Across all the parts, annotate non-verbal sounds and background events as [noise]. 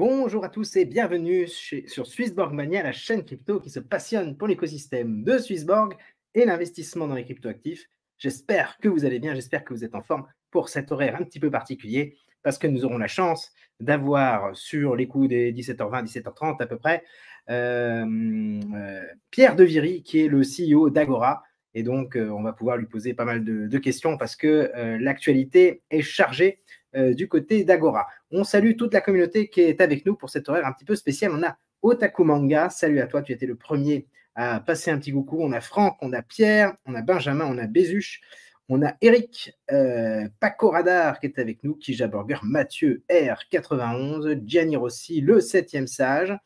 Bonjour à tous et bienvenue sur Swissborg Mania, la chaîne crypto qui se passionne pour l'écosystème de Swissborg et l'investissement dans les cryptoactifs. J'espère que vous allez bien, j'espère que vous êtes en forme pour cet horaire un petit peu particulier parce que nous aurons la chance d'avoir sur les coups des 17h20, 17h30 à peu près, euh, euh, Pierre Deviry qui est le CEO d'Agora. Et donc, euh, on va pouvoir lui poser pas mal de questions parce que l'actualité est chargée euh, du côté d'Agora. On salue toute la communauté qui est avec nous pour cet horaire un petit peu spécial. On a Otaku Manga, salut à toi, tu étais le premier à passer un petit coucou. On a Franck, on a Pierre, on a Benjamin, on a Bézuche. On a Eric euh, Paco Radar qui est avec nous, Kija Borger Mathieu R91, Gianni Rossi, le septième sage,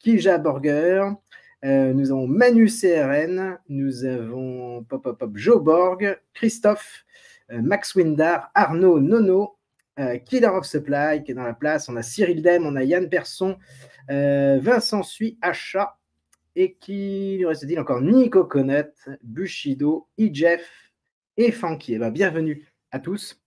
Kija Borger euh, nous avons Manu CRN, nous avons Pop Joe Borg, Christophe, Max Windar, Arnaud Nono, euh, Killer of Supply qui est dans la place. On a Cyril Dem, on a Yann Persson, euh, Vincent Sui, Achat. Et qui nous reste-t-il encore Nico Connett, Bushido, Ijef e et Fanky. Eh ben, bienvenue à tous.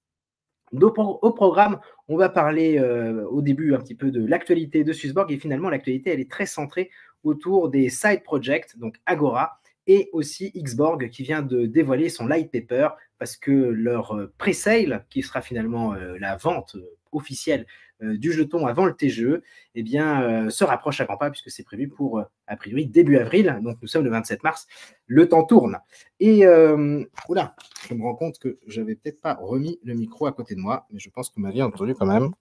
au programme, on va parler euh, au début un petit peu de l'actualité de Swissborg et finalement l'actualité elle est très centrée autour des side projects, donc Agora, et aussi Xborg qui vient de dévoiler son light paper parce que leur euh, presale qui sera finalement euh, la vente euh, officielle du jeton avant le TGE, eh bien, se rapproche à grand pas puisque c'est prévu pour, a priori, début avril. Donc, nous sommes le 27 mars. Le temps tourne. Et, oula, je me rends compte que je n'avais peut-être pas remis le micro à côté de moi, mais je pense que vous m'aviez entendu quand même.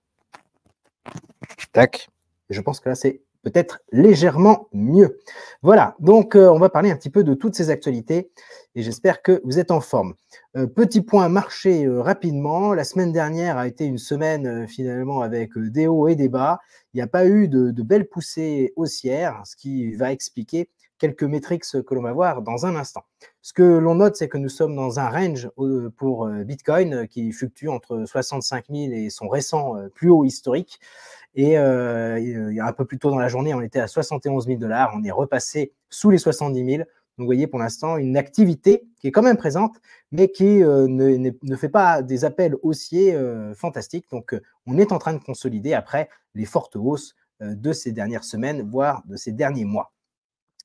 Tac. Je pense que là, c'est peut-être légèrement mieux. Voilà, donc euh, on va parler un petit peu de toutes ces actualités et j'espère que vous êtes en forme. Euh, petit point marché euh, rapidement, la semaine dernière a été une semaine finalement avec des hauts et des bas. Il n'y a pas eu de, de belles poussées haussières, ce qui va expliquer quelques métriques que l'on va voir dans un instant. Ce que l'on note, c'est que nous sommes dans un range pour Bitcoin qui fluctue entre 65 000 et son récent plus haut historique. Et euh, euh, un peu plus tôt dans la journée, on était à 71 000 dollars. On est repassé sous les 70 000. Donc, vous voyez, pour l'instant, une activité qui est quand même présente, mais qui euh, ne, fait pas des appels haussiers fantastiques. Donc, on est en train de consolider après les fortes hausses de ces dernières semaines, voire de ces derniers mois.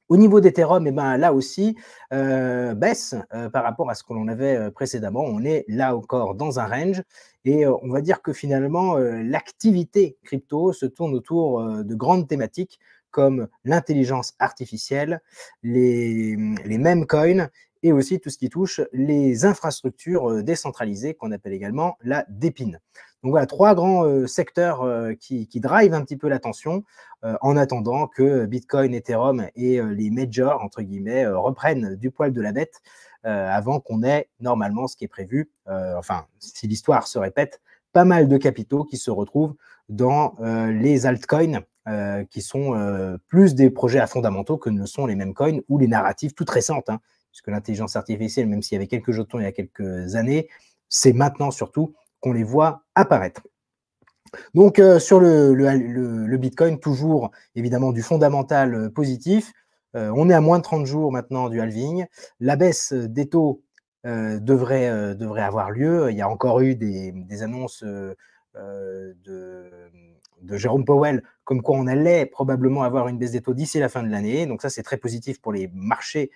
Au niveau d'Ethereum, eh ben, là aussi, euh, baisse euh, par rapport à ce que l'on avait euh, précédemment. On est là encore dans un range et on va dire que finalement, l'activité crypto se tourne autour de grandes thématiques comme l'intelligence artificielle, les, les coins et aussi tout ce qui touche les infrastructures décentralisées qu'on appelle également la dépine ». Donc voilà, trois grands euh, secteurs euh, qui, drivent un petit peu l'attention euh, en attendant que Bitcoin, Ethereum et les majors, entre guillemets, reprennent du poil de la bête avant qu'on ait normalement ce qui est prévu, enfin, si l'histoire se répète, pas mal de capitaux qui se retrouvent dans les altcoins, qui sont plus des projets à fondamentaux que ne le sont les mêmes coins ou les narratives toutes récentes, hein, puisque l'intelligence artificielle, même s'il y avait quelques jetons il y a quelques années, c'est maintenant surtout qu'on les voit apparaître. Donc euh, sur le, Bitcoin, toujours évidemment du fondamental euh, positif. Euh, on est à moins de 30 jours maintenant du halving. La baisse des taux devrait, devrait, avoir lieu. Il y a encore eu des, annonces de, de, Jérôme Powell comme quoi on allait probablement avoir une baisse des taux d'ici la fin de l'année. Donc ça, c'est très positif pour les marchés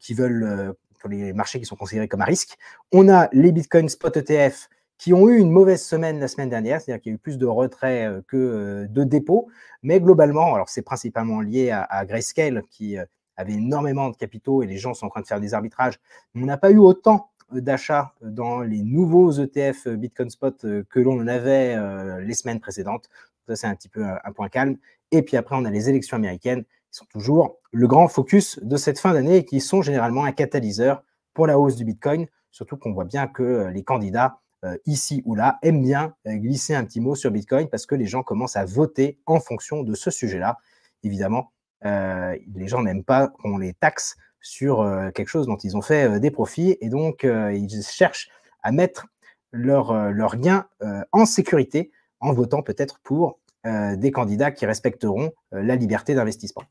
qui veulent, pour les marchés qui sont considérés comme à risque. On a les Bitcoin spot ETF qui ont eu une mauvaise semaine la semaine dernière, c'est-à-dire qu'il y a eu plus de retraits euh, que euh, de dépôts, mais globalement, alors c'est principalement lié à, Grayscale qui euh, avait énormément de capitaux et les gens sont en train de faire des arbitrages. On n'a pas eu autant d'achats dans les nouveaux ETF Bitcoin Spot que l'on en avait les semaines précédentes. Ça, c'est un petit peu un point calme. Et puis après, on a les élections américaines qui sont toujours le grand focus de cette fin d'année et qui sont généralement un catalyseur pour la hausse du Bitcoin, surtout qu'on voit bien que les candidats euh, ici ou là, aime bien euh, glisser un petit mot sur Bitcoin parce que les gens commencent à voter en fonction de ce sujet-là. Évidemment, euh, les gens n'aiment pas qu'on les taxe sur quelque chose dont ils ont fait des profits et donc ils cherchent à mettre leurs gains en sécurité en votant peut-être pour des candidats qui respecteront la liberté d'investissement.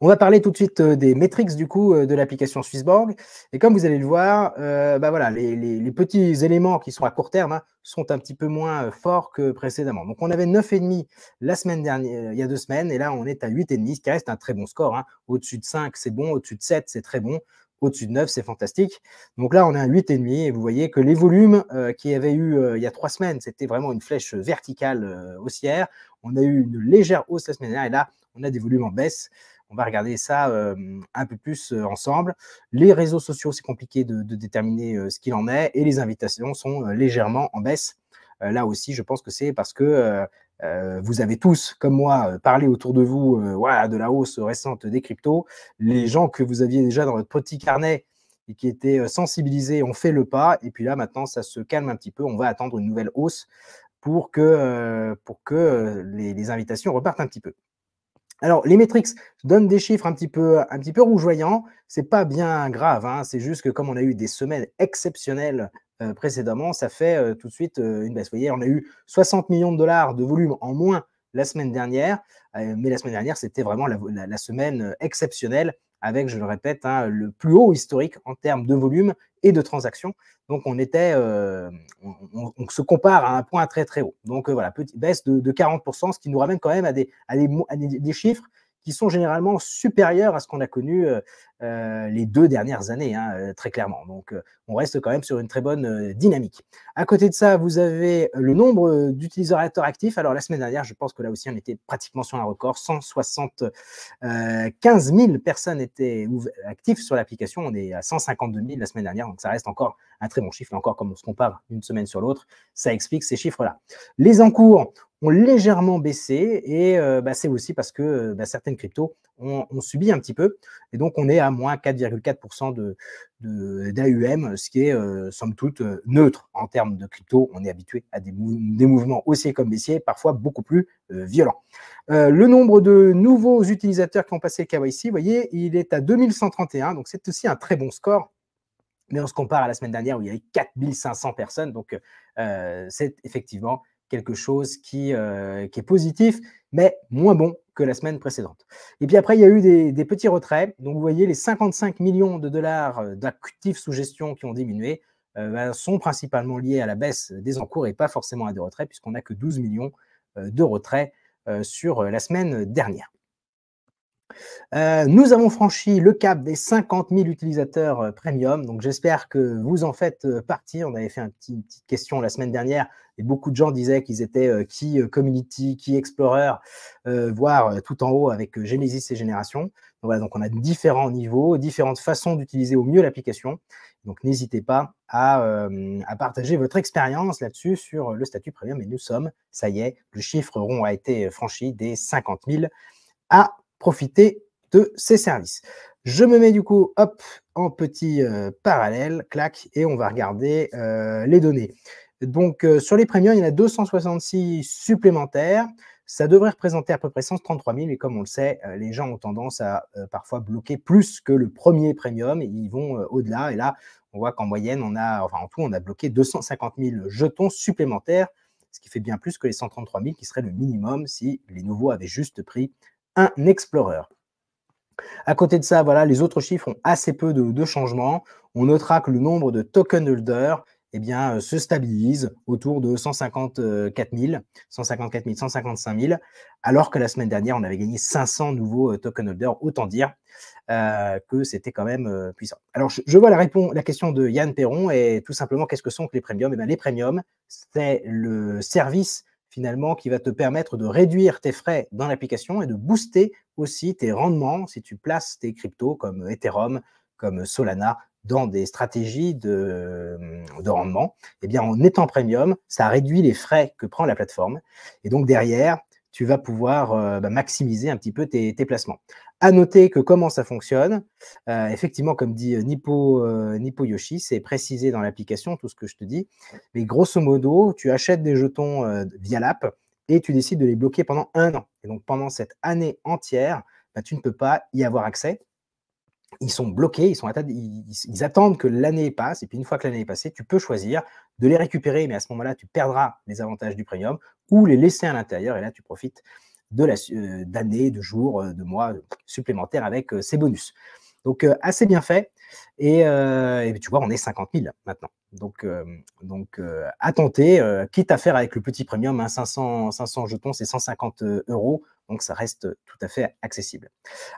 On va parler tout de suite euh, des métriques du coup euh, de l'application Swissborg. Et comme vous allez le voir, euh, bah voilà, les, petits éléments qui sont à court terme hein, sont un petit peu moins forts que précédemment. Donc on avait 9,5 la semaine dernière, il y a deux semaines, et là on est à 8,5, ce qui reste un très bon score. Hein. Au-dessus de 5, c'est bon, au-dessus de 7, c'est très bon. Au-dessus de 9, c'est fantastique. Donc là, on est à 8,5 et vous voyez que les volumes qu'il y avait eu il y a trois semaines, c'était vraiment une flèche verticale haussière. On a eu une légère hausse la semaine dernière et là, on a des volumes en baisse on va regarder ça euh, un peu plus euh, ensemble. Les réseaux sociaux, c'est compliqué de, déterminer euh, ce qu'il en est et les invitations sont légèrement en baisse. là aussi, je pense que c'est parce que vous avez tous, comme moi, parlé autour de vous de la hausse récente des cryptos. Les gens que vous aviez déjà dans votre petit carnet et qui étaient sensibilisés ont fait le pas. Et puis là, maintenant, ça se calme un petit peu. On va attendre une nouvelle hausse pour que, pour que les invitations repartent un petit peu. Alors, les métriques donnent des chiffres un petit peu, un petit peu rougeoyants. C'est pas bien grave. Hein. C'est juste que comme on a eu des semaines exceptionnelles euh, précédemment, ça fait euh, tout de suite euh, une baisse. Vous voyez, on a eu 60 millions de dollars de volume en moins la semaine dernière, mais la semaine dernière, c'était vraiment la, semaine exceptionnelle avec, je le répète, hein, le plus haut historique en termes de volume et de transactions. Donc on était, euh, on, se compare à un point très très haut. Donc euh, voilà, petite baisse de, 40%, ce qui nous ramène quand même à des, à des chiffres qui sont généralement supérieurs à ce qu'on a connu euh, euh, les deux dernières années, hein, euh, très clairement. Donc, on reste quand même sur une très bonne dynamique. À côté de ça, vous avez le nombre d'utilisateurs actifs. Alors, la semaine dernière, je pense que là aussi, on était pratiquement sur un record. 175 000 personnes étaient actives sur l'application. On est à 152 000 la semaine dernière. Donc, ça reste encore un très bon chiffre. Encore, comme on se compare une semaine sur l'autre, ça explique ces chiffres-là. Les encours, légèrement baissé et euh, bah, c'est aussi parce que euh, bah, certaines cryptos ont, subi un petit peu. Et donc, on est à moins 4,4% d'AUM, de, ce qui est euh, somme toute neutre en termes de crypto. On est habitué à des, des mouvements haussiers comme baissiers, parfois beaucoup plus violents. le nombre de nouveaux utilisateurs qui ont passé le KYC, vous voyez, il est à 2131, donc c'est aussi un très bon score. Mais on se compare à la semaine dernière où il y avait 4500 personnes, donc c'est effectivement quelque chose euh, qui, est positif, mais moins bon que la semaine précédente. Et puis après, il y a eu des, petits retraits. Donc vous voyez, les 55 millions de dollars euh, d'actifs sous gestion qui ont diminué euh, ben, sont principalement liés à la baisse des encours et pas forcément à des retraits, puisqu'on n'a que 12 millions de retraits sur la semaine dernière. Euh, nous avons franchi le cap des 50 000 utilisateurs euh, premium, donc j'espère que vous en faites euh, partie. On avait fait une petite question la semaine dernière et beaucoup de gens disaient qu'ils étaient qui Community, qui Explorer, voire tout en haut avec Genesis et Génération. Donc, voilà, donc on a différents niveaux, différentes façons d'utiliser au mieux l'application. Donc n'hésitez pas à, à, partager votre expérience là-dessus sur le statut premium. Et nous sommes, ça y est, le chiffre rond a été franchi des 50 000 à profiter de ces services. Je me mets du coup, hop, en petit euh, parallèle, clac, et on va regarder euh, les données. Donc, euh, sur les premiums, il y en a 266 supplémentaires. Ça devrait représenter à peu près 133 000. Et comme on le sait, les gens ont tendance à parfois bloquer plus que le premier premium. ils vont au-delà. Et là, on voit qu'en moyenne, on a, enfin, en tout, on a bloqué 250 000 jetons supplémentaires, ce qui fait bien plus que les 133 000 qui seraient le minimum si les nouveaux avaient juste pris un Explorer. À côté de ça, voilà, les autres chiffres ont assez peu de, changements. On notera que le nombre de token holders eh bien, euh, se stabilise autour de 154 000, 154 000, 155 000, alors que la semaine dernière, on avait gagné 500 nouveaux euh, token holders. Autant dire euh, que c'était quand même puissant. Alors, je, vois la, réponse, la question de Yann Perron et tout simplement, qu'est-ce que sont que les premiums et eh bien, Les premiums, c'est le service finalement qui va te permettre de réduire tes frais dans l'application et de booster aussi tes rendements si tu places tes cryptos comme Ethereum, comme Solana dans des stratégies de, hum, de rendement, eh bien, en étant premium, ça réduit les frais que prend la plateforme. Et donc, derrière, tu vas pouvoir euh, bah, maximiser un petit peu tes, placements. À noter que comment ça fonctionne, euh, effectivement, comme dit euh, Nippo, Yoshi, c'est précisé dans l'application tout ce que je te dis, mais grosso modo, tu achètes des jetons via l'app et tu décides de les bloquer pendant un an. Et donc pendant cette année entière, bah, tu ne peux pas y avoir accès ils sont bloqués, ils, sont attendent que l'année passe, et puis une fois que l'année est passée, tu peux choisir de les récupérer, mais à ce moment-là, tu perdras les avantages du premium, ou les laisser à l'intérieur, et là, tu profites euh, d'années, de, jours, euh, de mois supplémentaires avec euh, ces bonus. Donc, assez bien fait. Et, tu vois, on est 50 000 maintenant. Donc, donc à tenter, quitte à faire avec le petit premium, 500, hein, 500 jetons, c'est 150 euros. Donc ça reste tout à fait accessible.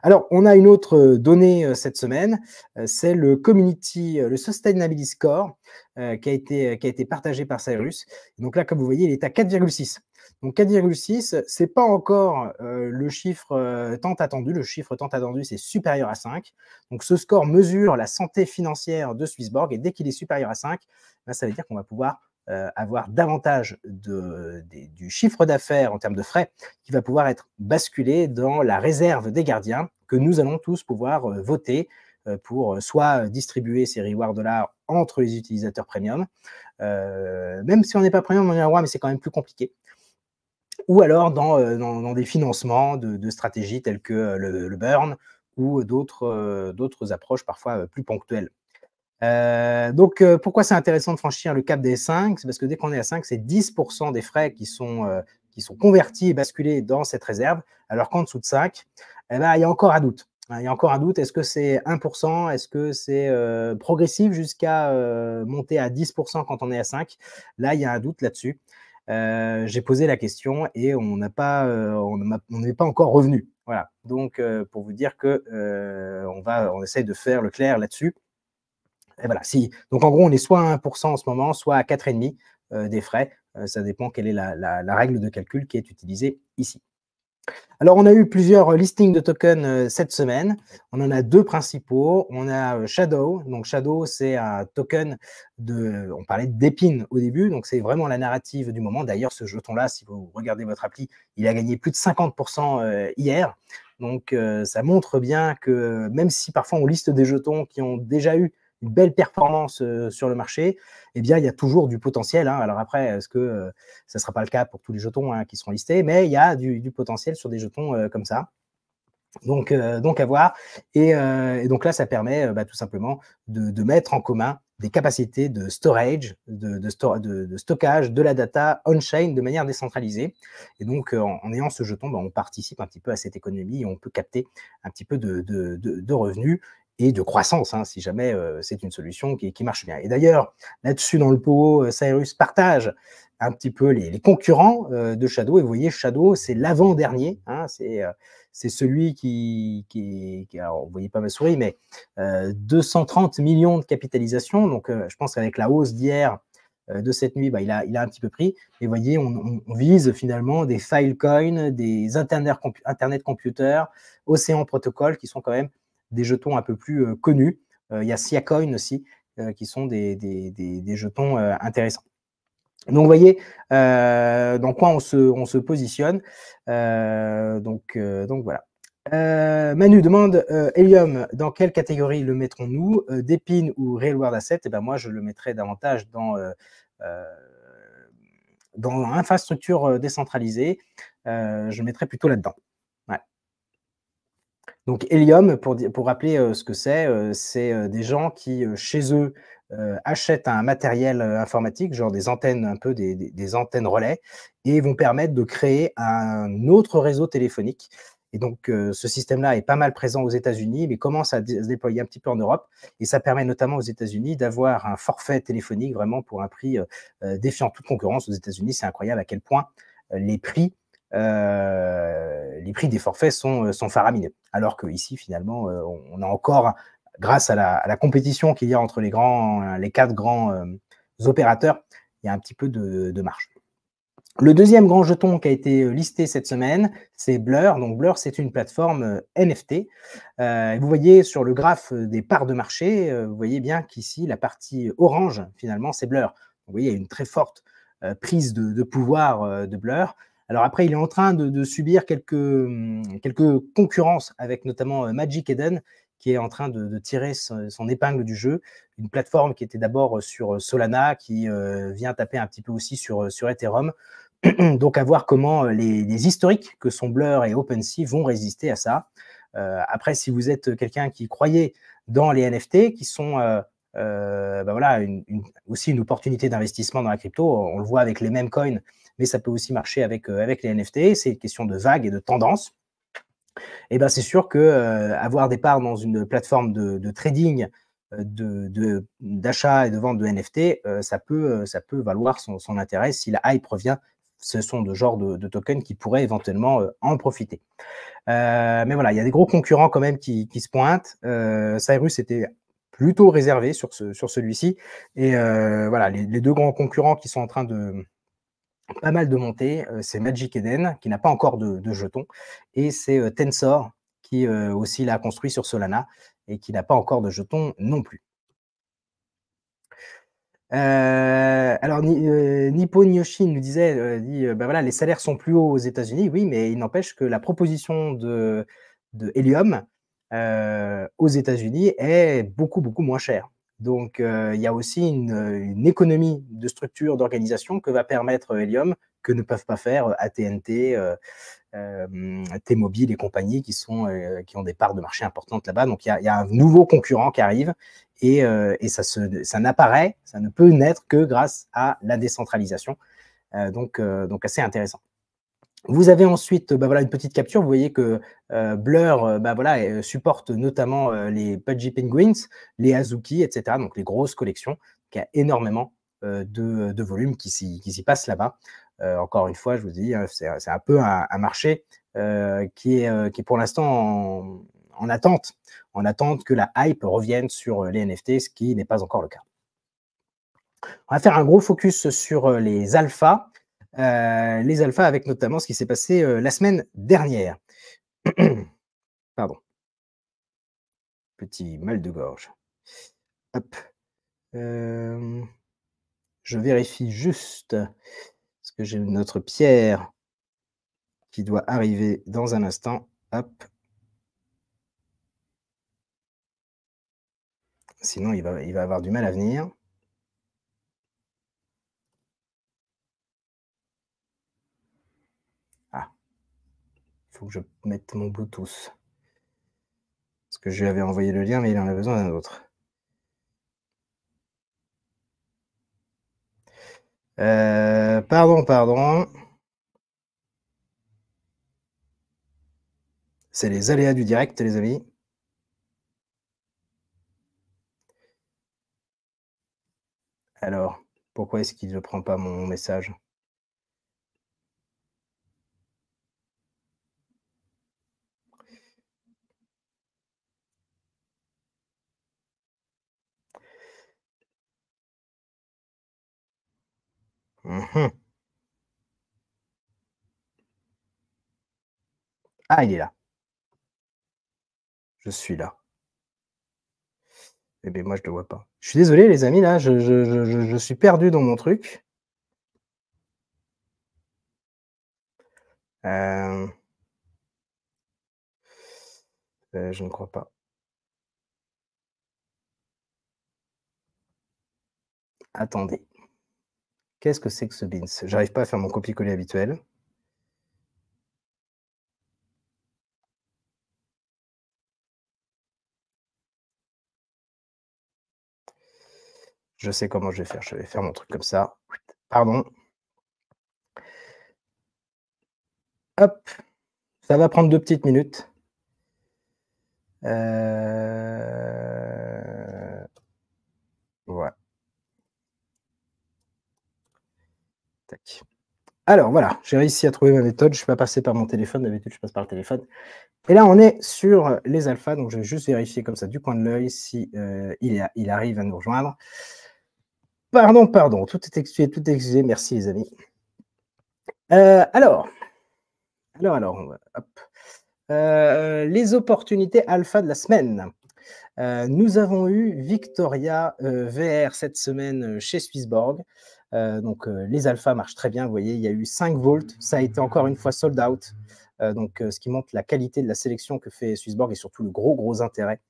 Alors, on a une autre euh, donnée euh, cette semaine, euh, c'est le community, le sustainability score qui a été, qui a été partagé par Cyrus. Donc là, comme vous voyez, il est à 4,6. Donc 4,6, c'est pas encore le chiffre tant attendu. Le chiffre tant attendu, c'est supérieur à 5. Donc ce score mesure la santé financière de Swissborg et dès qu'il est supérieur à 5, ben, ça veut dire qu'on va pouvoir euh, avoir davantage de, du chiffre d'affaires en termes de frais qui va pouvoir être basculé dans la réserve des gardiens que nous allons tous pouvoir euh, voter euh, pour soit distribuer ces rewards-là entre les utilisateurs premium, même si on n'est pas premium, on est un roi, mais c'est quand même plus compliqué. Ou alors dans, des financements de, stratégies telles que le, le burn ou d'autres approches parfois plus ponctuelles. Euh, donc, euh, pourquoi c'est intéressant de franchir le cap des 5 C'est parce que dès qu'on est à 5, c'est 10% des frais qui sont, euh, qui sont convertis et basculés dans cette réserve, alors qu'en dessous de 5, eh ben, il y a encore un doute. Il y a encore un doute, est-ce que c'est 1% Est-ce que c'est progressif jusqu'à monter à 10% quand on est à 5 Là, il y a un doute là-dessus. J'ai posé la question et on n'est pas, on n'est pas encore revenu. Voilà. Donc, pour vous dire que on va, on essaye de faire le clair là-dessus voilà, si, donc en gros, on est soit à 1% en ce moment, soit à 4,5% euh, des frais. Euh, ça dépend quelle est la, règle de calcul qui est utilisée ici. Alors, on a eu plusieurs euh, listings de tokens cette semaine. On en a deux principaux. On a Shadow. Donc, Shadow, c'est un token de. On parlait d'épine au début. Donc, c'est vraiment la narrative du moment. D'ailleurs, ce jeton-là, si vous regardez votre appli, il a gagné plus de 50% hier. Donc, ça montre bien que même si parfois on liste des jetons qui ont déjà eu une belle performance euh, sur le marché, eh bien, il y a toujours du potentiel. Hein. Alors après, est-ce que euh, ça ne sera pas le cas pour tous les jetons hein, qui seront listés, mais il y a du, potentiel sur des jetons euh, comme ça. Donc, donc à voir. Et, donc là, ça permet bah, tout simplement de, mettre en commun des capacités de storage, de, stockage, de la data on-chain de manière décentralisée. Et donc, en, ayant ce jeton, bah, on participe un petit peu à cette économie et on peut capter un petit peu de, revenus et de croissance, hein, si jamais euh, c'est une solution qui, marche bien. Et d'ailleurs, là-dessus, dans le pot, euh, Cyrus partage un petit peu les, concurrents euh, de Shadow. Et vous voyez, Shadow, c'est l'avant-dernier. Hein, c'est celui qui, qui, vous ne voyez pas ma souris, mais 230 millions de capitalisation. Donc, je pense qu'avec la hausse d'hier de cette nuit, bah, il, a, il, a, un petit peu pris. Et vous voyez, on, vise finalement des Filecoin, des Internet, Internet Computer, Océan Protocol, qui sont quand même des jetons un peu plus euh, connus. Euh, il y a Siacoin aussi, euh, qui sont des, jetons intéressants. Donc, vous voyez dans quoi on se, on se positionne. donc, donc, voilà. Manu demande euh, Helium, dans quelle catégorie le mettrons-nous Dépine ou Real World Asset eh ben, Moi, je le mettrais davantage dans, dans l'infrastructure décentralisée. je le mettrais plutôt là-dedans. Donc Helium, pour, rappeler euh, ce que c'est, euh, c'est euh, des gens qui, chez eux, achètent un matériel informatique, genre des antennes, un peu des, antennes relais, et vont permettre de créer un autre réseau téléphonique. Et donc, ce système-là est pas mal présent aux États-Unis, mais commence à, se déployer un petit peu en Europe. Et ça permet notamment aux États-Unis d'avoir un forfait téléphonique vraiment pour un prix défiant toute concurrence. Aux États-Unis, c'est incroyable à quel point les prix euh, les prix des forfaits sont, euh, sont faramineux. Alors qu'ici, finalement, euh, on a encore, grâce à la, compétition qu'il y a entre les, quatre grands opérateurs, il y a un petit peu de, marge. Le deuxième grand jeton qui a été listé cette semaine, c'est Blur. Donc Blur, c'est une plateforme NFT. vous voyez sur le graphe des parts de marché, vous voyez bien qu'ici, la partie orange, finalement, c'est Blur. Vous voyez, il y a une très forte prise de pouvoir de Blur. Alors après, il est en train de, subir hum, quelques, concurrences avec notamment euh, Magic Eden, qui est en train de, tirer son, épingle du jeu. Une plateforme qui était d'abord euh, sur euh, Solana, qui vient taper un petit peu aussi sur, Ethereum. [clears throat] Donc à voir comment les, historiques que sont Blur et OpenSea vont résister à ça. après, si vous êtes quelqu'un qui croyait dans les NFT, qui sont bah voilà, aussi une opportunité d'investissement dans la crypto, on le voit avec les mêmes coins mais ça peut aussi marcher avec, euh, avec les NFT. C'est une question de vague et de tendance. Et eh ben, c'est sûr que euh, avoir des parts dans une plateforme de, trading, euh, d'achat de, d'achat et de vente de NFT, ça, peut, ça peut valoir son, intérêt si la hype revient. Ce sont de genres de, tokens qui pourraient éventuellement en profiter. mais voilà, il y a des gros concurrents quand même qui, se pointent. Cyrus était plutôt réservé sur, ce, sur celui-ci. Et voilà, les deux grands concurrents qui sont en train de, pas mal de montées. Euh, c'est Magic Eden qui n'a pas encore de, jetons et c'est euh, Tensor qui euh, aussi l'a construit sur Solana et qui n'a pas encore de jetons non plus. alors, Nippon Yoshi nous disait, dit, bah voilà, les salaires sont plus hauts aux États-Unis, oui, mais il n'empêche que la proposition de, de Helium aux États-Unis est beaucoup, beaucoup moins chère. Donc, euh, il y a aussi euh, une, économie de structure, d'organisation que va permettre euh, Helium, que ne peuvent pas faire AT&T, T-Mobile et compagnie, qui, sont, qui ont des parts de marché importantes là-bas. Donc, il y, a, un nouveau concurrent qui arrive et, ça, se, ça n'apparaît, ça ne peut naître que grâce à la décentralisation. donc, donc, assez intéressant. Vous avez ensuite bah, voilà, une petite capture. Vous voyez que euh, Blur euh, bah, voilà, euh, supporte notamment les Pudgy Penguins, les Azuki, etc. Donc les grosses collections. qui a énormément de, volumes qui s'y passent là-bas. encore une fois, je vous dis, hein, c'est un peu un, marché qui, est, qui pour l'instant en, en attente, en attente que la hype revienne sur les NFT, ce qui n'est pas encore le cas. On va faire un gros focus sur les alphas. Euh, les alphas, avec notamment ce qui s'est passé euh, la semaine dernière. [clears throat] Pardon. Petit mal de gorge. Hop. Euh, je vérifie juste parce que j'ai notre pierre qui doit arriver dans un instant. Hop. Sinon, il il va avoir du mal à venir. faut que je mette mon Bluetooth. Parce que je lui avais envoyé le lien, mais il en a besoin d'un autre. Euh, pardon, pardon. C'est les aléas du direct, les amis. Alors, pourquoi est-ce qu'il ne prend pas mon message Mhm. Ah, il est là. Je suis là. Eh bien, moi, je ne le vois pas. Je suis désolé, les amis, là, je, je, je, suis perdu dans mon truc. Euh. Euh, je ne crois pas. Attendez. Qu'est-ce que c'est que ce Je J'arrive pas à faire mon copier-coller habituel. Je sais comment je vais faire. Je vais faire mon truc comme ça. Pardon. Hop. Ça va prendre deux petites minutes. Euh... Alors voilà, j'ai réussi à trouver ma méthode. Je ne suis pas passé par mon téléphone. D'habitude, je passe par le téléphone. Et là, on est sur les alphas. Donc, je vais juste vérifier comme ça du coin de l'œil si euh, il, arrive à nous rejoindre. Pardon, pardon. Tout est excusé, tout est excusé. Merci, les amis. Euh, alors, alors, alors, euh, les opportunités alpha de la semaine. nous avons eu Victoria VR cette semaine chez Swissborg. Euh, donc euh, les alphas marchent très bien, vous voyez, il y a eu 5 volts, ça a été encore une fois sold out, euh, donc ce qui montre la qualité de la sélection que fait Swissborg et surtout le gros gros intérêt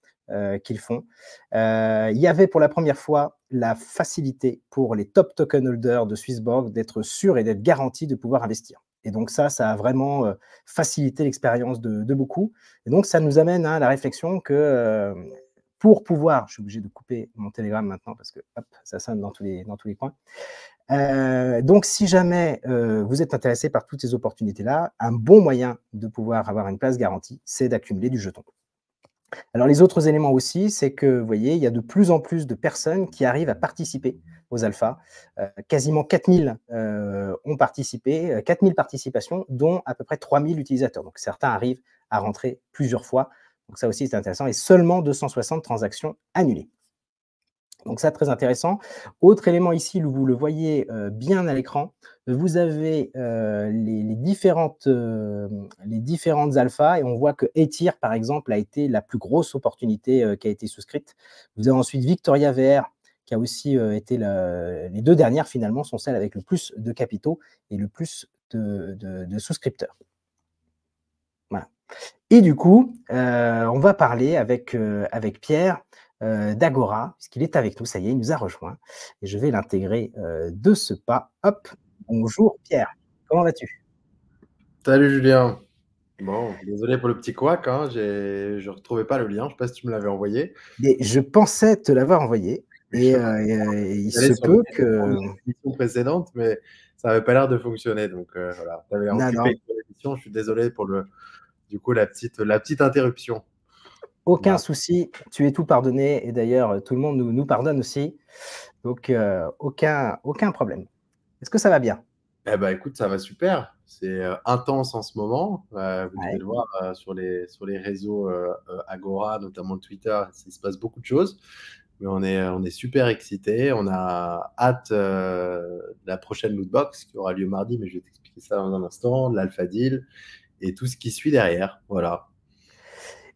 qu'ils font. il y avait pour la première fois la facilité pour les top token holders de Swissborg d'être sûrs et d'être garantis de pouvoir investir. Et donc ça, ça a vraiment facilité l'expérience de, beaucoup. Et donc ça nous amène à la réflexion que pour pouvoir, je suis obligé de couper mon télégramme maintenant parce que ça sonne dans tous les, dans tous les coins, euh, donc, si jamais euh, vous êtes intéressé par toutes ces opportunités-là, un bon moyen de pouvoir avoir une place garantie, c'est d'accumuler du jeton. Alors, les autres éléments aussi, c'est que, vous voyez, il y a de plus en plus de personnes qui arrivent à participer aux alphas. Euh, quasiment 4000 ont participé, 4000 participations, dont à peu près 3000 utilisateurs. Donc, certains arrivent à rentrer plusieurs fois. Donc, ça aussi, c'est intéressant. Et seulement 260 transactions annulées. Donc ça, très intéressant. Autre élément ici, vous le voyez euh, bien à l'écran, vous avez euh, les, différentes, euh, les différentes alphas et on voit que Etir, par exemple, a été la plus grosse opportunité qui a été souscrite. Vous avez ensuite Victoria VR qui a aussi été les deux dernières finalement sont celles avec le plus de capitaux et le plus de, souscripteurs. Voilà. Et du coup, on va parler avec, avec Pierre d'Agora, euh, d'Agora, puisqu'il est avec nous, ça y est, il nous a rejoint. Et je vais l'intégrer euh, de ce pas. Hop, bonjour Pierre, comment vas-tu Salut Julien. Bon, désolé pour le petit couac, hein. je ne retrouvais pas le lien, je ne sais pas si tu me l'avais envoyé. je pensais te l'avoir envoyé, euh, et, il se peut que. Émission précédente, mais ça n'avait pas l'air de fonctionner. Donc voilà, tu avais une Je suis désolé pour le, du coup, la petite, la petite interruption. Aucun souci, tu es tout pardonné. Et d'ailleurs, tout le monde nous, pardonne aussi. Donc, euh, aucun, aucun problème. Est-ce que ça va bien Eh ben, écoute, ça va super. C'est euh, intense en ce moment. Euh, vous pouvez le voir sur, les, sur les réseaux Agora, notamment Twitter. Il se passe beaucoup de choses. Mais on est, on est super excités. On a hâte de la prochaine lootbox qui aura lieu mardi, mais je vais t'expliquer ça dans un instant, l'Alpha Deal et tout ce qui suit derrière. Voilà.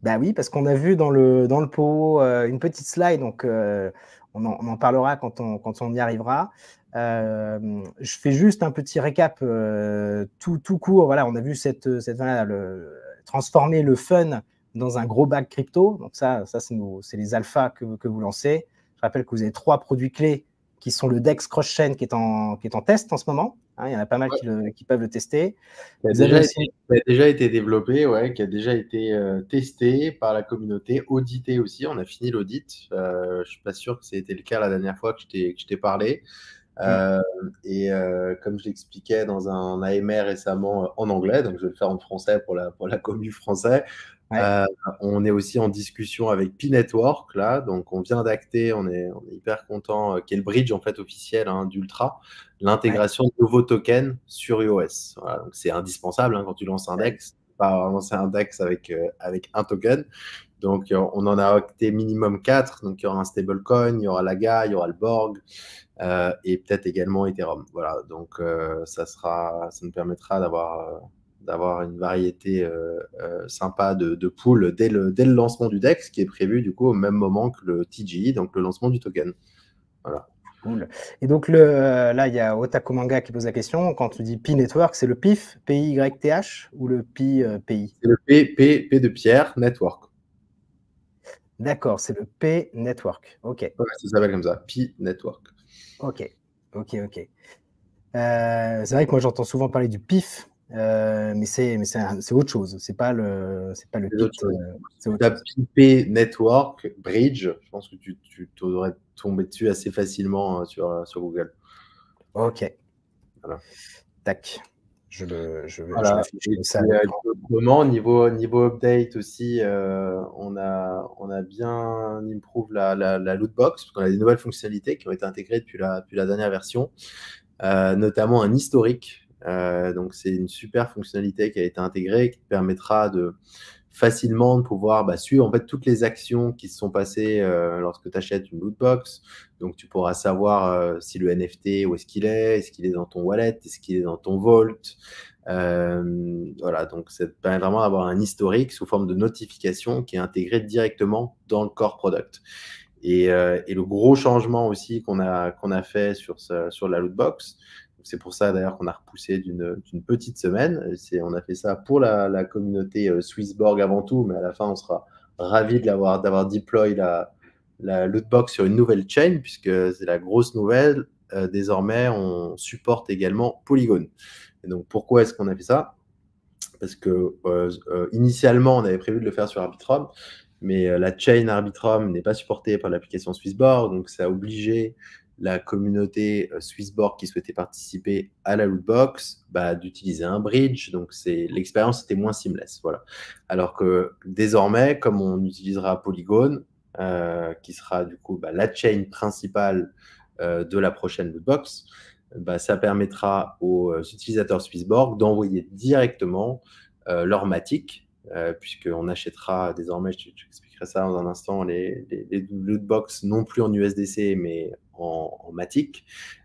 Ben oui, parce qu'on a vu dans le, dans le pot euh, une petite slide, donc euh, on, en, parlera quand on, quand on y arrivera. Euh, je fais juste un petit récap tout, tout, court. Voilà, on a vu cette, cette transformer le fun dans un gros bac crypto. Donc ça, ça c'est les alphas que, que, vous lancez. Je rappelle que vous avez trois produits clés qui sont le DEX Cross Chain qui est qui est en test en ce moment. Hein, il y en a pas mal qui, peuvent le tester. Qui a, déjà, été, développé, ouais, qui a déjà été euh, testé par la communauté, audité aussi. On a fini l'audit. Euh, je ne suis pas sûr que c'était le cas la dernière fois que je t'ai parlé. Euh, et comme je l'expliquais dans un AMR récemment en anglais, donc je vais le faire en français pour la, pour la commu français, euh, on est aussi en discussion avec P-Network, là, donc on vient d'acter, on est, hyper content, euh, bridge en fait officiel hein, d'Ultra, l'intégration de nouveaux tokens sur iOS. donc c'est indispensable hein, quand tu lances un DEX, pas lancer un DEX avec, euh, avec un token. Donc on en a acté minimum 4, donc il y aura un stablecoin, il y aura l'AGA, il y aura le Borg, et peut-être également Ethereum. Voilà, donc ça, sera, ça nous permettra d'avoir d'avoir une variété euh, euh, sympa de, de poules dès le, dès le lancement du dex qui est prévu du coup au même moment que le TGI, e, donc le lancement du token. Voilà. Et donc le, euh, là, il y a Otakomanga qui pose la question. Quand tu dis Pi Network, c'est le PIF, y PYTH ou le Pi PI C'est le P, P, P, de Pierre Network. D'accord, c'est le P Network. Ok. Ouais, ça s'appelle comme ça, Pi Network. Ok, ok, ok. c'est vrai que moi j'entends souvent parler du PIF, euh, mais c'est mais c'est autre chose. C'est pas le c'est pas le euh, network bridge. Je pense que tu tu t'aurais tombé dessus assez facilement hein, sur euh, sur Google. Ok. Voilà. Tac. Je le je, ça. niveau niveau update aussi, on a on a bien improve la la, la loot box parce qu'on a des nouvelles fonctionnalités qui ont été intégrées depuis la depuis la dernière version. notamment un historique euh, donc c'est une super fonctionnalité qui a été intégrée qui permettra de facilement de pouvoir bah, suivre en fait toutes les actions qui se sont passées euh, lorsque tu achètes une loot box. Donc tu pourras savoir euh, si le NFT où est-ce qu'il est, est-ce qu'il est, dans ton wallet, est-ce qu'il est dans ton vault. voilà, donc ça permet vraiment d'avoir un historique sous forme de notification qui est intégré directement dans le core product. Et, le gros changement aussi qu'on a, qu'on a fait sur, sur la loot box, c'est pour ça d'ailleurs qu'on a repoussé d'une petite semaine. On a fait ça pour la, communauté euh, Swissborg avant tout, mais à la fin, on sera ravi d'avoir déployé la, lootbox sur une nouvelle chain, puisque c'est la grosse nouvelle. Euh, désormais, on supporte également Polygon. donc, pourquoi est-ce qu'on a fait ça Parce que euh, initialement, on avait prévu de le faire sur Arbitrum, mais la chain Arbitrum n'est pas supportée par l'application Swissborg, donc ça a obligé la communauté euh, Swissborg qui souhaitait participer à la lootbox bah, d'utiliser un bridge. Donc c'est l'expérience était moins seamless. Voilà. Alors que désormais, comme on utilisera Polygon, euh, qui sera du coup bah, la chaîne principale euh, de la prochaine lootbox, bah, ça permettra aux utilisateurs Swissborg d'envoyer directement leur Matic, puisqu'on achètera désormais, ça dans un instant, les, les, box non plus en USDC, mais en, Matic,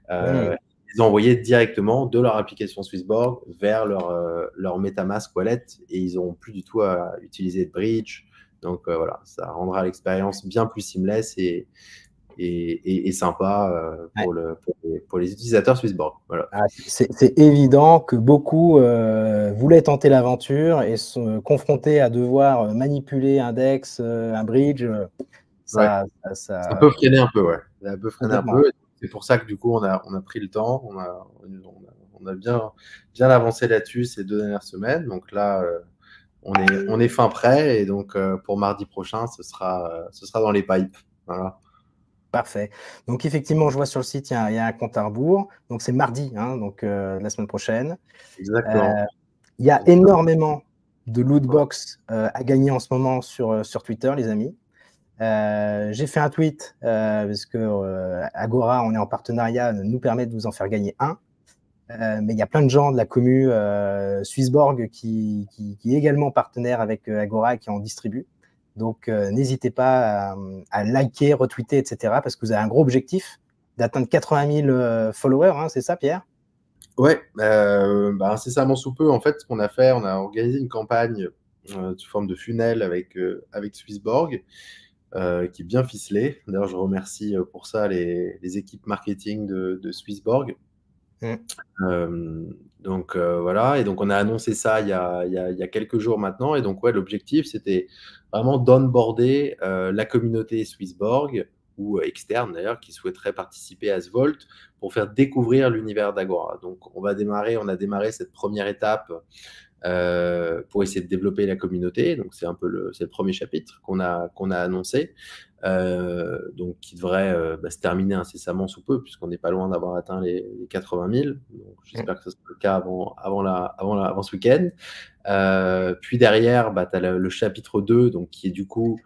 euh, les directement de leur application Swissborg vers leur, euh, leur MetaMask wallet et ils n'ont plus du tout à utiliser de bridge. Donc euh, voilà, ça rendra l'expérience bien plus seamless et, et, sympa euh, pour, le, pour, les, utilisateurs Swissborg. Ah, c'est évident que beaucoup euh, voulaient tenter l'aventure et se confronter à devoir manipuler un DEX, un euh, bridge. Ça, ça, peut freiner un peu, ouais. Ça peut freiner un peu. C'est pour ça que du coup, on a, pris le temps, on a, bien, bien avancé là-dessus ces deux dernières semaines. Donc là, on est, on est fin prêt et donc pour mardi prochain, ce sera, ce sera dans les pipes. Voilà. Parfait. Donc effectivement, je vois sur le site, il y, a, un compte à rebours. Donc c'est mardi, hein, donc euh, la semaine prochaine. Exactement. Euh, il y a énormément de lootbox euh, à gagner en ce moment sur, sur Twitter, les amis. J'ai fait un tweet parce que Agora, on est en partenariat, nous permet de vous en faire gagner un. mais il y a plein de gens de la commu Swissborg qui, qui, est également partenaire avec Agora et qui en distribue. Donc, euh, n'hésitez pas à, liker, retweeter, etc. Parce que vous avez un gros objectif d'atteindre 80 000 euh, followers, hein, c'est ça, Pierre Ouais, euh, bah, incessamment sous peu, en fait, ce qu'on a fait, on a organisé une campagne euh, sous forme de funnel avec, avec Swissborg, qui est bien ficelée. D'ailleurs, je remercie pour ça les, équipes marketing de, Swissborg. Mm. donc voilà, et donc on a annoncé ça il y a, il y a, il y a quelques jours maintenant. Et donc ouais, l'objectif c'était vraiment d'onboarder euh, la communauté Swissborg ou euh, externe d'ailleurs qui souhaiterait participer à ce pour faire découvrir l'univers d'Agora. Donc on va démarrer, on a démarré cette première étape euh, pour essayer de développer la communauté. Donc c'est un peu le, le premier chapitre qu'on a, qu'on a annoncé, euh, donc qui devrait euh, bah, se terminer incessamment sous peu, puisqu'on n'est pas loin d'avoir atteint les, 80 000. j'espère que ce sera le cas avant, avant, la, avant, ce week-end. puis derrière, bah, tu as le, chapitre 2, donc, qui est du coup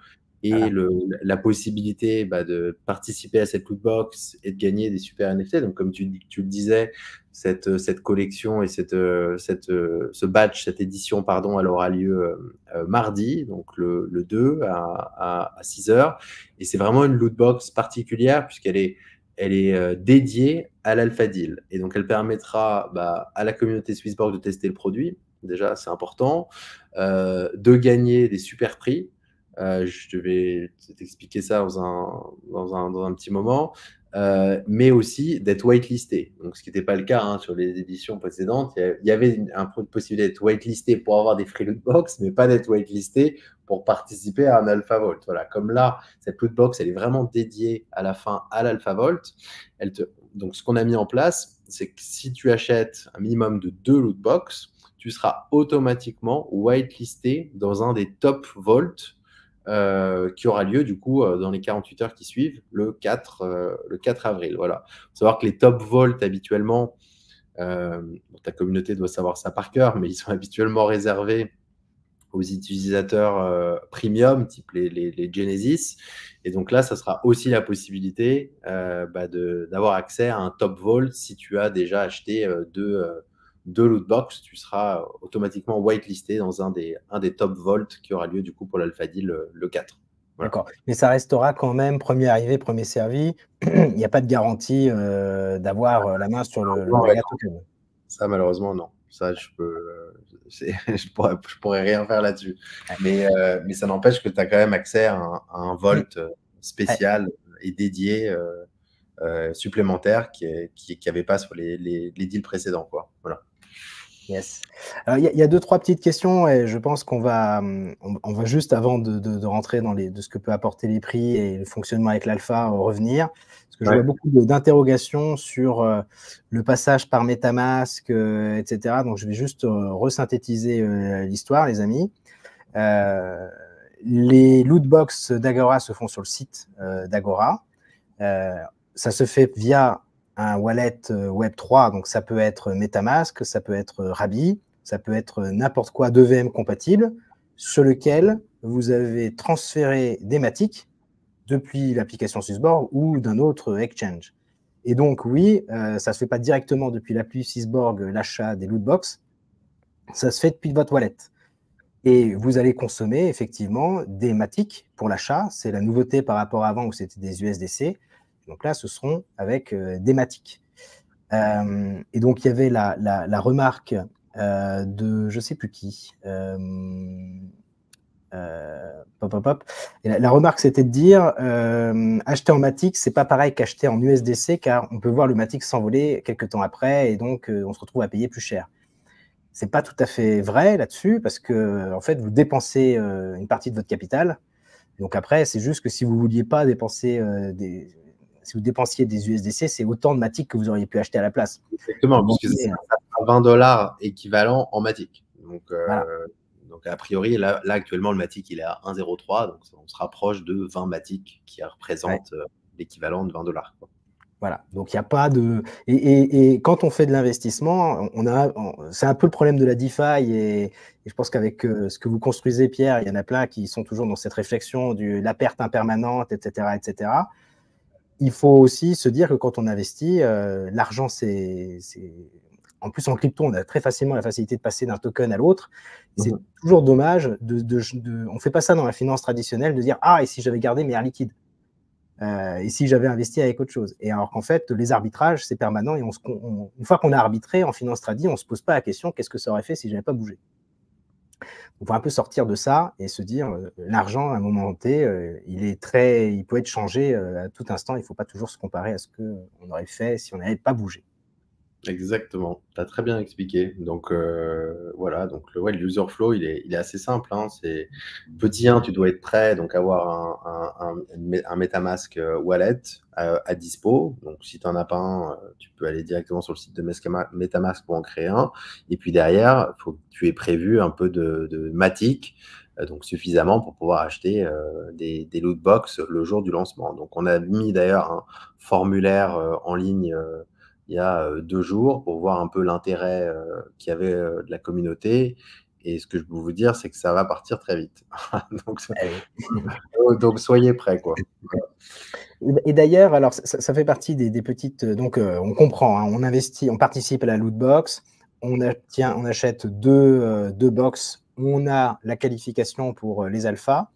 et le, la possibilité bah, de participer à cette lootbox et de gagner des super NFT. Donc, comme tu, le disais, cette, cette collection et cette, ce batch, cette édition, pardon, elle aura lieu euh, euh, mardi, donc le, 2 à, 6 heures. Et c'est vraiment une lootbox particulière puisqu'elle est elle est euh, dédiée à l'alpha deal. Et donc, elle permettra bah, à la communauté Swissborg de tester le produit. Déjà, c'est important. de gagner des super prix. Euh, je vais t'expliquer ça dans un, dans un, dans un petit moment. Euh, mais aussi d'être whitelisté. Donc, ce qui n'était pas le cas hein, sur les éditions précédentes. Il y avait une, possibilité d'être whitelisté pour avoir des free loot box, mais pas d'être whitelisté pour participer à un Alpha Vault. Voilà, comme là, cette loot box, elle est vraiment dédiée à la fin à l'Alpha Vault. Donc, ce qu'on a mis en place, c'est que si tu achètes un minimum de deux loot box, tu seras automatiquement whitelisté dans un des top vaults euh, qui aura lieu du coup euh, dans les 48 heures qui suivent, le 4, euh, le 4 avril. Voilà. Faut savoir que les top volts habituellement, ta communauté doit savoir ça par cœur, mais ils sont [laughs] habituellement réservés aux utilisateurs premium, type les, les, Genesis. Et donc là, ça sera aussi la possibilité bah, d'avoir accès à un top vault si tu as déjà acheté deux de Lootbox, tu seras automatiquement whitelisté dans un des, un des top vaults qui aura lieu du coup pour l'Alpha Deal le, 4. D'accord. Mais ça restera quand même premier arrivé, premier servi. [clears throat] Il n'y a pas de garantie euh, d'avoir euh, la main sur le, Ça, malheureusement, non. Ça, je peux, euh, [laughs] je, pourrais, je rien faire là-dessus. Mais, mais ça n'empêche que tu as quand même accès à un, vault spécial et dédié supplémentaire qui n'avait avait pas sur les, les, les deals précédents. Quoi. Voilà. Yes. Euh, il y, a deux, trois petites questions et je pense qu'on va, hum, on, va juste, avant de, de, rentrer dans les, de ce que peut apporter les prix et le fonctionnement avec l'alpha, revenir. Parce que je vois beaucoup d'interrogations sur euh, le passage par Metamask, euh, etc. Donc, je vais juste resynthétiser l'histoire, les amis. les lootbox d'Agora se font sur le site d'Agora. ça se fait via un wallet euh, Web3, donc ça peut être Metamask, ça peut être euh, Rabi, ça peut être euh, n'importe quoi de VM compatible, sur lequel vous avez transféré des MATIC depuis l'application Sysborg ou d'un autre exchange. Et donc, oui, ça ne se fait pas directement depuis l'appli Sysborg, l'achat des lootbox, ça se fait depuis votre wallet. Et vous allez consommer effectivement des MATIC pour l'achat. C'est la nouveauté par rapport à avant où c'était des USDC. Donc là, ce seront avec euh, des matiques. Euh, et donc, il y avait la, remarque euh, de je ne sais plus qui. pop, pop, la, remarque, c'était de dire acheter en ce c'est pas pareil qu'acheter en USDC, car on peut voir le matique s'envoler quelques temps après, et donc on se retrouve à payer plus cher. C'est pas tout à fait vrai là-dessus, parce que en fait, vous dépensez une partie de votre capital. Donc après, c'est juste que si vous vouliez pas dépenser des, si vous dépensiez des USDC, c'est autant de Matic que vous auriez pu acheter à la place. Exactement, parce que c'est 20 euh, dollars équivalent en Matic. Donc, euh, donc a priori, là, là, actuellement, le Matic, il est à 1,03, donc on se rapproche de 20 Matic qui représente euh, l'équivalent de 20 dollars. Voilà, donc il n'y a pas de. Et, et, quand on fait de l'investissement, on a, c'est un peu le problème de la DeFi et, et je pense qu'avec ce que vous construisez, Pierre, il y en a plein qui sont toujours dans cette réflexion de la perte impermanente, etc., etc il faut aussi se dire que quand on investit, euh, l'argent, c'est. En plus, en crypto, on a très facilement la facilité de passer d'un token à l'autre. C'est mhm. toujours dommage. De, On ne fait pas ça dans la finance traditionnelle, de dire Ah, et si j'avais gardé mes airs liquides euh, Et si j'avais investi avec autre chose Et alors qu'en fait, les arbitrages, c'est permanent. Et une fois qu'on a arbitré en finance tradie, on ne se pose pas la question Qu'est-ce que ça aurait fait si je n'avais pas bougé on va un peu sortir de ça et se dire euh, l'argent à un moment donné, euh, il est très, il peut être changé euh, à tout instant. Il ne faut pas toujours se comparer à ce qu'on aurait fait si on n'avait pas bougé. Exactement, tu as très bien expliqué. Donc euh, voilà, donc le, ouais, user flow, il est, il est assez simple. Hein. C'est petit 1, hein. tu dois être prêt, donc avoir un, un, un, un Metamask euh, wallet euh, à, dispo. Donc si tu n'en as pas un, euh, tu peux aller directement sur le site de Metamask pour en créer un. Et puis derrière, faut que tu aies prévu un peu de, de Matic donc suffisamment pour pouvoir acheter des, des loot box le jour du lancement. Donc on a mis d'ailleurs un formulaire en ligne euh, il y a euh, deux jours pour voir un peu l'intérêt euh, qu'il y avait euh, de la communauté. Et ce que je peux vous dire, c'est que ça va partir très vite. [laughs] Eh donc, soyez prêts. Quoi. Et d'ailleurs, alors ça, fait partie des, petites. Donc on comprend, hein, on investit, on participe à la loot box, on, on achète deux, deux box, on a la qualification pour les alphas.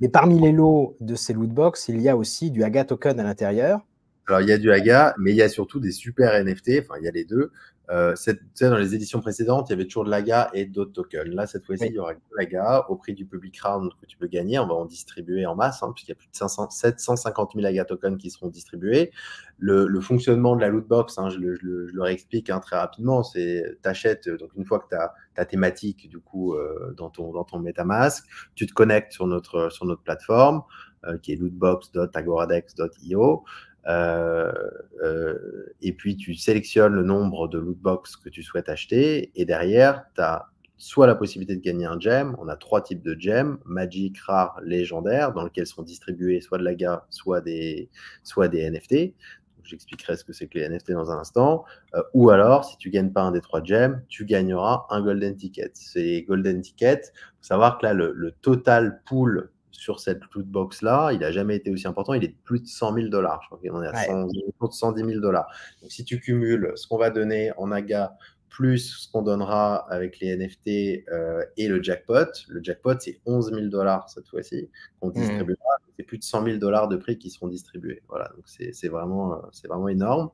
Mais parmi les lots de ces loot box, il y a aussi du AGA token à l'intérieur. Alors, il y a du Aga, mais il y a surtout des super NFT. Enfin, il y a les deux. Euh, cette, dans les éditions précédentes, il y avait toujours de l'AGA et d'autres tokens. Là, cette fois-ci, il y aura de l'AGA au prix du public round que tu peux gagner. On va en distribuer en masse, hein, puisqu'il y a plus de 500, 750 000 AGA tokens qui seront distribués. Le, fonctionnement de la lootbox, hein, je, le, leur explique hein, très rapidement. C'est t'achètes donc une fois que tu as ta thématique du coup euh, dans ton dans ton MetaMask, tu te connectes sur notre sur notre plateforme euh, qui est lootbox.agoradex.io. Euh, euh, et puis tu sélectionnes le nombre de loot box que tu souhaites acheter, et derrière, tu as soit la possibilité de gagner un gem, on a trois types de gems, magic, rare, légendaire, dans lesquels sont distribués soit de l'AGA, soit des, soit des NFT. J'expliquerai ce que c'est que les NFT dans un instant. Euh, ou alors, si tu gagnes pas un des trois gems, tu gagneras un golden ticket. C'est golden il faut savoir que là, le, le total pool sur cette loot box là, il n'a jamais été aussi important. Il est de plus de 100 000 dollars. Je crois qu'on est à 110 000 dollars. Donc si tu cumules ce qu'on va donner en AGA plus ce qu'on donnera avec les NFT euh, et le jackpot, le jackpot c'est 11 000 dollars cette fois-ci qu'on hmm. distribuera. c'est plus de 100 000 dollars de prix qui seront distribués. Voilà, donc c'est vraiment, euh, c'est vraiment énorme.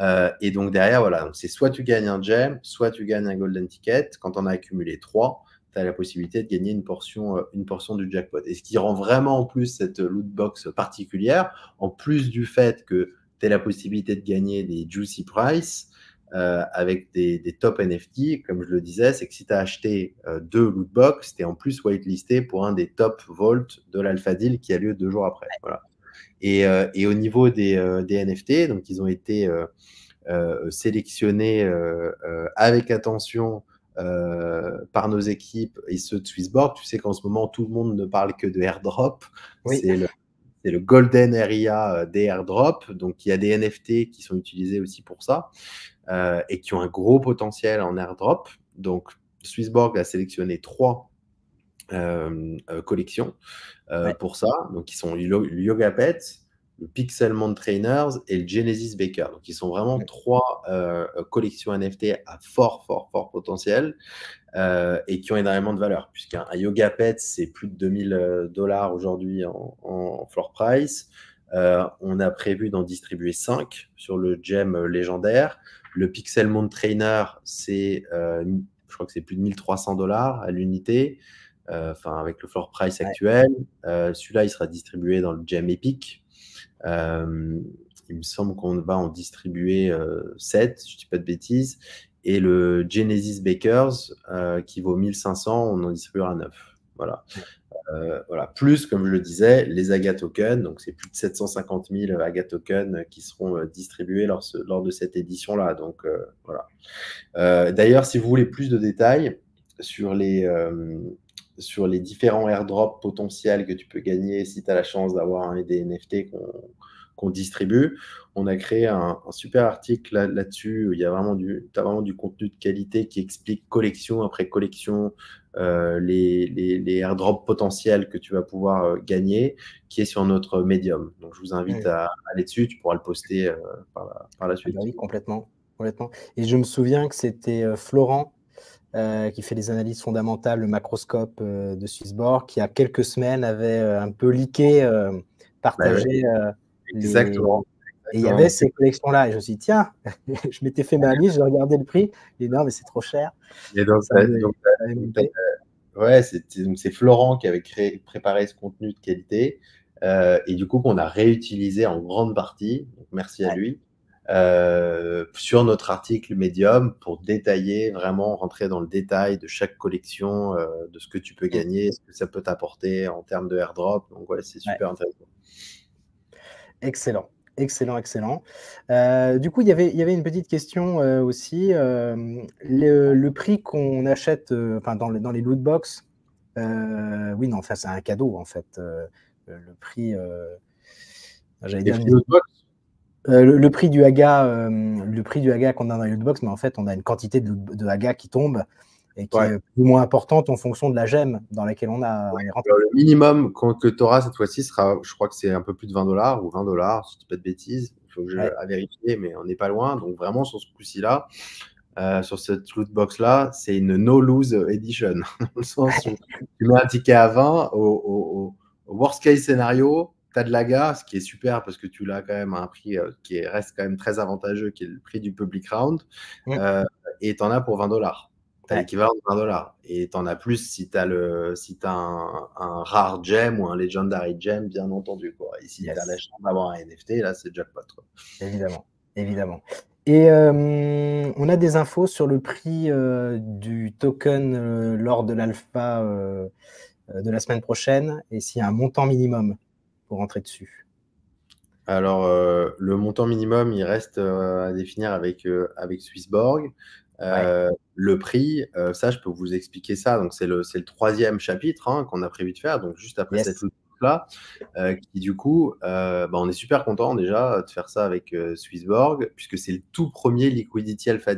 Euh, et donc derrière, voilà, c'est soit tu gagnes un gem, soit tu gagnes un golden ticket. Quand on a accumulé trois, tu as la possibilité de gagner une portion, euh, une portion du jackpot. Et ce qui rend vraiment en plus cette loot box particulière, en plus du fait que tu as la possibilité de gagner des juicy price euh, avec des, top NFT, comme je le disais, c'est que si tu as acheté euh, deux loot box, tu es en plus whitelisté pour un des top vaults de l'Alpha Deal qui a lieu deux jours après. Et, au niveau des, des, NFT, donc ils ont été sélectionnés avec attention euh, par nos équipes et ceux de Swissborg. Tu sais qu'en ce moment, tout le monde ne parle que de airdrop. C'est le, golden area euh, des airdrop. Donc, il y a des NFT qui sont utilisés aussi pour ça euh, et qui ont un gros potentiel en airdrop. Donc, Swissborg a sélectionné trois collections pour ça. Donc, ils sont Yoga Pets, le Pixelmon Trainers et le Genesis Baker. Donc, ils sont vraiment trois euh, collections NFT à fort, fort, fort potentiel euh, et qui ont énormément de valeur, puisqu'un Yoga Pet, c'est plus de 2000 euh, dollars aujourd'hui en, floor price. on a prévu d'en distribuer 5 sur le gem légendaire. Le Pixelmon Trainer, c'est, je crois que c'est plus de 1300 dollars à l'unité. Enfin, avec le floor price actuel, celui-là, il sera distribué dans le gem Epic. Euh, il me semble qu'on va en distribuer 7, euh, je ne dis pas de bêtises. Et le Genesis Bakers, euh, qui vaut 1500, on en distribuera 9. Voilà. voilà. Plus, comme je le disais, les AGA Donc, c'est plus de 750 000 AGA qui seront distribués lors, de cette édition-là. Donc, voilà. D'ailleurs, si vous voulez plus de détails sur les, sur les différents airdrops potentiels que tu peux gagner si tu as la chance d'avoir un des NFT qu'on distribue. On a créé un, super article là-dessus. il y a vraiment du, as vraiment du contenu de qualité qui explique collection après collection euh, les, les, airdrops potentiels que tu vas pouvoir euh, gagner, qui est sur notre médium. Donc je vous invite à, aller dessus. Tu pourras le poster euh, par, la, ah bah suite. Oui, complètement, complètement. Et je me souviens que c'était Florent euh, qui fait des analyses fondamentales, le macroscope euh, de Swissborg, qui il a quelques semaines avait euh, un peu liqué, partagé. Bah Exactement. Et il y avait ces collections-là. Et je me suis dit, tiens, [laughs] je m'étais fait ma liste, je regardais le prix. Et non, mais c'est trop cher. Et donc, ouais, c'est Florent qui avait créé, préparé ce contenu de qualité. et du coup, qu'on a réutilisé en grande partie. merci à lui. Euh, sur notre article Medium pour détailler, vraiment rentrer dans le détail de chaque collection, euh, de ce que tu peux mm. gagner, ce que ça peut t'apporter en termes de airdrop. Donc voilà, c'est super intéressant. Excellent. Excellent, excellent. Euh, du coup, y il y avait une petite question aussi. le, prix qu'on achète dans, dans, les loot box, oui, non, c'est un cadeau en fait. le prix. Euh, le, prix du haga, euh, le prix du haga qu'on a dans les lootbox, mais en fait, on a une quantité de, haga qui tombe et qui est plus ou moins importante en fonction de la gemme dans laquelle on a rentré. Le minimum que tu auras cette fois-ci sera, je crois que c'est un peu plus de 20 dollars ou 20 dollars, si pas de bêtises. Il faut que je vérifie, mais on n'est pas loin. Donc vraiment, sur ce coup-ci-là, euh, sur cette lootbox-là, c'est une no-lose edition. [laughs] dans le sens où tu mets un ticket à 20 au, au worst case scénario, tu as de la gare, ce qui est super parce que tu l'as quand même à un prix euh, qui reste quand même très avantageux, qui est le prix du public round. Euh, et tu en as pour 20 dollars. Tu as l'équivalent de 20 dollars. Et tu en as plus si tu as, le, si as un, rare gem ou un legendary gem, bien entendu. Quoi. Et si tu la chance d'avoir un NFT, là, c'est jackpot. Évidemment. Évidemment. Et euh, on a des infos sur le prix du token lors de l'alpha de la semaine prochaine et s'il y a un montant minimum pour rentrer dessus Alors, euh, le montant minimum, il reste euh, à définir avec, euh, avec Swissborg. Le prix, ça, je peux vous expliquer ça. Donc, c'est le, le troisième chapitre hein, qu'on a prévu de faire. Donc, juste après cette là, qui du coup, bah, on est super content déjà de faire ça avec Swissborg, puisque c'est le tout premier Liquidity Alpha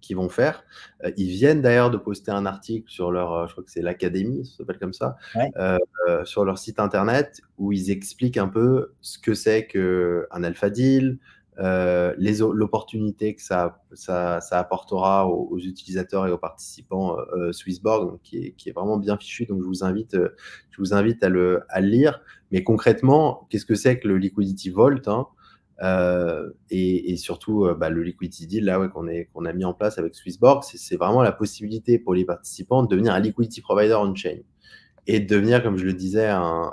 qu'ils vont faire. Euh, ils viennent d'ailleurs de poster un article sur leur, euh, je crois que c'est l'Académie, s'appelle comme ça, euh, sur leur site internet où ils expliquent un peu ce que c'est qu'un alpha deal, l'opportunité que ça, ça, apportera aux, utilisateurs et aux participants Swissborg, qui, est, vraiment bien fichu. Donc je vous invite, je vous invite à, le, lire. Mais concrètement, qu'est-ce que c'est que le Liquidity Vault hein euh, et, surtout, euh, bah, le liquidity deal là qu'on a mis en place avec Swissborg, c'est vraiment la possibilité pour les participants de devenir un liquidity provider on-chain et de devenir, comme je le disais, un,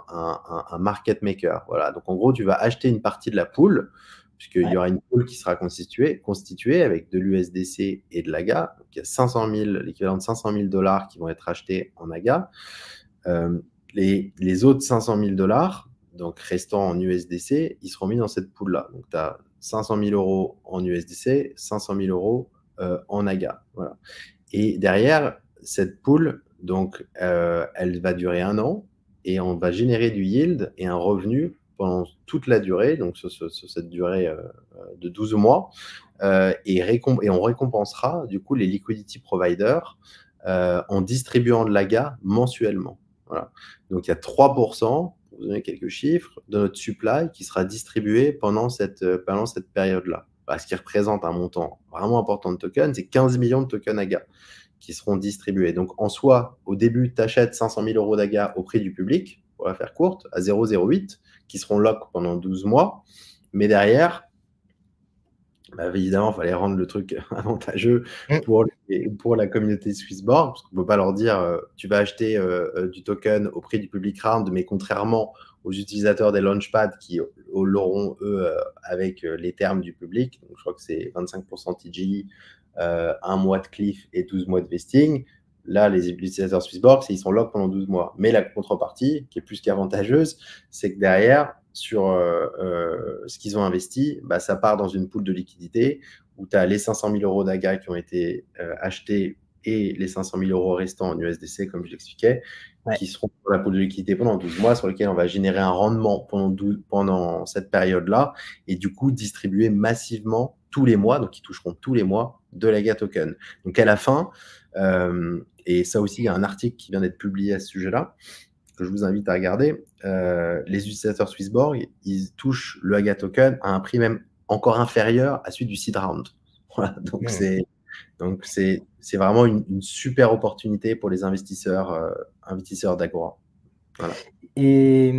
market maker. Voilà. Donc en gros, tu vas acheter une partie de la poule, puisqu'il y aura une poule qui sera constituée, constituée avec de l'USDC et de l'AGA. Donc il y a 500 l'équivalent de 500 000 dollars qui vont être achetés en AGA. Euh, les, les autres 500 000 dollars donc restant en USDC, ils seront mis dans cette poule-là. Donc, tu as 500 000 euros en USDC, 500 000 euros euh, en AGA. Et derrière, cette poule, donc, euh, elle va durer un an et on va générer du yield et un revenu pendant toute la durée, donc sur, cette durée euh, de 12 mois, et, on récompensera du coup les liquidity providers en distribuant de l'AGA mensuellement. Voilà. Donc il y a 3% vous donnez quelques chiffres, de notre supply qui sera distribué pendant cette, euh, cette période-là. ce qui représente un montant vraiment important de tokens, c'est 15 millions de tokens AGA qui seront distribués. Donc en soi, au début, tu achètes 500 000 euros d'AGA au prix du public, pour va faire courte, à 0,08, qui seront lock pendant 12 mois. Mais derrière, bah, évidemment, il fallait rendre le truc [laughs] avantageux mm. pour, pour la communauté Swissborg, parce qu'on ne peut pas leur dire euh, tu vas acheter euh, euh, du token au prix du public round, mais contrairement aux utilisateurs des launchpads qui l'auront, eux, avec les termes du public, donc je crois que c'est 25% TGI, un mois de cliff et 12 mois de vesting. Là, les utilisateurs Swissborg, ils sont lock pendant 12 mois. Mais la contrepartie, qui est plus qu'avantageuse, c'est que derrière, sur euh, euh, ce qu'ils ont investi, bah, ça part dans une poule de liquidité où tu as les 500 000 euros d'AGA qui ont été euh, achetés et les 500 000 euros restants en USDC, comme je l'expliquais, qui seront dans la poule de liquidité pendant 12 mois, sur lesquels on va générer un rendement pendant, pendant cette période-là, et du coup distribuer massivement tous les mois, donc ils toucheront tous les mois de l'AGA token. Donc à la fin, et ça aussi, il y a un article qui vient d'être publié à ce sujet-là, que je vous invite à regarder, euh, les utilisateurs Swissborg, ils touchent le Aga token à un prix même encore inférieur à celui du seed round. [laughs] donc c'est donc c'est vraiment une, super opportunité pour les investisseurs euh, investisseurs d'Agora. Voilà. Et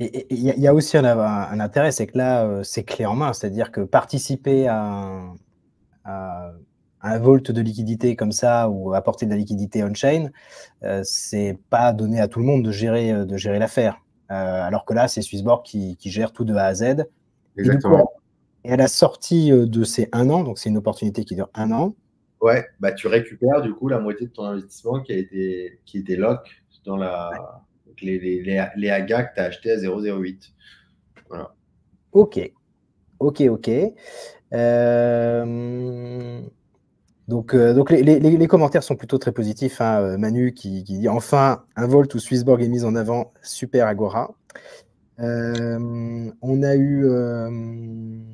il y, a aussi un, un intérêt, c'est que là, euh, c'est clé en main, c'est-à-dire que participer à, à un volt de liquidité comme ça ou apporter de la liquidité on-chain, euh, c'est pas donné à tout le monde de gérer, euh, de gérer l'affaire. Euh, alors que là, c'est Swissborg qui, gère tout de A à Z. Exactement. Et, à la sortie de ces un an, donc c'est une opportunité qui dure un an. Ouais, bah tu récupères du coup la moitié de ton investissement qui a été qui était lock dans la les, les, que tu as acheté à 0,08. Voilà. Ok. Ok, ok. Euh... Donc, euh, les, commentaires sont plutôt très positifs. Hein, euh, Manu qui, dit enfin, un Volt où Swissborg est mis en avant, super Agora. Euh, on a eu. on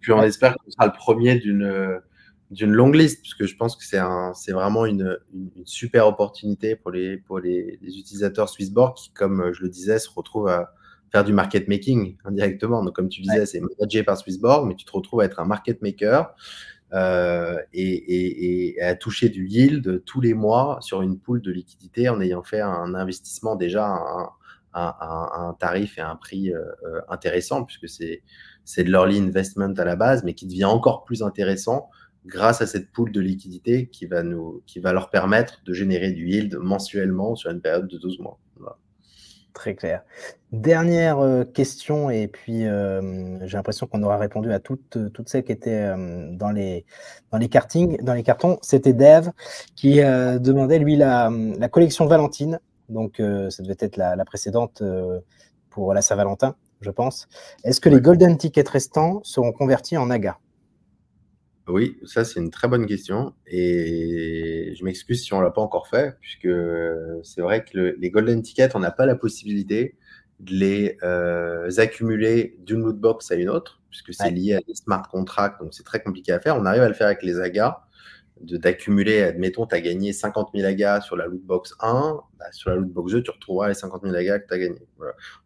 puis, espère sera le premier d'une d'une longue liste, puisque je pense que c'est un, c'est vraiment une, super opportunité pour les pour les, utilisateurs Swissborg qui, comme je le disais, se retrouvent à faire du market making indirectement. Hein, donc, comme tu disais, c'est managé par Swissborg, mais tu te retrouves à être un market maker euh, et, à et, du yield tous les mois sur une poule de liquidité en ayant fait un investissement déjà à un, tarif et un prix euh, euh, intéressant, puisque c'est, c'est de l'early investment à la base, mais qui devient encore plus intéressant grâce à cette poule de liquidité qui va, nous, qui va leur permettre de générer du yield mensuellement sur une période de 12 mois. Très clair. Dernière euh, question, et puis euh, j'ai l'impression qu'on aura répondu à toutes, euh, toutes celles qui étaient dans, les, dans, les dans les cartons. C'était Dave qui demandait, lui, la, la, collection Valentine. Donc, ça devait être la, précédente pour la Saint-Valentin, je pense. Est-ce que les Golden Tickets restants seront convertis en agas oui, ça c'est une très bonne question et je m'excuse si on ne l'a pas encore fait, puisque c'est vrai que les golden tickets, on n'a pas la possibilité de les euh, accumuler d'une lootbox à une autre, puisque c'est lié à des smart contracts, donc c'est très compliqué à faire. On arrive à le faire avec les agas, d'accumuler, admettons, tu as gagné 50 000 agas sur la lootbox 1, bah, sur la lootbox 2, tu retrouveras les 50 000 agas que tu as gagné.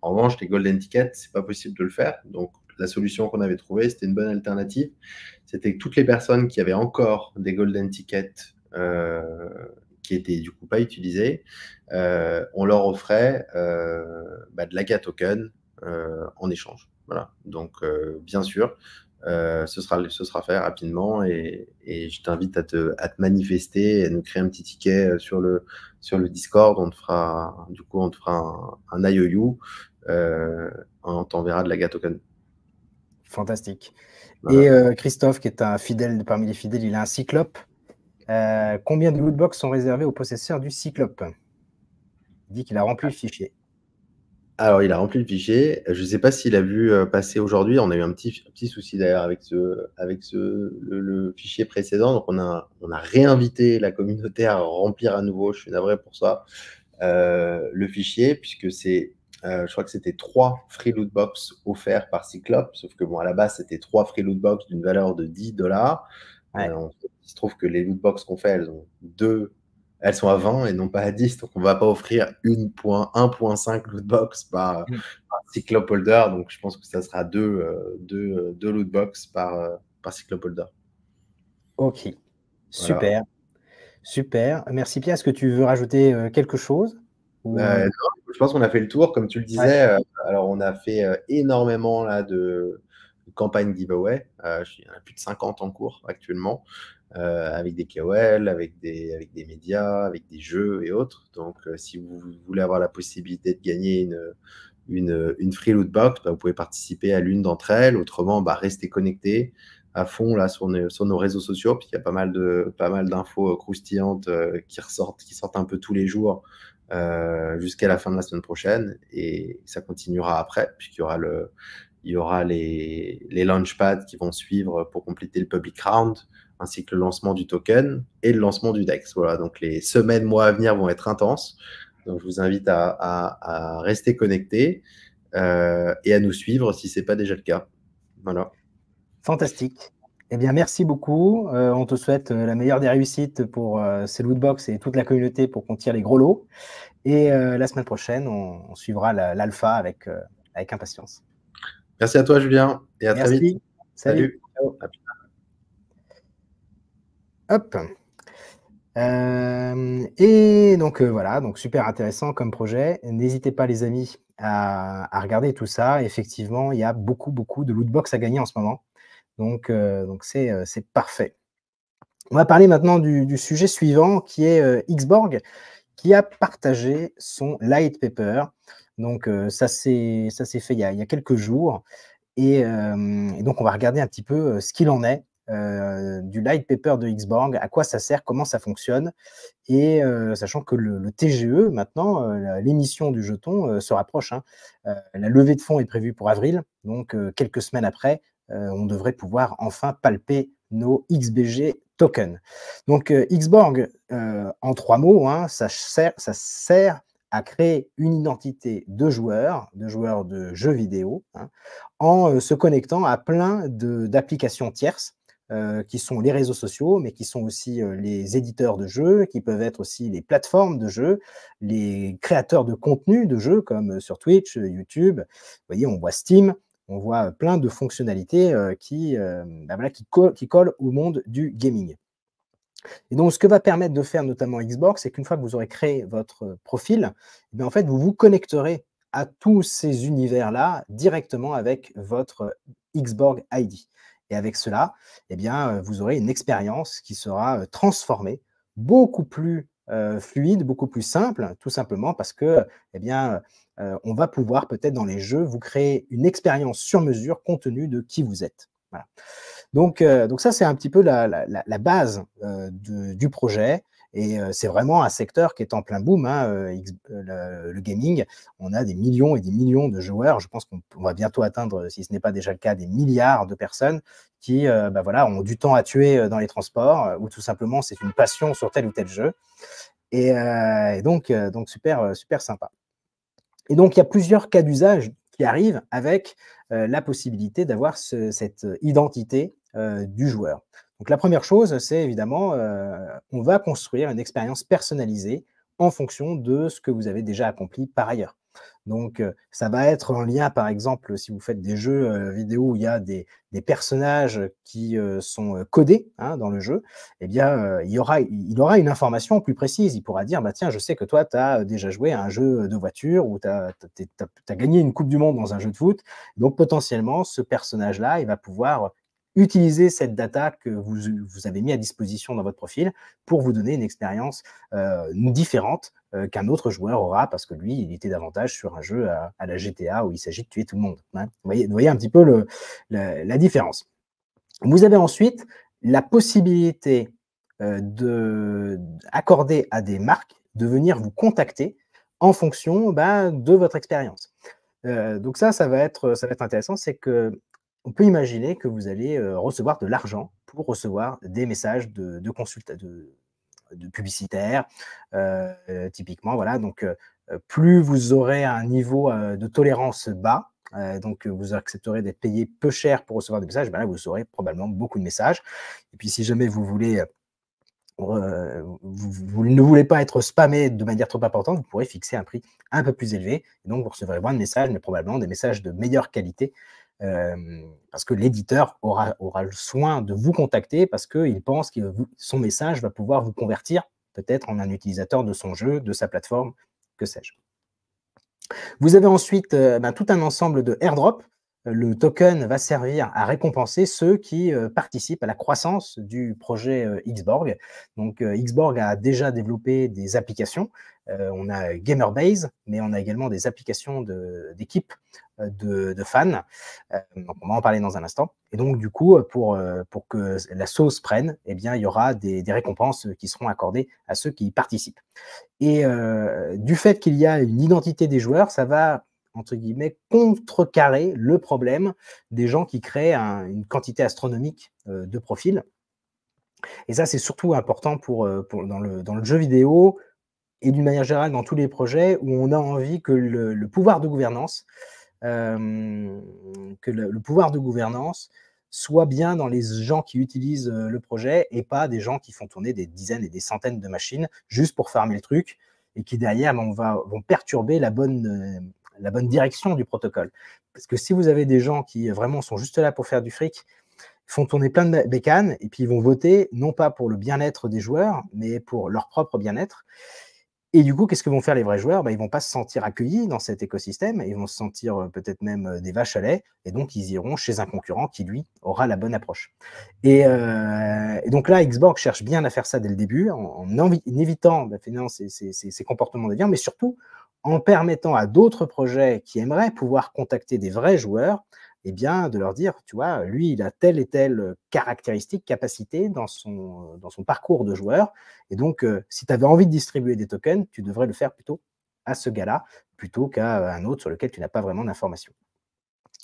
En revanche, les golden tickets, c'est pas possible de le faire, donc la solution qu'on avait trouvée, c'était une bonne alternative. C'était que toutes les personnes qui avaient encore des golden tickets euh, qui étaient du coup pas utilisées, euh, on leur offrait euh, bah, de l'AGA token en échange. Voilà. Donc bien sûr, ce, sera, ce sera fait rapidement et, je t'invite à te, à te manifester et à nous créer un petit ticket sur le, sur le Discord. On te fera, du coup, on te fera un, IOU. on t'enverra de la GATOken fantastique. Et euh, Christophe, qui est un fidèle parmi les fidèles, il a un cyclope. Euh, combien de lootbox sont réservés aux possesseurs du cyclope Il dit qu'il a rempli le fichier. Alors, il a rempli le fichier. Je ne sais pas s'il a vu euh, passer aujourd'hui. On a eu un petit, petit souci d'ailleurs avec, ce, avec le, fichier précédent. Donc, on a, on a réinvité la communauté à remplir à nouveau. Je suis navré pour ça. le fichier, puisque c'est euh, je crois que c'était trois free loot box offerts par Cyclope, sauf que bon, à la base, c'était trois free loot box d'une valeur de 10 dollars. Euh, il se trouve que les loot box qu'on fait, elles deux, elles sont à 20 et non pas à 10, donc on va pas offrir 1.5 loot box mm. par, Cyclope Holder, donc je pense que ça sera deux, euh, deux, loot box par, par Cyclope Holder. Ok, super. Super, merci Pierre. Est-ce que tu veux rajouter quelque chose je pense qu'on a fait le tour, comme tu le disais. Euh, alors, on a fait euh, énormément là, de, campagnes giveaway. Euh, il plus de 50 en cours actuellement. avec des KOL, avec des, avec des médias, avec des jeux et autres. Donc, si vous voulez avoir la possibilité de gagner une, free loot box, bah, vous pouvez participer à l'une d'entre elles. Autrement, bah, restez connectés à fond là, sur, nos, réseaux sociaux. puisqu'il y a pas mal, de, pas mal d'infos croustillantes qui, ressortent, qui sortent un peu tous les jours euh, jusqu'à la fin de la semaine prochaine et ça continuera après puisqu'il y aura il y aura les, les launchpads qui vont suivre pour compléter le public round ainsi que le lancement du token et le lancement du DEX. Voilà, donc les semaines, mois à venir vont être intenses. Donc je vous invite à, rester connecté euh, et à nous suivre si ce n'est pas déjà le cas. Voilà. Fantastique. Eh bien, merci beaucoup. Euh, on te souhaite euh, la meilleure des réussites pour ces euh, lootbox et toute la communauté pour qu'on tire les gros lots. Et la semaine prochaine, on, suivra l'alpha avec, impatience. Merci à toi, Julien, et à très vite. Salut. Hop. et donc voilà, donc super intéressant comme projet. N'hésitez pas, les amis, à regarder tout ça. Effectivement, il y a beaucoup, beaucoup de lootbox à gagner en ce moment. Donc, euh, donc euh, c'est, parfait. On va parler maintenant du, sujet suivant qui est euh, Xborg, qui a partagé son light paper. Donc, ça, s'est, ça fait il y, a, quelques jours. Et, donc, on va regarder un petit peu ce qu'il en est du light paper de Xborg, à quoi ça sert, comment ça fonctionne. Et sachant que le, TGE, e maintenant, l'émission du jeton se rapproche. Hein. la levée de fonds est prévue pour avril. Donc, quelques semaines après, euh, on devrait pouvoir enfin palper nos XBG tokens. Donc euh, Xborg, euh, en trois mots, hein, ça, sert, ça sert à créer une identité de joueur, de joueur de jeux vidéo, hein, en se connectant à plein d'applications tierces qui sont les réseaux sociaux, mais qui sont aussi les éditeurs de jeux, qui peuvent être aussi les plateformes de jeux, les créateurs de contenu de jeux, comme sur Twitch, YouTube. Vous voyez, on voit Steam, on voit euh, plein de fonctionnalités euh, qui, euh, bah qui, collent au monde du gaming. Et donc, ce que va permettre de faire notamment Xbox, c'est qu'une fois que vous aurez créé votre profil, eh en fait, vous vous connecterez à tous ces univers-là directement avec votre Xbox ID. Et avec cela, eh bien, vous aurez une expérience qui sera transformée, beaucoup plus fluide, beaucoup plus simple, tout simplement parce que eh bien, euh, on va pouvoir peut-être dans les jeux vous créer une expérience sur mesure compte tenu de qui vous êtes. Euh, donc, ça, c'est un petit peu la, base euh, du projet. Et c'est vraiment un secteur qui est en plein boom, hein, le, gaming. On a des millions et des millions de joueurs. Je pense qu'on va bientôt atteindre, si ce n'est pas déjà le cas, des milliards de personnes qui bah, ont du temps à tuer dans les transports ou tout simplement c'est une passion sur tel ou tel jeu. Et, donc, donc super, super sympa. Et donc, il y a plusieurs cas d'usage qui arrivent avec euh, la possibilité d'avoir cette euh, identité euh, du joueur. Donc, la première chose, c'est évidemment, on va construire une expérience personnalisée en fonction de ce que vous avez déjà accompli par ailleurs. Donc, ça va être en lien, par exemple, si vous faites des jeux vidéo où il y a des, personnages qui sont codés hein, dans le jeu, eh bien, il, y aura, il aura une information plus précise. Il pourra dire, bah, tiens, je sais que toi, tu as déjà joué à un jeu de voiture ou tu as, gagné une Coupe du Monde dans un jeu de foot. Donc, potentiellement, ce personnage-là, il va pouvoir utiliser cette data que vous, vous, avez mis à disposition dans votre profil pour vous donner une expérience euh, différente euh, qu'un autre joueur aura parce que lui, il était davantage sur un jeu à, la GTA où il s'agit de tuer tout le monde. Hein. Vous, voyez, voyez, un petit peu le, la, différence. Vous avez ensuite la possibilité euh, de, accorder à des marques de venir vous contacter en fonction ben, de votre expérience. donc ça, ça va être, ça va être intéressant, c'est que on peut imaginer que vous allez euh, recevoir de l'argent pour recevoir des messages de, publicitaires, euh, euh, typiquement. Voilà, donc plus vous aurez un niveau de tolérance bas, donc vous accepterez d'être payé peu cher pour recevoir des messages, ben vous aurez probablement beaucoup de messages. Et puis si jamais vous voulez ne voulez pas être spammé de manière trop importante, vous pourrez fixer un prix un peu plus élevé. donc vous recevrez moins de messages, mais probablement des messages de meilleure qualité parce que l'éditeur aura, aura le soin de vous contacter parce qu'il pense que son message va pouvoir vous convertir peut-être en un utilisateur de son jeu, de sa plateforme, que sais-je. Vous avez ensuite euh, ben, tout un ensemble de airdrops le token va servir à récompenser ceux qui euh, participent à la croissance du projet euh, Xborg. Donc euh, Xborg a déjà développé des applications. on a Gamerbase, mais on a également des applications d'équipes de, fans. on va en parler dans un instant. Et donc du coup, pour, que la sauce prenne, eh bien, il y aura des, des récompenses qui seront accordées à ceux qui y participent. Et du fait qu'il y a une identité des joueurs, ça va entre guillemets, contrecarrer le problème des gens qui créent une quantité astronomique euh, de profils. Et ça, c'est surtout important pour, euh, dans, le, jeu vidéo et d'une manière générale dans tous les projets où on a envie que le, pouvoir de gouvernance, euh, que le, pouvoir de gouvernance soit bien dans les gens qui utilisent le projet et pas des gens qui font tourner des dizaines et des centaines de machines juste pour farmer le truc et qui derrière ben, vont perturber la bonne la bonne direction du protocole. Parce que si vous avez des gens qui vraiment sont juste là pour faire du fric, font tourner plein de bécanes et puis ils vont voter non pas pour le bien-être des joueurs, mais pour leur propre bien-être. Et du coup, qu'est-ce que vont faire les vrais joueurs ben, Ils vont pas se sentir accueillis dans cet écosystème, ils vont se sentir euh, peut-être même euh, des vaches à lait, et donc ils iront chez un concurrent qui, lui, aura la bonne approche. Et, euh, donc là, Xbox cherche bien à faire ça dès le début, en, évitant bah, finalement, ces, ces, ces, comportements déviants, mais surtout en permettant à d'autres projets qui aimeraient pouvoir contacter des vrais joueurs, eh bien, de leur dire, tu vois, lui, il a telle et telle caractéristique, capacité dans son, dans son parcours de joueur. Et donc, si tu avais envie de distribuer des tokens, tu devrais le faire plutôt à ce gars-là, plutôt qu'à un autre sur lequel tu n'as pas vraiment d'informations.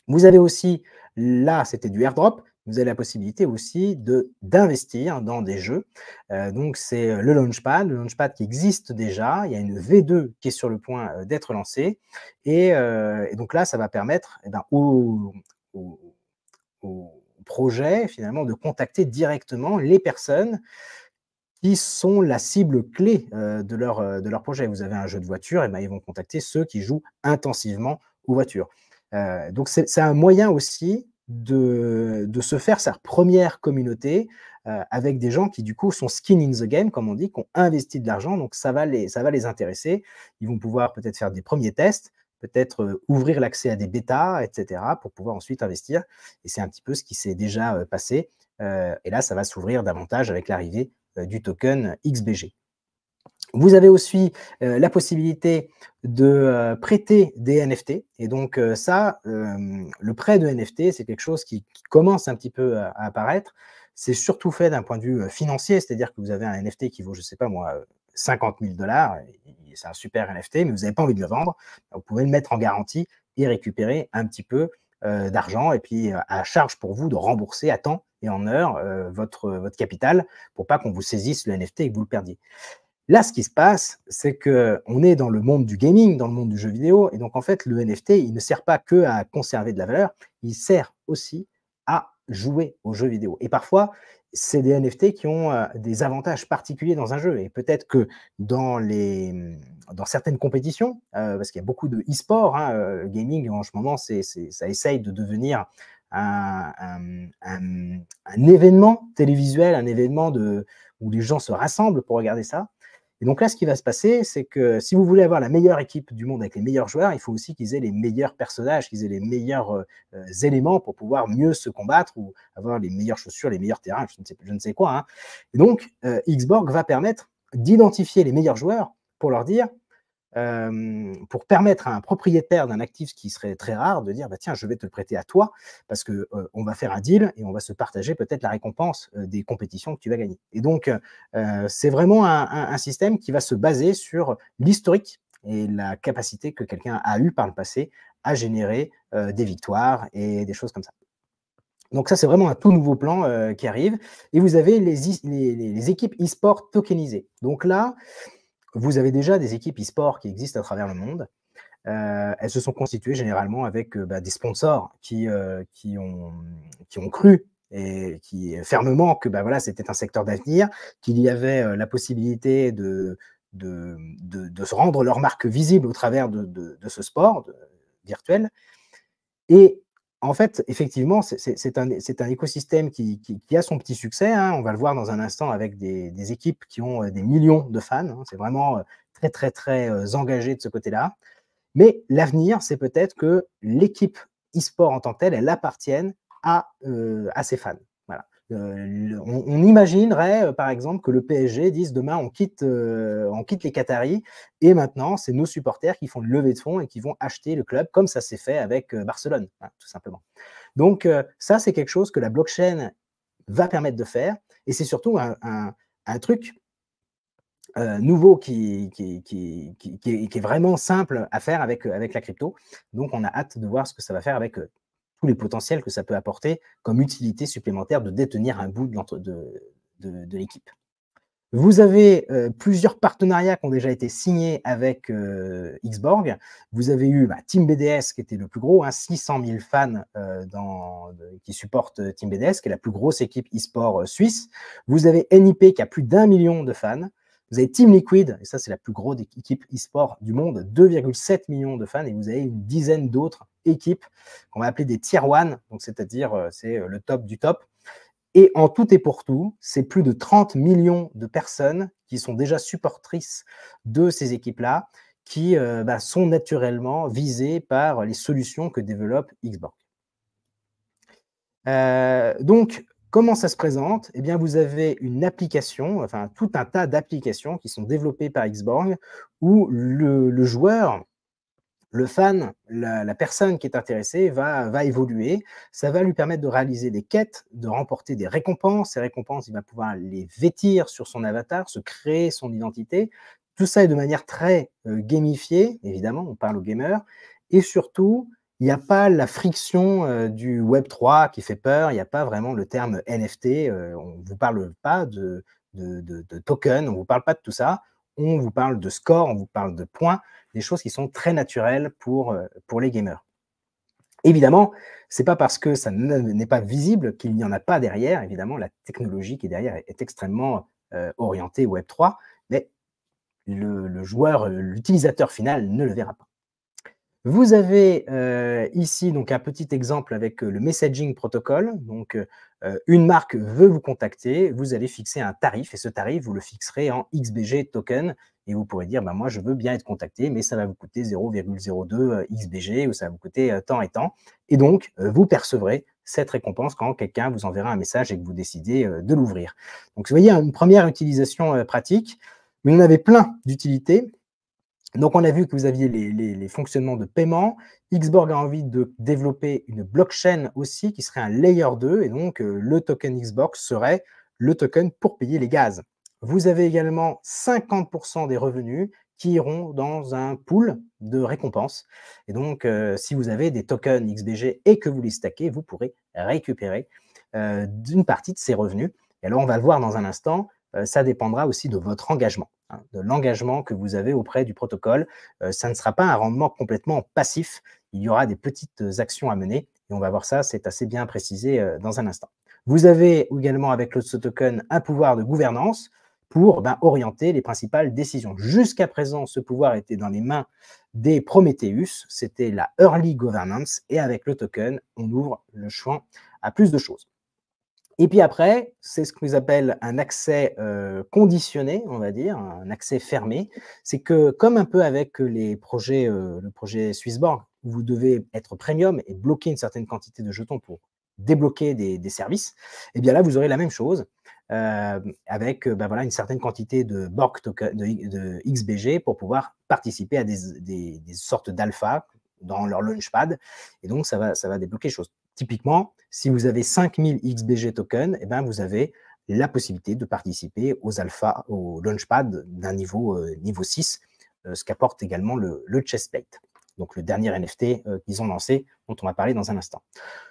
Vous avez aussi, là, c'était du airdrop, vous avez la possibilité aussi de d'investir dans des jeux. Euh, donc c'est euh, le Launchpad, le Launchpad qui existe déjà. Il y a une V2 qui est sur le point euh, d'être lancée. Et, donc là, ça va permettre eh ben, au projet, finalement de contacter directement les personnes qui sont la cible clé de, leur, de leur projet. Vous avez un jeu de voiture, et eh ben, ils vont contacter ceux qui jouent intensivement aux voitures. donc c'est un moyen aussi de, se faire sa première communauté euh, avec des gens qui, du coup, sont skin in the game, comme on dit, qui ont investi de l'argent. Donc, ça va, les, ça va les intéresser. Ils vont pouvoir peut-être faire des premiers tests, peut-être euh, ouvrir l'accès à des bêtas, etc., pour pouvoir ensuite investir. Et c'est un petit peu ce qui s'est déjà euh, passé. et là, ça va s'ouvrir davantage avec l'arrivée du token XBG. Vous avez aussi euh, la possibilité de euh, prêter des NFT. Et donc euh, ça, le prêt de NFT, c'est quelque chose qui, commence un petit peu à, apparaître. C'est surtout fait d'un point de vue financier, c'est-à-dire que vous avez un NFT qui vaut, je ne sais pas moi, 50 000 dollars, c'est un super NFT, mais vous n'avez pas envie de le vendre, vous pouvez le mettre en garantie et récupérer un petit peu d'argent, et puis à charge pour vous de rembourser à temps et en heure votre, votre capital pour pas qu'on vous saisisse le NFT et que vous le perdiez. Là, ce qui se passe, c'est que on est dans le monde du gaming, dans le monde du jeu vidéo, et donc en fait, le NFT, il ne sert pas que à conserver de la valeur, il sert aussi à jouer aux jeux vidéo. Et parfois, c'est des NFT qui ont euh, des avantages particuliers dans un jeu. Et peut-être que dans, les, dans certaines compétitions, euh, parce qu'il y a beaucoup de e-sport, hein, euh, gaming en ce moment, c'est, ça essaye de devenir un, un, événement télévisuel, un événement de, où les gens se rassemblent pour regarder ça. Et donc là, ce qui va se passer, c'est que si vous voulez avoir la meilleure équipe du monde avec les meilleurs joueurs, il faut aussi qu'ils aient les meilleurs personnages, qu'ils aient les meilleurs euh, éléments pour pouvoir mieux se combattre ou avoir les meilleures chaussures, les meilleurs terrains, je ne sais, je ne sais quoi. Hein. Et donc, euh, Xborg va permettre d'identifier les meilleurs joueurs pour leur dire pour permettre à un propriétaire d'un actif, ce qui serait très rare, de dire bah, tiens, je vais te le prêter à toi parce que on va faire un deal et on va se partager peut-être la récompense des compétitions que tu vas gagner. Et donc, c'est vraiment un, système qui va se baser sur l'historique et la capacité que quelqu'un a eu par le passé à générer des victoires et des choses comme ça. Donc ça, c'est vraiment un tout nouveau plan qui arrive. Et vous avez les, les, les équipes e-sport tokenisées. Donc là, vous avez déjà des équipes e-sport qui existent à travers le monde. Euh, elles se sont constituées généralement avec euh, bah, des sponsors qui, euh, qui, ont, qui ont cru et qui fermement que bah, voilà, c'était un secteur d'avenir, qu'il y avait la possibilité de de, se rendre leur marque visible au travers de, de ce sport virtuel. Et en fait, effectivement, c'est un, écosystème qui, a son petit succès. Hein. On va le voir dans un instant avec des, équipes qui ont euh, des millions de fans. Hein. C'est vraiment euh, très, très, très euh, engagé de ce côté-là. Mais l'avenir, c'est peut-être que l'équipe e-sport en tant que telle, elle appartienne à ses fans. Euh, on, imaginerait, euh, par exemple, que le PSG dise demain on quitte, euh, quitte les Qataris et maintenant c'est nos supporters qui font le levée de fonds et qui vont acheter le club comme ça s'est fait avec Barcelone, hein, tout simplement. Donc ça c'est quelque chose que la blockchain va permettre de faire et c'est surtout un, truc nouveau qui, est, vraiment simple à faire avec, avec la crypto. Donc, on a hâte de voir ce que ça va faire avec tous les potentiels que ça peut apporter comme utilité supplémentaire de détenir un bout de, l'équipe. Vous avez euh, plusieurs partenariats qui ont déjà été signés avec euh, Xborg. Vous avez eu bah, Team BDS, qui était le plus gros, 600 hein, 000 fans euh, qui supportent Team BDS, qui est la plus grosse équipe e-sport suisse. Vous avez NIP, qui a plus d'un million de fans. Vous avez Team Liquid, et ça c'est la plus grosse équipe e-sport du monde, 2,7 millions de fans, et vous avez une dizaine d'autres équipes qu'on va appeler des tier one, donc c'est-à-dire euh, c'est euh, le top du top. Et en tout et pour tout, c'est plus de 30 millions de personnes qui sont déjà supportrices de ces équipes-là, qui euh, bah, sont naturellement visées par les solutions que développe Xbox. Euh, donc, Comment ça se présente Eh bien, vous avez une application, enfin tout un tas d'applications qui sont développées par Xborg, où le, joueur, le fan, la, personne qui est intéressée va, va évoluer. Ça va lui permettre de réaliser des quêtes, de remporter des récompenses. Ces récompenses, il va pouvoir les vêtir sur son avatar, se créer son identité. Tout ça est de manière très euh, gamifiée, évidemment, on parle aux gamers. Et surtout, il n'y a pas la friction du Web 3 qui fait peur, il n'y a pas vraiment le terme NFT, on ne vous parle pas de, de, token, on ne vous parle pas de tout ça, on vous parle de score, on vous parle de points, des choses qui sont très naturelles pour, les gamers. Évidemment, ce n'est pas parce que ça n'est pas visible qu'il n'y en a pas derrière, évidemment, la technologie qui est derrière est extrêmement orientée Web 3, mais le joueur, l'utilisateur final ne le verra pas. Vous avez euh, ici donc un petit exemple avec euh, le messaging protocole. Donc, euh, une marque veut vous contacter, vous allez fixer un tarif et ce tarif, vous le fixerez en XBG token et vous pourrez dire, bah, moi, je veux bien être contacté, mais ça va vous coûter 0,02 XBG ou ça va vous coûter tant et tant. Et donc, vous percevrez cette récompense quand quelqu'un vous enverra un message et que vous décidez de l'ouvrir. Donc, vous voyez, une première utilisation pratique. Mais on avait plein d'utilités donc, on a vu que vous aviez les, fonctionnements de paiement. Xborg a envie de développer une blockchain aussi qui serait un layer 2 et donc euh, le token XBOX serait le token pour payer les gaz. Vous avez également 50% des revenus qui iront dans un pool de récompenses. Et donc, euh, si vous avez des tokens XBG et que vous les stackez, vous pourrez récupérer euh, d'une une partie de ces revenus. Et alors, on va le voir dans un instant, ça dépendra aussi de votre engagement. Hein, de l'engagement que vous avez auprès du protocole. Euh, ça ne sera pas un rendement complètement passif. Il y aura des petites euh, actions à mener et on va voir ça, c'est assez bien précisé euh, dans un instant. Vous avez également avec le token un pouvoir de gouvernance pour ben, orienter les principales décisions. Jusqu'à présent, ce pouvoir était dans les mains des Prometheus, c'était la early governance, et avec le token, on ouvre le champ à plus de choses. Et puis après, c'est ce que nous appelle un accès euh, conditionné, on va dire, un accès fermé. C'est que, comme un peu avec les projets, euh, le projet Swissborg, où vous devez être premium et bloquer une certaine quantité de jetons pour débloquer des, services, et eh bien là, vous aurez la même chose euh, avec ben voilà, une certaine quantité de de, XBG, pour pouvoir participer à des, sortes d'alpha dans leur launchpad. Et donc, ça va, ça va débloquer les choses. Typiquement, si vous avez 5000 XBG tokens, eh ben vous avez la possibilité de participer aux alpha, au launchpad d'un niveau, euh, niveau 6, euh, ce qu'apporte également le, le donc le dernier NFT euh, qu'ils ont lancé, dont on va parler dans un instant.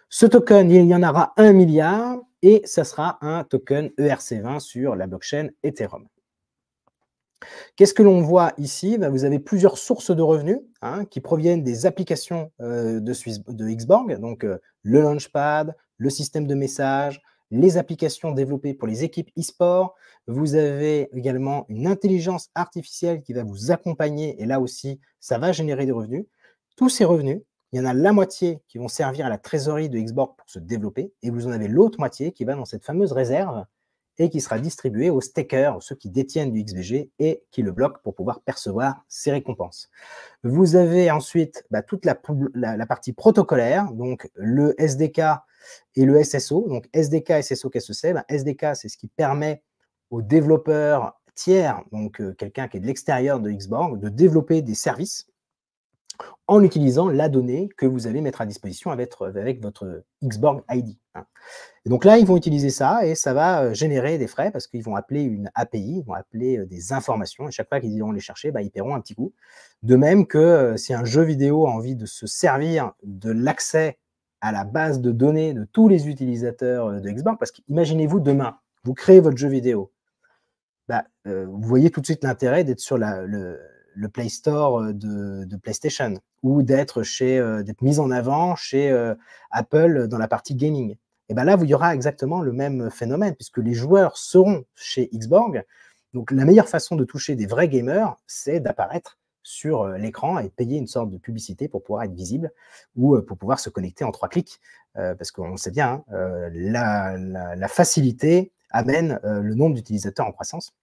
Ce token, il y en aura un milliard et ça sera un token ERC20 sur la blockchain Ethereum. Qu'est-ce que l'on voit ici ben, Vous avez plusieurs sources de revenus hein, qui proviennent des applications euh, de, Xborg, donc euh, le Launchpad, le système de messages, les applications développées pour les équipes e-sport. Vous avez également une intelligence artificielle qui va vous accompagner et là aussi, ça va générer des revenus. Tous ces revenus, il y en a la moitié qui vont servir à la trésorerie de Xborg pour se développer et vous en avez l'autre moitié qui va dans cette fameuse réserve et qui sera distribué aux stakers, ceux qui détiennent du XBG et qui le bloquent pour pouvoir percevoir ses récompenses. Vous avez ensuite bah, toute la, partie protocolaire, donc le SDK et le SSO. Donc SDK, SSO, qu'est-ce que c'est bah, SDK, c'est ce qui permet aux développeurs tiers, donc euh, quelqu'un qui est de l'extérieur de Xborg, de développer des services en utilisant la donnée que vous allez mettre à disposition avec, euh, votre Xborg ID. Hein. Et donc là, ils vont utiliser ça et ça va euh, générer des frais parce qu'ils vont appeler une API, ils vont appeler euh, des informations. Et chaque fois qu'ils iront les chercher, bah, ils paieront un petit coup. De même que si un jeu vidéo a envie de se servir de l'accès à la base de données de tous les utilisateurs de Xborg, parce qu'imaginez-vous demain, vous créez votre jeu vidéo. Bah, vous voyez tout de suite l'intérêt d'être sur la, le, le Play Store euh, de, PlayStation ou euh, d'être mis en avant chez euh, Apple dans la partie gaming. Et bien là, il y aura exactement le même phénomène puisque les joueurs seront chez Xborg. Donc la meilleure façon de toucher des vrais gamers, c'est d'apparaître sur l'écran et payer une sorte de publicité pour pouvoir être visible ou pour pouvoir se connecter en trois clics. parce qu'on sait bien, hein, la, facilité amène le nombre d'utilisateurs en croissance.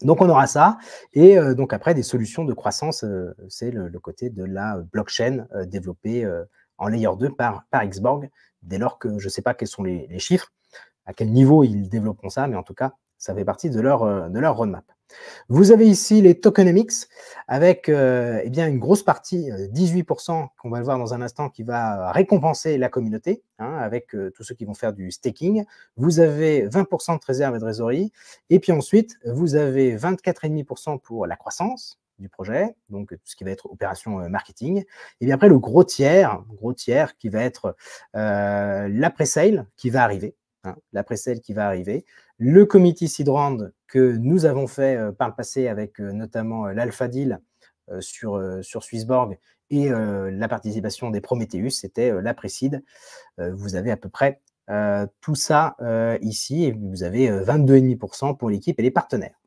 Donc on aura ça. Et euh, donc après, des solutions de croissance, euh, c'est le, côté de la blockchain euh, développée en layer 2 par, Xborg, dès lors que je ne sais pas quels sont les, chiffres, à quel niveau ils développeront ça, mais en tout cas, ça fait partie de leur, de leur roadmap. Vous avez ici les tokenomics avec euh, eh bien, une grosse partie, 18% euh, qu'on va le voir dans un instant, qui va euh, récompenser la communauté hein, avec tous ceux qui vont faire du staking. Vous avez 20% de réserve et de trésorerie. Et puis ensuite, vous avez 24,5% pour la croissance du projet, donc tout ce qui va être opération marketing. Et puis après, le gros tiers, gros tiers qui va être euh, l'après-sale qui va arriver la hein, précède qui va arriver, le comité Sidrand que nous avons fait euh, par le passé avec euh, notamment euh, l'Alpha Deal sur, sur Swissborg et la participation des Prometheus, c'était la précide. vous avez à peu près tout ça ici et vous avez 22,5% pour l'équipe et les partenaires.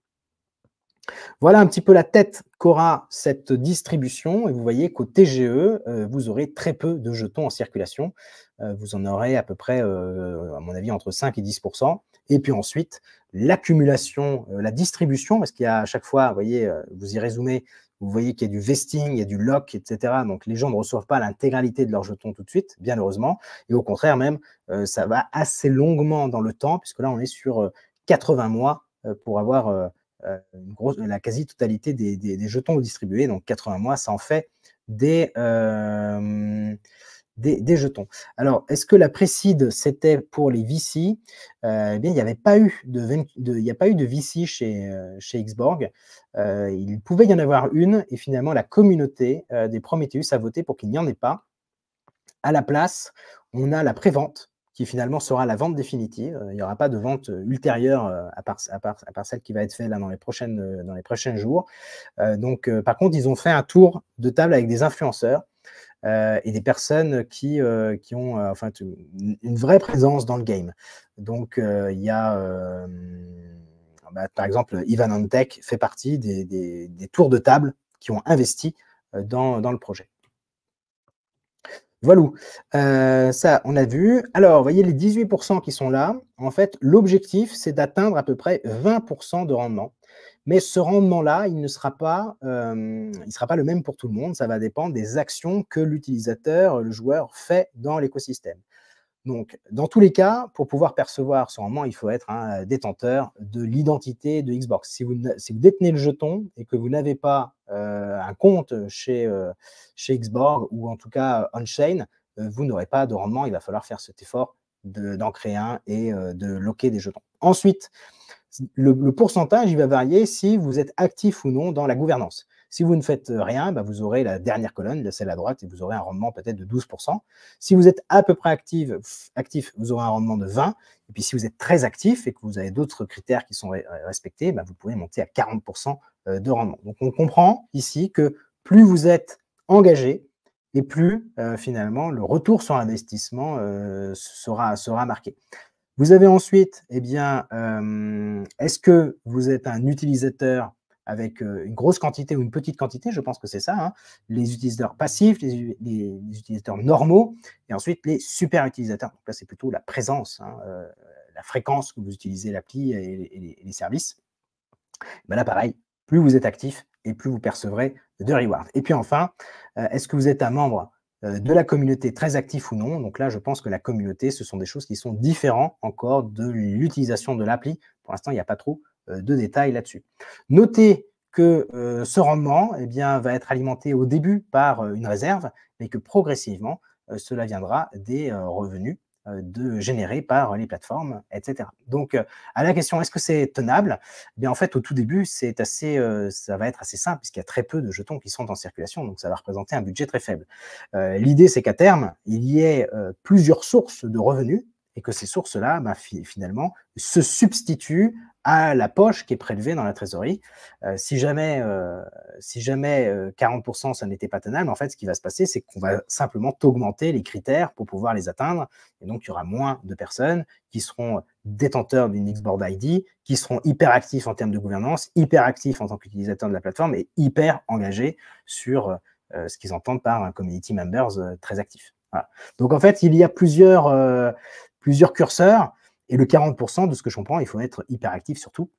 Voilà un petit peu la tête qu'aura cette distribution. Et vous voyez qu'au TGE, vous aurez très peu de jetons en circulation. Euh, vous en aurez à peu près, euh, à mon avis, entre 5 et 10 Et puis ensuite, l'accumulation, euh, la distribution, parce qu'il y a à chaque fois, vous voyez, vous y résumez, vous voyez qu'il y a du vesting, il y a du lock, etc. Donc les gens ne reçoivent pas l'intégralité de leurs jetons tout de suite, bien heureusement. Et au contraire, même, ça va assez longuement dans le temps, puisque là, on est sur 80 mois pour avoir une grosse, la quasi-totalité des, jetons distribués. Donc 80 mois, ça en fait des des, jetons. Alors, est-ce que la précide, c'était pour les VC euh, Eh bien, il n'y avait pas eu de, de VC euh, chez, Xborg. Euh, il pouvait y en avoir une, et finalement, la communauté des Prometheus a voté pour qu'il n'y en ait pas. À la place, on a la prévente qui finalement sera la vente définitive. Il n'y aura pas de vente ultérieure à part, celle qui va être faite dans les, prochaines, dans les prochains jours. donc, par contre, ils ont fait un tour de table avec des influenceurs euh, et des personnes qui, euh, qui ont euh, enfin, une vraie présence dans le game. Donc, il y a, bah, par exemple, Ivan Antec fait partie des, tours de table qui ont investi dans, le projet. Voilà, ça on a vu. Alors, vous voyez les 18% qui sont là. En fait, l'objectif, c'est d'atteindre à peu près 20% de rendement. Mais ce rendement-là, il ne sera pas, euh, il sera pas le même pour tout le monde. Ça va dépendre des actions que l'utilisateur, le joueur fait dans l'écosystème. Donc, dans tous les cas, pour pouvoir percevoir ce rendement, il faut être un euh, détenteur de l'identité de Xbox. Si vous, vous, détenez le jeton et que vous n'avez pas euh, un compte chez, Xbox ou en tout cas on-chain, vous n'aurez pas de rendement. Il va falloir faire cet effort d'en créer un et de loquer des jetons. Ensuite, le, pourcentage, il va varier si vous êtes actif ou non dans la gouvernance. Si vous ne faites euh, rien, bah, vous aurez la dernière colonne, celle à droite, et vous aurez un rendement peut-être de 12%. Si vous êtes à peu près actif, vous aurez un rendement de 20%. Et puis si vous êtes très actif et que vous avez d'autres critères qui sont respectés, bah, vous pouvez monter à 40% euh, de rendement. Donc on comprend ici que plus vous êtes engagé, et plus euh, finalement le retour sur investissement sera marqué. Vous avez ensuite, eh bien, euh, est-ce que vous êtes un utilisateur avec euh, une grosse quantité ou une petite quantité, je pense que c'est ça, hein. les utilisateurs passifs, les, utilisateurs normaux, et ensuite les super utilisateurs. Donc là, c'est plutôt la présence, hein, euh, la fréquence que vous utilisez l'appli et, les services. Ben là, pareil, plus vous êtes actif et plus vous percevrez de rewards. Et puis enfin, est-ce que vous êtes un membre euh, de la communauté, très actif ou non. Donc là, je pense que la communauté, ce sont des choses qui sont différentes encore de l'utilisation de l'appli. Pour l'instant, il n'y a pas trop euh, de détails là-dessus. Notez que euh, ce rendement eh bien, va être alimenté au début par une réserve, mais que progressivement, cela viendra des revenus euh, de générer par les plateformes, etc. Donc, euh, à la question est-ce que c'est tenable eh Bien, en fait, au tout début, c'est assez, euh, ça va être assez simple puisqu'il y a très peu de jetons qui sont en circulation, donc ça va représenter un budget très faible. L'idée, c'est qu'à terme, il y ait plusieurs sources de revenus et que ces sources-là, bah, finalement, se substituent à la poche qui est prélevée dans la trésorerie. Euh, si jamais, euh, si jamais 40%, euh, ça n'était pas tenable, en fait, ce qui va se passer, c'est qu'on va simplement augmenter les critères pour pouvoir les atteindre. Et donc, il y aura moins de personnes qui seront détenteurs d'une Xboard ID, qui seront hyper actifs en termes de gouvernance, hyper actifs en tant qu'utilisateurs de la plateforme et hyper engagés sur ce qu'ils entendent par un community members très actif. Donc, en fait, il y a plusieurs, plusieurs curseurs. Et le 40% de ce que je comprends, il faut être hyper actif surtout.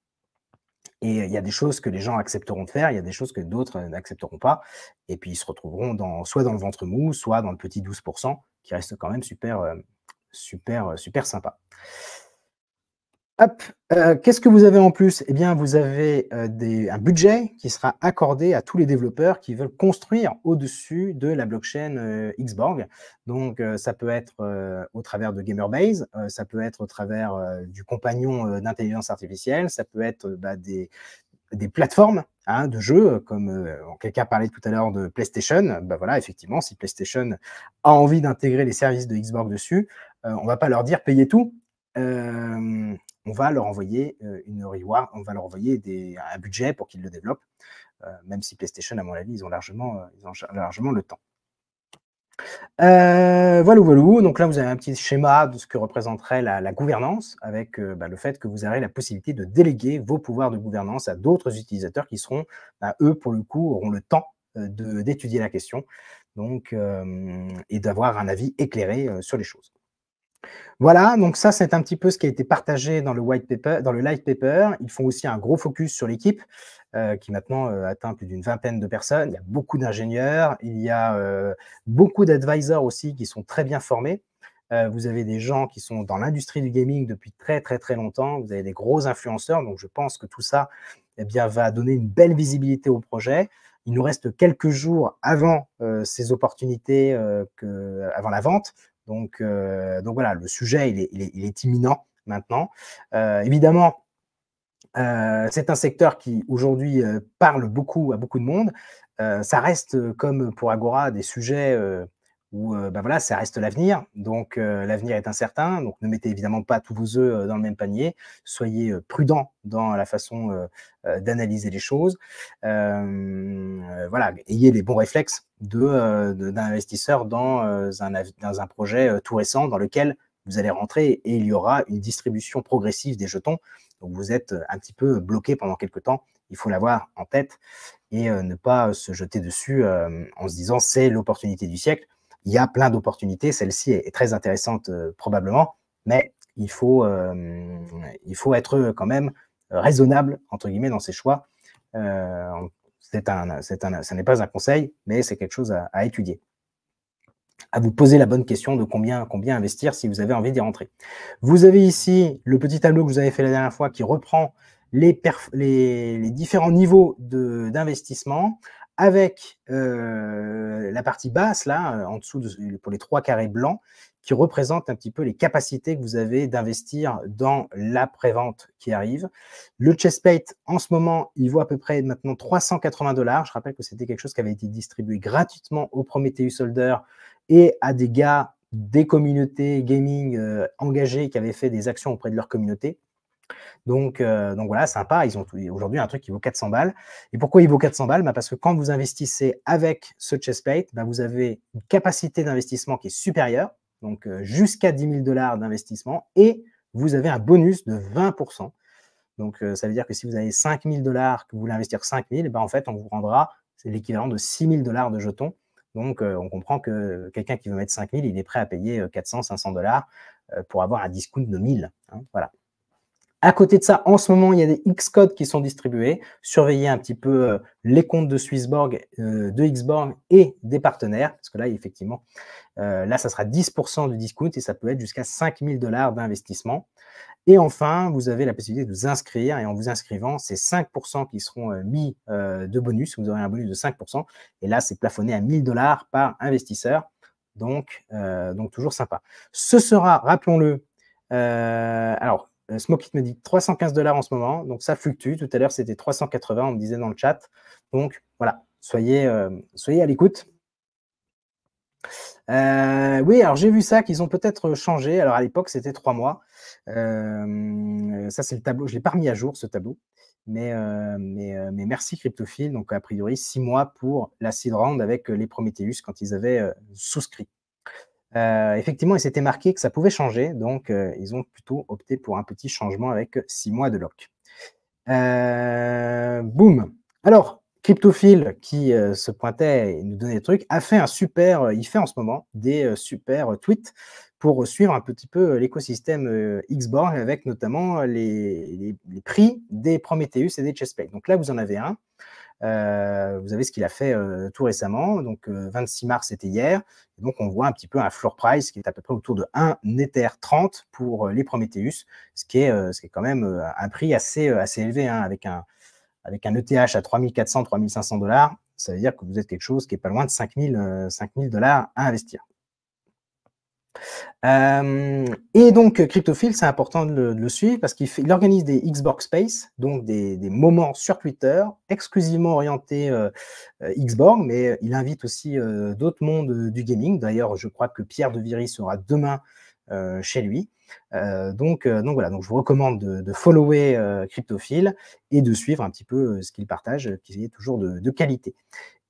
Et il y a des choses que les gens accepteront de faire, il y a des choses que d'autres euh, n'accepteront pas. Et puis ils se retrouveront dans, soit dans le ventre mou, soit dans le petit 12% qui reste quand même super, euh, super, euh, super sympa. Euh, qu'est-ce que vous avez en plus Eh bien, vous avez euh, un budget qui sera accordé à tous les développeurs qui veulent construire au-dessus de la blockchain euh, Xborg. Donc, ça peut être au travers de Gamerbase, ça peut être au travers du compagnon d'intelligence artificielle, ça peut être bah, des, plateformes hein, de jeux, comme quelqu'un parlait tout à l'heure de PlayStation, bah voilà, effectivement, si PlayStation a envie d'intégrer les services de XBorg dessus, on ne va pas leur dire payez tout on va leur envoyer euh, une reward, on va leur envoyer des, un budget pour qu'ils le développent, euh, même si PlayStation, à mon avis, ils ont largement, euh, ils largement le temps. voilà, voilà. Donc là, vous avez un petit schéma de ce que représenterait la, gouvernance, avec bah, le fait que vous aurez la possibilité de déléguer vos pouvoirs de gouvernance à d'autres utilisateurs qui seront, bah, eux, pour le coup, auront le temps d'étudier la question, donc et d'avoir un avis éclairé sur les choses. Voilà, donc ça, c'est un petit peu ce qui a été partagé dans le white paper, dans le light paper. Ils font aussi un gros focus sur l'équipe, euh, qui maintenant euh, atteint plus d'une vingtaine de personnes. Il y a beaucoup d'ingénieurs, il y a euh, beaucoup d'advisors aussi qui sont très bien formés. vous avez des gens qui sont dans l'industrie du gaming depuis très très très longtemps. Vous avez des gros influenceurs, donc je pense que tout ça, eh bien, va donner une belle visibilité au projet. Il nous reste quelques jours avant ces opportunités, avant la vente, donc, euh, donc voilà, le sujet, il est, il est, il est imminent maintenant. Euh, évidemment, euh, c'est un secteur qui aujourd'hui parle beaucoup à beaucoup de monde. ça reste, comme pour Agora, des sujets où euh, bah voilà, ça reste l'avenir, donc euh, l'avenir est incertain, donc ne mettez évidemment pas tous vos œufs euh, dans le même panier, soyez prudent dans la façon d'analyser les choses, voilà, ayez les bons réflexes d'un de, investisseur dans un, dans un projet tout récent dans lequel vous allez rentrer et il y aura une distribution progressive des jetons. Donc vous êtes un petit peu bloqué pendant quelques temps. Il faut l'avoir en tête et ne pas se jeter dessus en se disant c'est l'opportunité du siècle il y a plein d'opportunités. Celle-ci est, très intéressante euh, probablement, mais il faut, euh, il faut être euh, quand même raisonnable, entre guillemets, dans ses choix. Ce n'est pas un conseil, mais c'est quelque chose à, étudier. À vous poser la bonne question de combien, combien investir si vous avez envie d'y rentrer. Vous avez ici le petit tableau que vous avez fait la dernière fois qui reprend les, les, les différents niveaux d'investissement avec euh, la partie basse, là, en dessous, pour les trois carrés blancs, qui représentent un petit peu les capacités que vous avez d'investir dans la prévente qui arrive. Le chestplate, en ce moment, il vaut à peu près maintenant 380 dollars. Je rappelle que c'était quelque chose qui avait été distribué gratuitement au Prometheus Holder et à des gars des communautés gaming euh, engagés engagées qui avaient fait des actions auprès de leur communauté. Donc, euh, donc voilà, sympa. Ils ont aujourd'hui un truc qui vaut 400 balles. Et pourquoi il vaut 400 balles bah, Parce que quand vous investissez avec ce chestplate, bah, vous avez une capacité d'investissement qui est supérieure, donc euh, jusqu'à 10 000 dollars d'investissement, et vous avez un bonus de 20 Donc euh, ça veut dire que si vous avez 5 000 dollars, que vous voulez investir 5 000, bah en fait, on vous rendra, l'équivalent de 6 000 dollars de jetons. Donc, on comprend que quelqu'un qui veut mettre 5 000, il est prêt à payer 400, 500 dollars pour avoir un discount de 1000. Hein, voilà. À côté de ça, en ce moment, il y a des X-Codes qui sont distribués. Surveillez un petit peu euh, les comptes de Swissborg, euh, de Xborg et des partenaires, parce que là, effectivement, euh, là, ça sera 10% du discount et ça peut être jusqu'à 5000 dollars d'investissement. Et enfin, vous avez la possibilité de vous inscrire et en vous inscrivant, c'est 5% qui seront mis de bonus. Vous aurez un bonus de 5% et là, c'est plafonné à 1000 dollars par investisseur. Donc, donc, toujours sympa. Ce sera, rappelons-le, alors, euh, Smokey me dit 315 dollars en ce moment, donc ça fluctue. Tout à l'heure, c'était 380, on me disait dans le chat. Donc voilà, soyez, euh, soyez à l'écoute. Euh, oui, alors j'ai vu ça qu'ils ont peut-être changé. Alors à l'époque, c'était trois mois. ça, c'est le tableau. Je l'ai pas remis à jour ce tableau. Mais, mais, merci Cryptophile. Donc, a priori, six mois pour la seed round avec les Prometheus quand ils avaient souscrit. Euh, effectivement, il s'était marqué que ça pouvait changer, donc euh, ils ont plutôt opté pour un petit changement avec six mois de lock. Euh, boum. Alors, Cryptophile, qui euh, se pointait et nous donnait des trucs, a fait un super, il fait en ce moment des super tweets pour suivre un petit peu l'écosystème Xborg avec notamment les, prix des Prometheus et des ChessPay, Donc là, vous en avez un. Euh, vous avez ce qu'il a fait euh, tout récemment. Donc, 26 euh, mars, c'était hier. donc, on voit un petit peu un floor price qui est à peu près autour de 1 eth 30 pour les Prometheus, ce qui est, ce est quand même un prix assez, assez élevé, hein, avec, un, avec un ETH à 3400, 3500 dollars. Ça veut dire que vous êtes quelque chose qui est pas loin de 5000 dollars à investir. Euh, et donc, Cryptophile, c'est important de le, suivre parce qu'il organise des Xbox Space, donc des, moments sur Twitter, exclusivement orientés euh, euh, Xbox, mais il invite aussi d'autres mondes du gaming. D'ailleurs, je crois que Pierre de Viry sera demain chez lui. donc, donc voilà, donc je vous recommande de, follower Cryptophile et de suivre un petit peu ce qu'il partage, qui est toujours de, de qualité.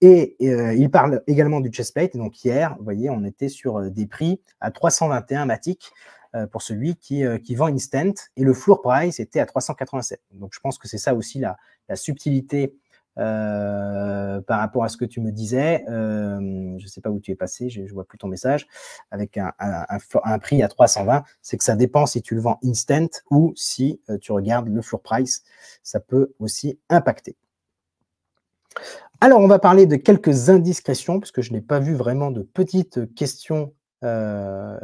Et euh, il parle également du chestplate. Donc hier, vous voyez, on était sur euh, des prix à 321 Matic euh, pour celui qui, qui, vend Instant. Et le floor price était à 387. Donc je pense que c'est ça aussi la, subtilité par rapport à ce que tu me disais. je ne sais pas où tu es passé, je ne vois plus ton message. Avec un, un prix à 320, c'est que ça dépend si tu le vends Instant ou si tu regardes le floor price. Ça peut aussi impacter. Alors, on va parler de quelques indiscrétions, puisque je n'ai pas vu vraiment de petites questions euh,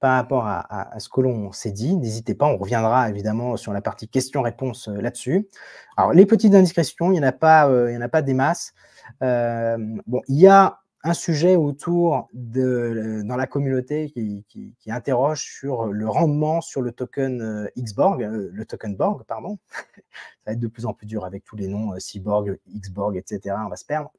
par rapport à, ce que l'on s'est dit. N'hésitez pas, on reviendra évidemment sur la partie questions-réponses euh, là-dessus. Alors, les petites indiscrétions, il n'y en, a pas, euh, en a pas des masses. bon, il y a un sujet autour de, euh, dans la communauté qui, interroge sur le rendement sur le token euh, Xborg, euh, le token Borg, pardon. [laughs] Ça va être de plus en plus dur avec tous les noms Cyborg, Xborg, etc. On va se perdre.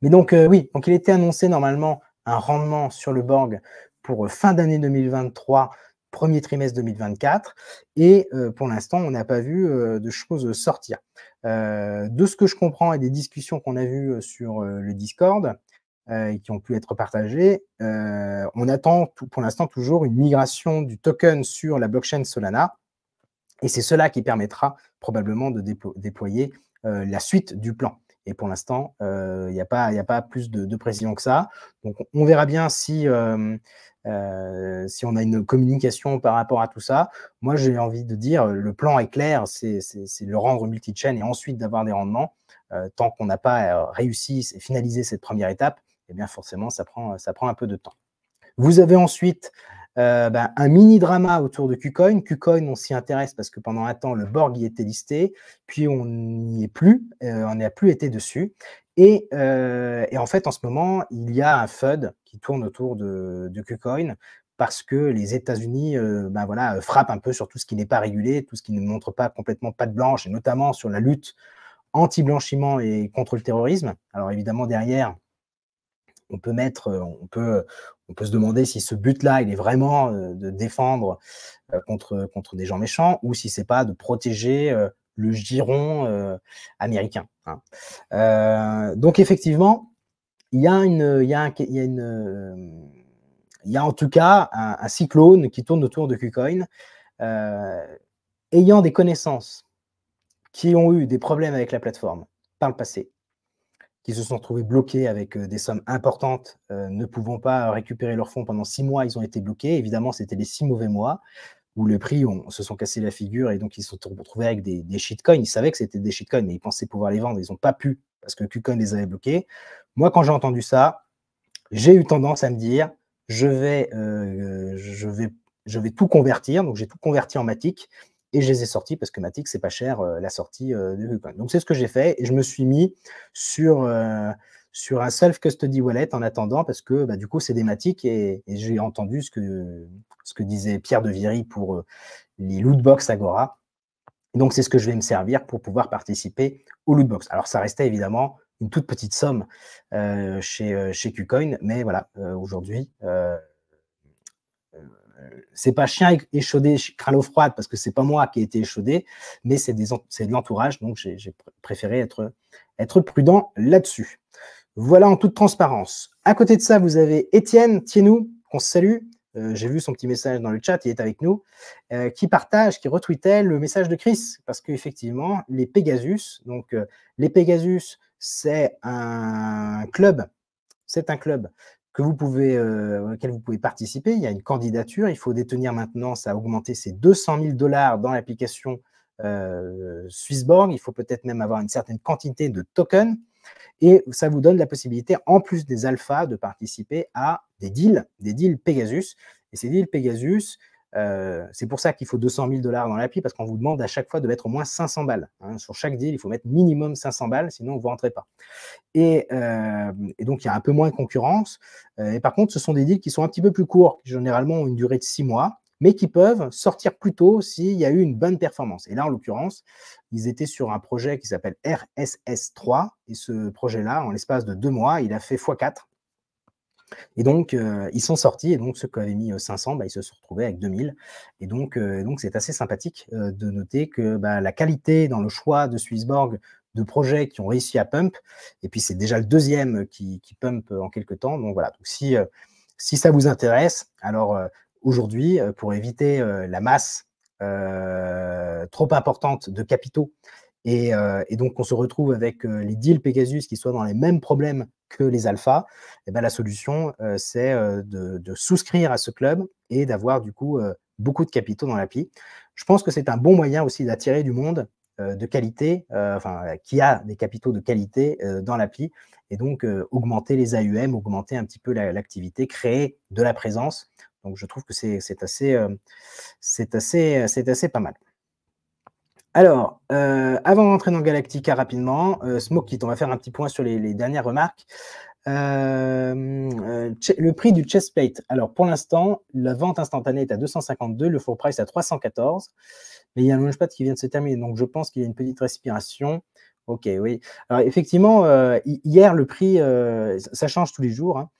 Mais donc, oui, donc il était annoncé normalement un rendement sur le Borg pour fin d'année 2023 premier trimestre 2024. Et euh, pour l'instant, on n'a pas vu euh, de choses sortir. Euh, de ce que je comprends et des discussions qu'on a vues sur le Discord et qui ont pu être partagées, on attend pour l'instant toujours une migration du token sur la blockchain Solana. Et c'est cela qui permettra probablement de déployer la suite du plan. Et pour l'instant, il n'y a, pas plus de, de, précision que ça. Donc on verra bien si euh, si on a une communication par rapport à tout ça, moi j'ai envie de dire euh, le plan est clair, c'est le rendre multi-chain et ensuite d'avoir des rendements. Euh, tant qu'on n'a pas réussi et finalisé cette première étape, eh bien forcément ça prend, ça prend un peu de temps. Vous avez ensuite ben, un mini drama autour de KuCoin. KuCoin, on s'y intéresse parce que pendant un temps, le Borg y était listé, puis on n'y est plus, on n'y a plus été dessus. Euh, et, en fait, en ce moment, il y a un FUD qui tourne autour de, KuCoin parce que les États-Unis euh, bah voilà, euh, frappent un peu sur tout ce qui n'est pas régulé, tout ce qui ne montre pas complètement pas de blanche, et notamment sur la lutte anti-blanchiment et contre le terrorisme. Alors évidemment, derrière, on peut mettre, on peut, on peut se demander si ce but-là, il est vraiment de défendre contre, contre des gens méchants ou si ce n'est pas de protéger le giron euh, américain. Hein. Euh, donc effectivement, il y a en tout cas un, cyclone qui tourne autour de KuCoin. Euh, ayant des connaissances qui ont eu des problèmes avec la plateforme par le passé, qui se sont trouvés bloqués avec des sommes importantes, ne pouvant pas récupérer leurs fonds pendant six mois, ils ont été bloqués. Évidemment, c'était les six mauvais mois où le prix on, se sont cassés la figure et donc ils se sont retrouvés avec des, shitcoins. Ils savaient que c'était des shitcoins, mais ils pensaient pouvoir les vendre. Ils n'ont pas pu parce que KuCoin les avait bloqués. Moi, quand j'ai entendu ça, j'ai eu tendance à me dire je vais, euh, je vais, je vais tout convertir. Donc, j'ai tout converti en Matic et je les ai sortis parce que Matic, c'est pas cher euh, la sortie euh, de KuCoin. Donc, c'est ce que j'ai fait et je me suis mis sur, sur un self-custody wallet en attendant, parce que bah, du coup, c'est dématique et, j'ai entendu ce que, ce que disait Pierre de Viry pour euh, les lootbox Agora. donc, c'est ce que je vais me servir pour pouvoir participer aux lootbox. Alors, ça restait évidemment une toute petite somme euh, chez, euh, chez mais voilà, aujourd'hui, ce c'est pas chien échaudé, crâne au froide, parce que c'est pas moi qui ai été échaudé, mais c'est de l'entourage, donc j'ai préféré être, être prudent là-dessus. Voilà en toute transparence. À côté de ça, vous avez Étienne Tienou, qu'on salue. Euh, j'ai vu son petit message dans le chat, il est avec nous, euh, qui partage, qui retweetait le message de Chris, parce qu'effectivement, les Pegasus, donc euh, les Pegasus, c'est un club, c'est un club que vous pouvez, auquel vous pouvez participer. Il y a une candidature, il faut détenir maintenant, ça a augmenté, ses 200 000 dollars dans l'application Swissborg, il faut peut-être même avoir une certaine quantité de tokens. Et ça vous donne la possibilité, en plus des alphas, de participer à des deals, des deals Pegasus. Et ces deals Pegasus, euh, c'est pour ça qu'il faut 200 000 dollars dans l'appli, parce qu'on vous demande à chaque fois de mettre au moins 500 balles. Hein. Sur chaque deal, il faut mettre minimum 500 balles, sinon vous ne rentrez pas. Et, euh, et, donc, il y a un peu moins de concurrence. Euh, et par contre, ce sont des deals qui sont un petit peu plus courts, qui généralement ont une durée de 6 mois mais qui peuvent sortir plus tôt s'il y a eu une bonne performance. Et là, en l'occurrence, ils étaient sur un projet qui s'appelle RSS3, et ce projet-là, en l'espace de deux mois, il a fait x4. Et donc, euh, ils sont sortis, et donc ceux qui avaient mis 500, euh, bah, ils se sont retrouvés avec 2000. Euh, et donc, c'est assez sympathique de noter que bah, la qualité dans le choix de Swissborg de projets qui ont réussi à pump, et puis c'est déjà le deuxième qui, pump en quelques temps. Donc voilà, donc si ça vous intéresse, alors aujourd'hui, euh, pour éviter euh, la masse euh, trop importante de capitaux et, donc, on se retrouve avec les deals Pegasus qui soient dans les mêmes problèmes que les alphas. Et eh ben, la solution, c'est de, souscrire à ce club et d'avoir du coup beaucoup de capitaux dans l'appli. Je pense que c'est un bon moyen aussi d'attirer du monde de qualité, enfin, qui a des capitaux de qualité dans l'appli Et donc, augmenter les AUM, augmenter un petit peu l'activité, créer de la présence donc je trouve que c'est assez, c'est assez, euh, euh, assez pas mal. Alors, euh, avant d'entrer dans Galactica rapidement, Smokey, on va faire un petit point sur les, dernières remarques. le prix du chestplate Alors, pour l'instant, la vente instantanée est à 252, le full price à 314, mais il y a un launchpad qui vient de se terminer, donc je pense qu'il y a une petite respiration. Ok, oui. Alors, effectivement, hier, le prix, ça change tous les jours, hein.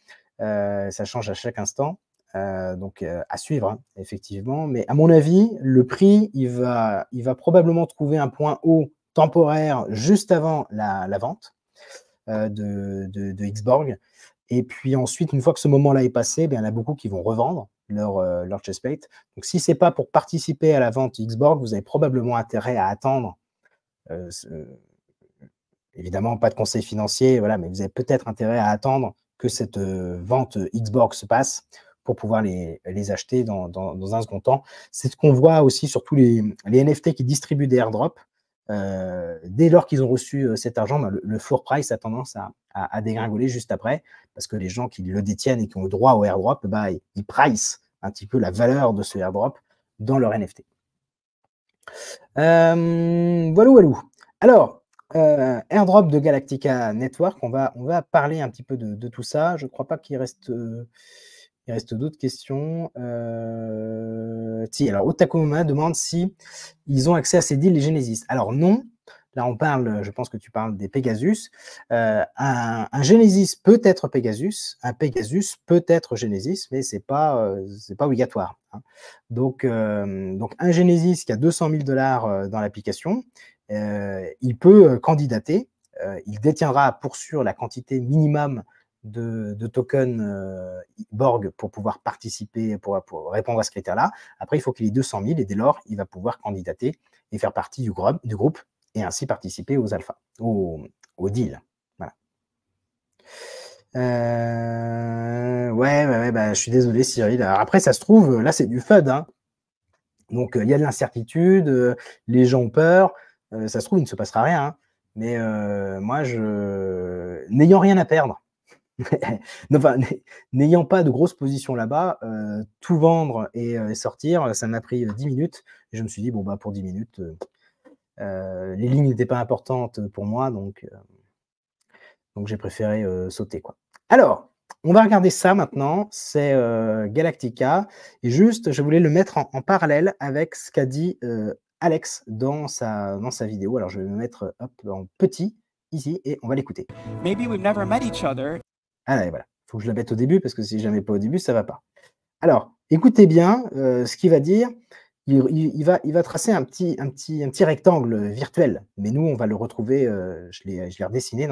ça change à chaque instant. Euh, donc euh, à suivre, hein, effectivement. Mais à mon avis, le prix, il va, il va probablement trouver un point haut temporaire juste avant la, vente euh, de, de, Xborg. Et puis ensuite, une fois que ce moment-là est passé, eh il y en a beaucoup qui vont revendre leur, leur chestplate. Donc si ce n'est pas pour participer à la vente Xborg, vous avez probablement intérêt à attendre. évidemment, pas de conseil financier, voilà, mais vous avez peut-être intérêt à attendre que cette vente Xbox se passe pour pouvoir les, acheter dans, un second temps. C'est ce qu'on voit aussi sur tous les, NFT qui distribuent des airdrops. Euh, dès lors qu'ils ont reçu euh, cet argent, ben, le, floor price a tendance à, dégringoler juste après, parce que les gens qui le détiennent et qui ont le droit au airdrop, ben, ils, price un petit peu la valeur de ce airdrop dans leur NFT. Euh, voilà, voilà. Alors, euh, airdrop de Galactica Network, on va, on va parler un petit peu de, tout ça. Je ne crois pas qu'il reste. Il reste d'autres questions. Euh, si, alors Otakuma demande si ils ont accès à ces deals, les Genesis. Alors non. Là, on parle, je pense que tu parles des Pegasus. Euh, un, Genesis peut être Pegasus, un Pegasus peut être Genesis, mais ce n'est pas, euh, pas obligatoire. Hein. Donc, donc, un Genesis qui a 200 000 dollars dans l'application, il peut candidater, il détiendra pour sûr la quantité minimum de, token euh, Borg pour pouvoir participer, pour, répondre à ce critère-là. Après, il faut qu'il ait 200 000 et dès lors, il va pouvoir candidater et faire partie du, groupe, du groupe et ainsi participer aux alphas, aux, deals. Euh, ouais, bah, je suis désolé, Cyril. après, ça se trouve, là, c'est du FUD. Hein. Donc, euh, il y a de l'incertitude, les gens ont peur. ça se trouve, il ne se passera rien. Hein. Mais moi, je n'ayant rien à perdre, [laughs] n'ayant pas de grosse position là-bas, euh, tout vendre euh, et, sortir, ça m'a pris 10 euh, minutes. je me suis dit, bon, bah, pour 10 minutes, les lignes n'étaient pas importantes pour moi, donc, j'ai préféré sauter. Quoi. Alors, on va regarder ça maintenant, c'est Galactica. Et juste, je voulais le mettre en, parallèle avec ce qu'a dit Alex dans sa, vidéo. Alors, je vais me mettre en petit ici et on va l'écouter. Maybe we've never met each other. Ah, Il faut que je la mette au début parce que si je la mmh. mets pas au début, ça va pas. Alors, écoutez bien euh, ce qu'il va dire. Il, va, il va tracer un petit, un, petit, un rectangle virtuel, mais nous, on va le retrouver. Euh, je l'ai redessiné.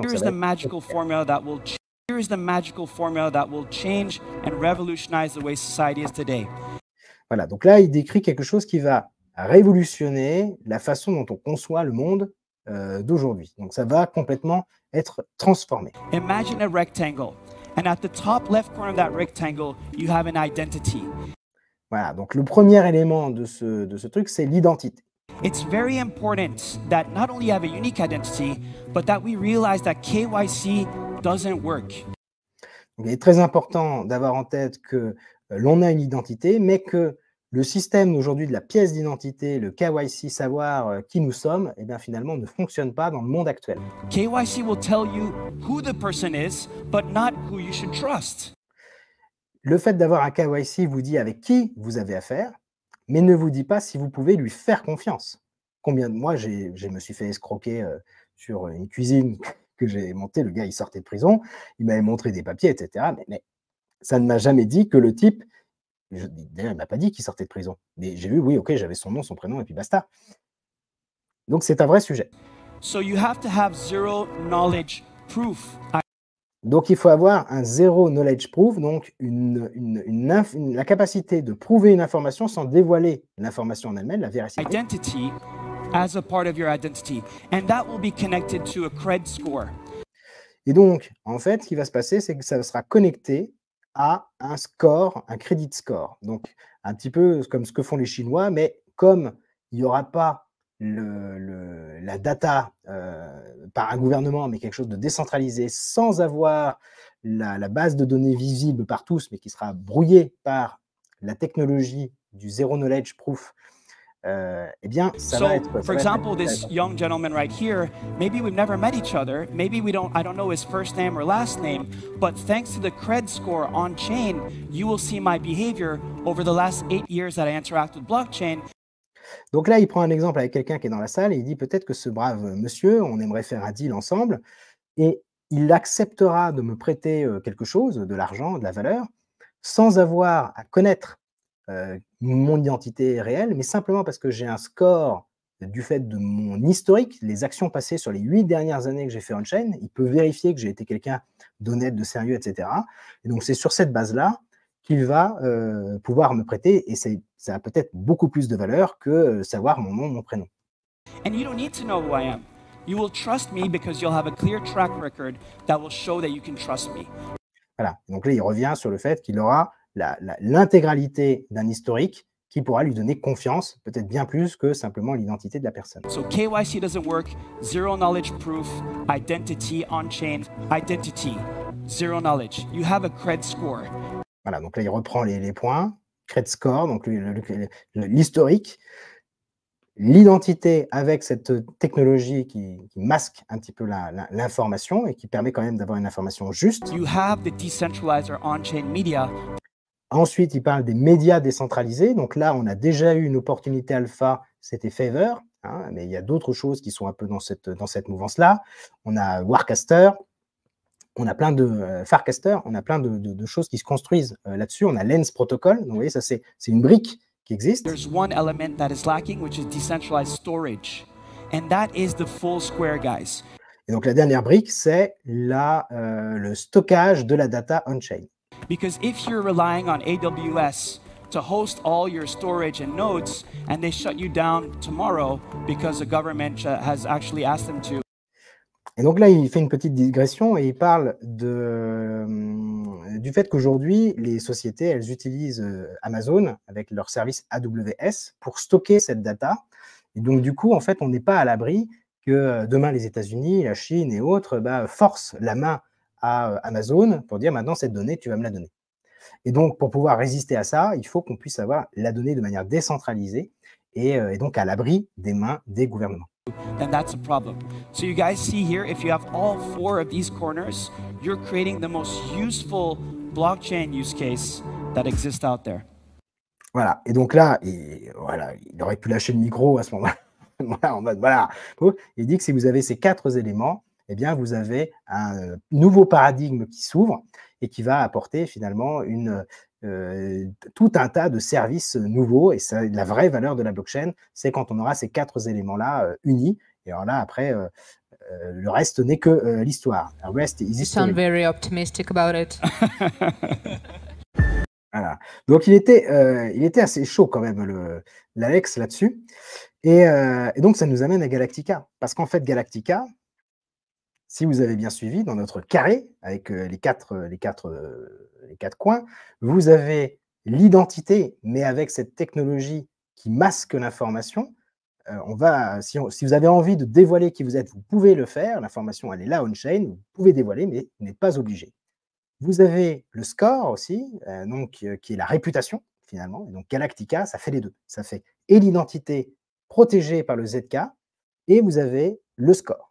Voilà, donc là, il décrit quelque chose qui va révolutionner la façon dont on conçoit le monde euh, d'aujourd'hui. Donc ça va complètement être transformé. Imagine a rectangle And at the top left corner of that rectangle, you have an identity. Voilà, donc le premier élément de ce, de ce truc, c'est l'identité. It's very important that not only have a unique identity, but that we realize that KYC doesn't work. Il est très important d'avoir en tête que euh, l'on a une identité, mais que le système aujourd'hui de la pièce d'identité, le KYC, savoir euh, qui nous sommes, et eh bien finalement ne fonctionne pas dans le monde actuel. KYC Le fait d'avoir un KYC vous dit avec qui vous avez affaire, mais ne vous dit pas si vous pouvez lui faire confiance. Combien de moi je me suis fait escroquer euh, sur une cuisine [laughs] que j'ai montée, le gars il sortait de prison, il m'avait montré des papiers, etc. mais ça ne m'a jamais dit que le type d'ailleurs, il m'a pas dit qu'il sortait de prison. Mais j'ai vu, oui, ok, j'avais son nom, son prénom, et puis basta. Donc c'est un vrai sujet. Donc il faut avoir un zero knowledge proof, donc une, la capacité de prouver une information sans dévoiler l'information en elle-même, la véracité. and that will be connected to a score. Et donc, en fait, ce qui va se passer, c'est que ça sera connecté à un score, un credit score. Donc, un petit peu comme ce que font les Chinois, mais comme il n'y aura pas la data euh, par un gouvernement, mais quelque chose de décentralisé, sans avoir la, la, base de données visible par tous, mais qui sera brouillée par la technologie du zero knowledge proof Uh, eh bien, ça so, être, for example, this young gentleman right here, maybe we've never met each other. Maybe we don't, I don't know his first name or last name, but thanks to the cred score on chain, you will see my behavior over the last eight years that I interact with blockchain. Donc là, il prend un exemple avec quelqu'un qui est dans la salle et il dit peut-être que ce brave monsieur, on aimerait faire un deal ensemble et il acceptera de me prêter euh, quelque chose, de l'argent, de la valeur, sans avoir à connaître euh, mon identité réelle, mais simplement parce que j'ai un score du fait de mon historique, les actions passées sur les huit dernières années que j'ai fait on-chain, il peut vérifier que j'ai été quelqu'un d'honnête, de sérieux, etc. Et donc c'est sur cette base-là qu'il va euh, pouvoir me prêter, et ça a peut-être beaucoup plus de valeur que euh, savoir mon nom, mon prénom. Voilà. Donc là, il revient sur le fait qu'il aura l'intégralité d'un historique qui pourra lui donner confiance, peut-être bien plus que simplement l'identité de la personne. So KYC doesn't work, zero knowledge proof, identity on chain, identity, zero knowledge. You have a cred score. Voilà, donc là il reprend les, points, cred score, donc l'historique, l'identité avec cette technologie qui, masque un petit peu l'information et qui permet quand même d'avoir une information juste. You have the or on-chain media Ensuite, il parle des médias décentralisés. Donc là, on a déjà eu une opportunité alpha, c'était Favor, hein, mais il y a d'autres choses qui sont un peu dans cette, dans cette mouvance-là. On a Warcaster, on a plein de euh, Farcaster, on a plein de, choses qui se construisent euh, là-dessus. On a Lens Protocol, donc vous voyez, ça c'est une brique qui existe. one element that is lacking, which is decentralized storage, and that is the full square, guys. Et donc la dernière brique, c'est euh, le stockage de la data on-chain. Because if you're relying on AWS to host all your storage and and they shut you down tomorrow because government uh, has actually asked them Et donc là, il fait une petite digression et il parle euh, du fait qu'aujourd'hui, les sociétés, elles utilisent euh, Amazon avec leur service AWS pour stocker cette data. Et donc, du coup, en fait, on n'est pas à l'abri que euh, demain, les États-Unis, la Chine et autres bah, forcent la main à euh, Amazon pour dire maintenant cette donnée, tu vas me la donner. Et donc, pour pouvoir résister à ça, il faut qu'on puisse avoir la donnée de manière décentralisée et, euh, donc à l'abri des mains des gouvernements. Voilà. Et donc là, il, voilà, il aurait pu lâcher le micro à ce moment-là. [laughs] voilà. Il dit que si vous avez ces quatre éléments, eh bien, vous avez un euh, nouveau paradigme qui s'ouvre et qui va apporter finalement une, euh, tout un tas de services nouveaux. Et la vraie valeur de la blockchain, c'est quand on aura ces quatre éléments-là euh, unis. Et alors là, après, le reste n'est que l'histoire. Vous rest is sound very optimistic about it. [laughs] voilà. Donc il était, il était assez chaud quand même, l'Alex, là-dessus. Et, et donc ça nous amène à Galactica. Parce qu'en fait, Galactica, si vous avez bien suivi, dans notre carré, avec euh, les quatre, euh, les quatre, euh, les quatre coins, vous avez l'identité, mais avec cette technologie qui masque l'information. on va, si, vous avez envie de dévoiler qui vous êtes, vous pouvez le faire. L'information, elle est là on-chain, vous pouvez dévoiler, mais vous n'êtes pas obligé. Vous avez le score aussi, donc, qui est la réputation, finalement. Et donc Galactica, ça fait les deux. Ça fait et l'identité protégée par le ZK, et vous avez le score.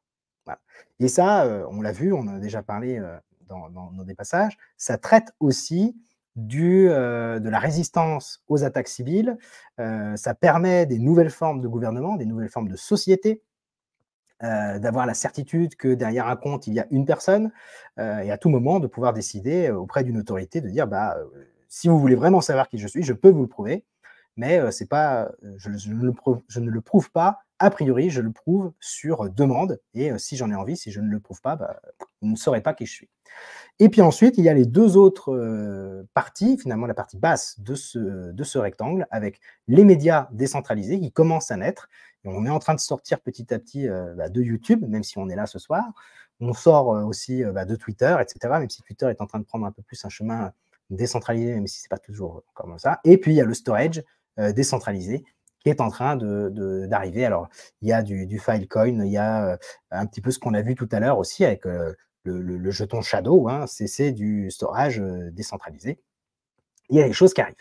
Et ça, on l'a vu, on a déjà parlé dans, dans, des passages, ça traite aussi du, de la résistance aux attaques civiles, ça permet des nouvelles formes de gouvernement, des nouvelles formes de société, d'avoir la certitude que derrière un compte, il y a une personne, et à tout moment de pouvoir décider auprès d'une autorité de dire, bah, si vous voulez vraiment savoir qui je suis, je peux vous le prouver, mais c'est pas, je ne le prouve pas a priori, je le prouve sur demande. Et euh, si j'en ai envie, si je ne le prouve pas, bah, ne saurez pas qui je suis. Et puis ensuite, il y a les deux autres euh, parties, finalement la partie basse de ce, de ce rectangle, avec les médias décentralisés qui commencent à naître. on est en train de sortir petit à petit euh, bah, de YouTube, même si on est là ce soir. On sort aussi bah, de Twitter, etc., même si Twitter est en train de prendre un peu plus un chemin décentralisé, même si c'est pas toujours comme ça. Et puis, il y a le storage décentralisé est en train d'arriver. Alors, il y a du, Filecoin, il y a euh, un petit peu ce qu'on a vu tout à l'heure aussi avec euh, le, jeton Shadow, hein, c'est du storage euh, décentralisé. Il y a des choses qui arrivent.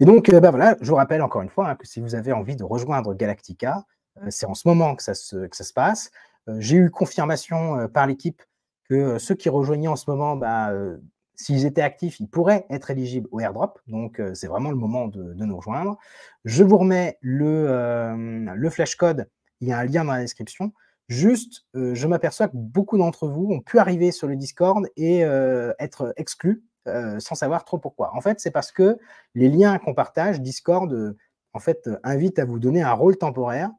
Et donc, ben voilà, je vous rappelle encore une fois hein, que si vous avez envie de rejoindre Galactica, c'est en ce moment que ça se, ça se passe. J'ai eu confirmation par l'équipe que ceux qui rejoignaient en ce moment, bah, S'ils étaient actifs, ils pourraient être éligibles au airdrop. Donc, euh, c'est vraiment le moment de, nous rejoindre. Je vous remets le, flashcode. Euh, flash code. Il y a un lien dans la description. Juste, euh, je m'aperçois que beaucoup d'entre vous ont pu arriver sur le Discord et être exclus sans savoir trop pourquoi. En fait, c'est parce que les liens qu'on partage, Discord, en fait, invite à vous donner un rôle temporaire.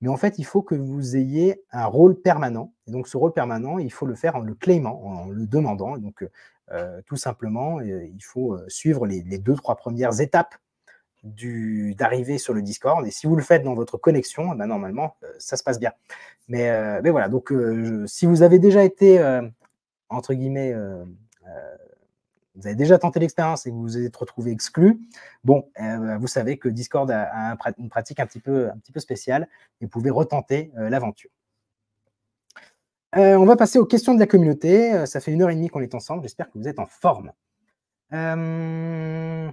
Mais en fait, il faut que vous ayez un rôle permanent. Et donc, ce rôle permanent, il faut le faire en le claimant, en le demandant. donc, euh, tout simplement, euh, il faut euh, suivre les, deux, trois premières étapes d'arriver sur le Discord. Et si vous le faites dans votre connexion, eh ben, normalement, ça se passe bien. Mais, voilà, donc si vous avez déjà été, entre guillemets, vous avez déjà tenté l'expérience et vous vous êtes retrouvé exclu, bon, eh ben, vous savez que Discord a, une pratique un petit, peu, un petit peu spéciale et vous pouvez retenter l'aventure. Euh, on va passer aux questions de la communauté. Euh, ça fait une heure et demie qu'on est ensemble. J'espère que vous êtes en forme. Euh,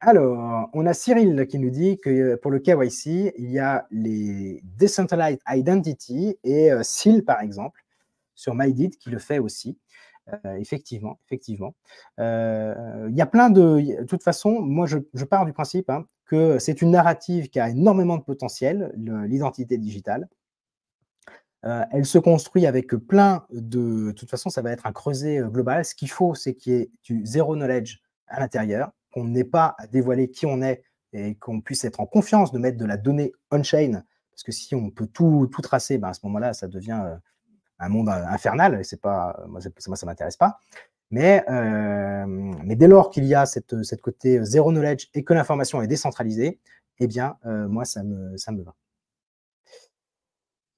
alors, on a Cyril qui nous dit que pour le KYC, il y a les Decentralized Identity et SIL, par exemple, sur MyDid qui le fait aussi. effectivement, effectivement. Il y a plein de. De toute façon, moi, je, pars du principe hein, que c'est une narrative qui a énormément de potentiel, l'identité digitale. Euh, elle se construit avec plein de... De toute façon, ça va être un creuset euh, global. Ce qu'il faut, c'est qu'il y ait du zéro knowledge à l'intérieur, qu'on n'ait pas à dévoiler qui on est et qu'on puisse être en confiance de mettre de la donnée on-chain. Parce que si on peut tout, tracer, ben, à ce moment-là, ça devient euh, un monde infernal. Et c'est pas, moi, ça ne m'intéresse pas. Mais, mais dès lors qu'il y a cette, cette côté zéro knowledge et que l'information est décentralisée, eh bien, moi, ça me, ça me va.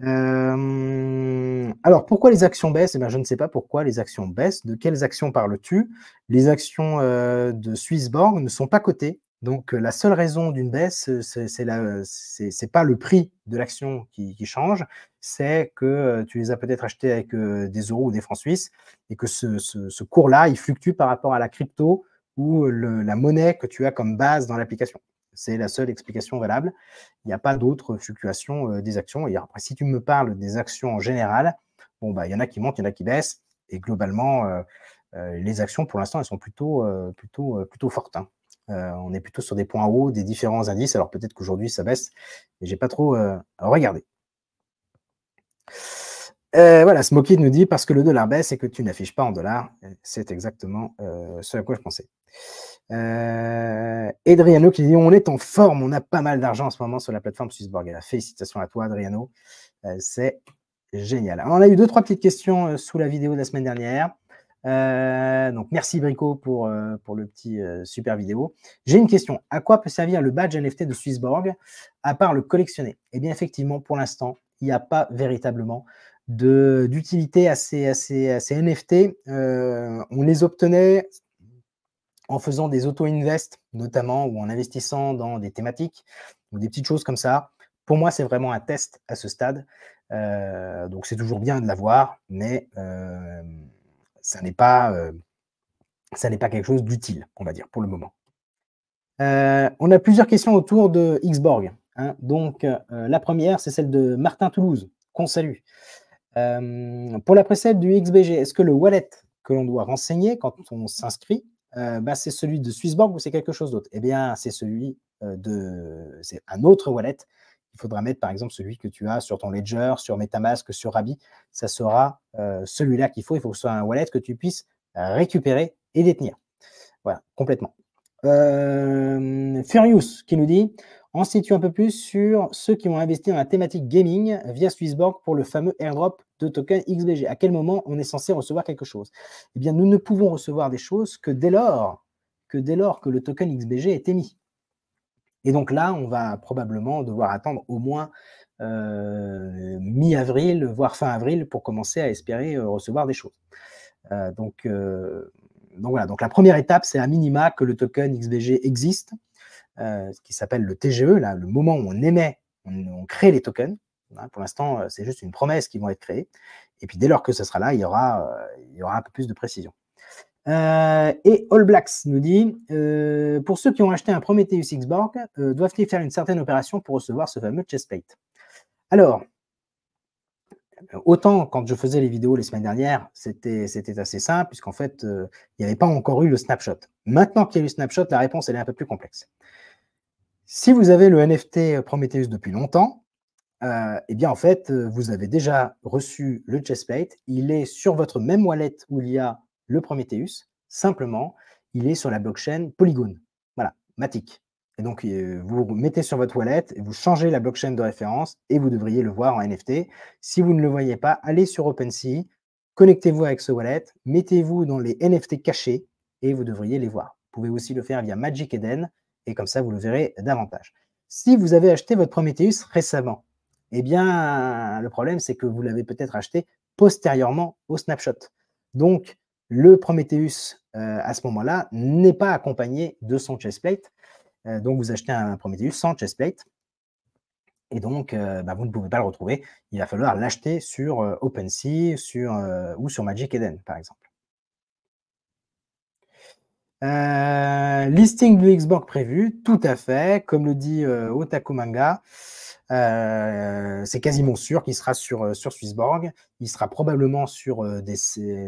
Euh, alors, pourquoi les actions baissent eh ben, Je ne sais pas pourquoi les actions baissent. De quelles actions parles-tu Les actions euh, de Swissborg ne sont pas cotées. Donc, euh, la seule raison d'une baisse, c'est n'est pas le prix de l'action qui, change, c'est que tu les as peut-être achetées avec des euros ou des francs suisses et que ce, cours-là, il fluctue par rapport à la crypto ou la monnaie que tu as comme base dans l'application. C'est la seule explication valable. Il n'y a pas d'autres fluctuations euh, des actions. Et après, si tu me parles des actions en général, bon, bah, il y en a qui montent, il y en a qui baissent. Et globalement, euh, euh, les actions, pour l'instant, elles sont plutôt, plutôt, plutôt fortes. Hein. on est plutôt sur des points hauts des différents indices. Alors peut-être qu'aujourd'hui, ça baisse, mais j'ai pas trop regardé. voilà, Smokey nous dit parce que le dollar baisse et que tu n'affiches pas en dollars. C'est exactement ce à quoi je pensais. Euh, Adriano qui dit on est en forme, on a pas mal d'argent en ce moment sur la plateforme Swissborg. Félicitations à toi, Adriano. Euh, c'est génial. on a eu deux, trois petites questions euh, sous la vidéo de la semaine dernière. donc, merci Brico pour, pour le petit super vidéo. J'ai une question. À quoi peut servir le badge NFT de Swissborg à part le collectionner Eh bien, effectivement, pour l'instant, il n'y a pas véritablement d'utilité à ces, NFT. on les obtenait en faisant des auto invest notamment, ou en investissant dans des thématiques, ou des petites choses comme ça. Pour moi, c'est vraiment un test à ce stade. Euh, donc, c'est toujours bien de l'avoir, mais euh, ça n'est pas, euh, pas quelque chose d'utile, on va dire, pour le moment. on a plusieurs questions autour de Xborg. Hein. Donc, la première, c'est celle de Martin Toulouse, qu'on salue. pour la précède du XBG, est-ce que le wallet que l'on doit renseigner quand on s'inscrit euh, bah, c'est celui de Swissbank ou c'est quelque chose d'autre Eh bien, c'est celui euh, de. C'est un autre wallet. Il faudra mettre, par exemple, celui que tu as sur ton Ledger, sur Metamask, sur Rabi. Ça sera euh, celui-là qu'il faut. Il faut que ce soit un wallet que tu puisses récupérer et détenir. Voilà, complètement. Furious qui nous dit on situe un peu plus sur ceux qui ont investi dans la thématique gaming via Swissborg pour le fameux airdrop de token XBG. À quel moment on est censé recevoir quelque chose Eh bien, nous ne pouvons recevoir des choses que dès lors que, dès lors que le token XBG est émis. Et donc là, on va probablement devoir attendre au moins euh, mi-avril, voire fin avril, pour commencer à espérer euh, recevoir des choses. Euh, donc, donc voilà, donc la première étape, c'est à minima que le token XBG existe euh, ce qui s'appelle le TGE, là, le moment où on émet, on, crée les tokens. Hein. pour l'instant, euh, c'est juste une promesse qui vont être créées. Et puis dès lors que ce sera là, il y aura, euh, il y aura un peu plus de précision. et All Blacks nous dit Pour ceux qui ont acheté un premier Xborg, Borg, doivent-ils faire une certaine opération pour recevoir ce fameux chestplate Alors, euh, autant quand je faisais les vidéos les semaines dernières, c'était assez simple, puisqu'en fait, euh, il n'y avait pas encore eu le snapshot. Maintenant qu'il y a eu le snapshot, la réponse elle est un peu plus complexe. Si vous avez le NFT euh, Prometheus depuis longtemps, eh bien en fait, vous avez déjà reçu le chestplate. Il est sur votre même wallet où il y a le Prometheus. Simplement, il est sur la blockchain Polygon. Voilà, Matic. Et donc, vous mettez sur votre wallet, vous changez la blockchain de référence et vous devriez le voir en NFT. Si vous ne le voyez pas, allez sur OpenSea, connectez-vous avec ce wallet, mettez-vous dans les NFT cachés et vous devriez les voir. Vous pouvez aussi le faire via Magic Eden et comme ça, vous le verrez davantage. Si vous avez acheté votre Prometheus récemment, eh bien, le problème, c'est que vous l'avez peut-être acheté postérieurement au snapshot. Donc, le Prometheus, euh, à ce moment-là, n'est pas accompagné de son chestplate euh, donc, vous achetez un Prometheus sans chestplate. Et donc, euh, bah, vous ne pouvez pas le retrouver. Il va falloir l'acheter sur euh, OpenSea sur, ou sur Magic Eden, par exemple. listing de Xbox prévu, tout à fait. Comme le dit Otakumanga, Manga, c'est quasiment sûr qu'il sera sur, sur Swissborg. Il sera probablement sur des,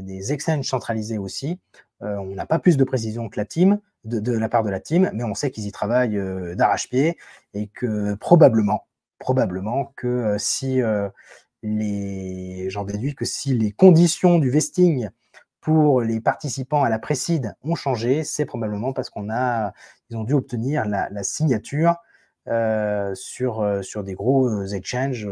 des exchanges centralisés aussi. Euh, on n'a pas plus de précision que la team, de, la part de la team, mais on sait qu'ils y travaillent euh, d'arrache-pied et que probablement, probablement que euh, si les, que si les conditions du vesting pour les participants à la précide ont changé, c'est probablement parce qu'on a, ils ont dû obtenir la, signature sur, sur des gros exchanges.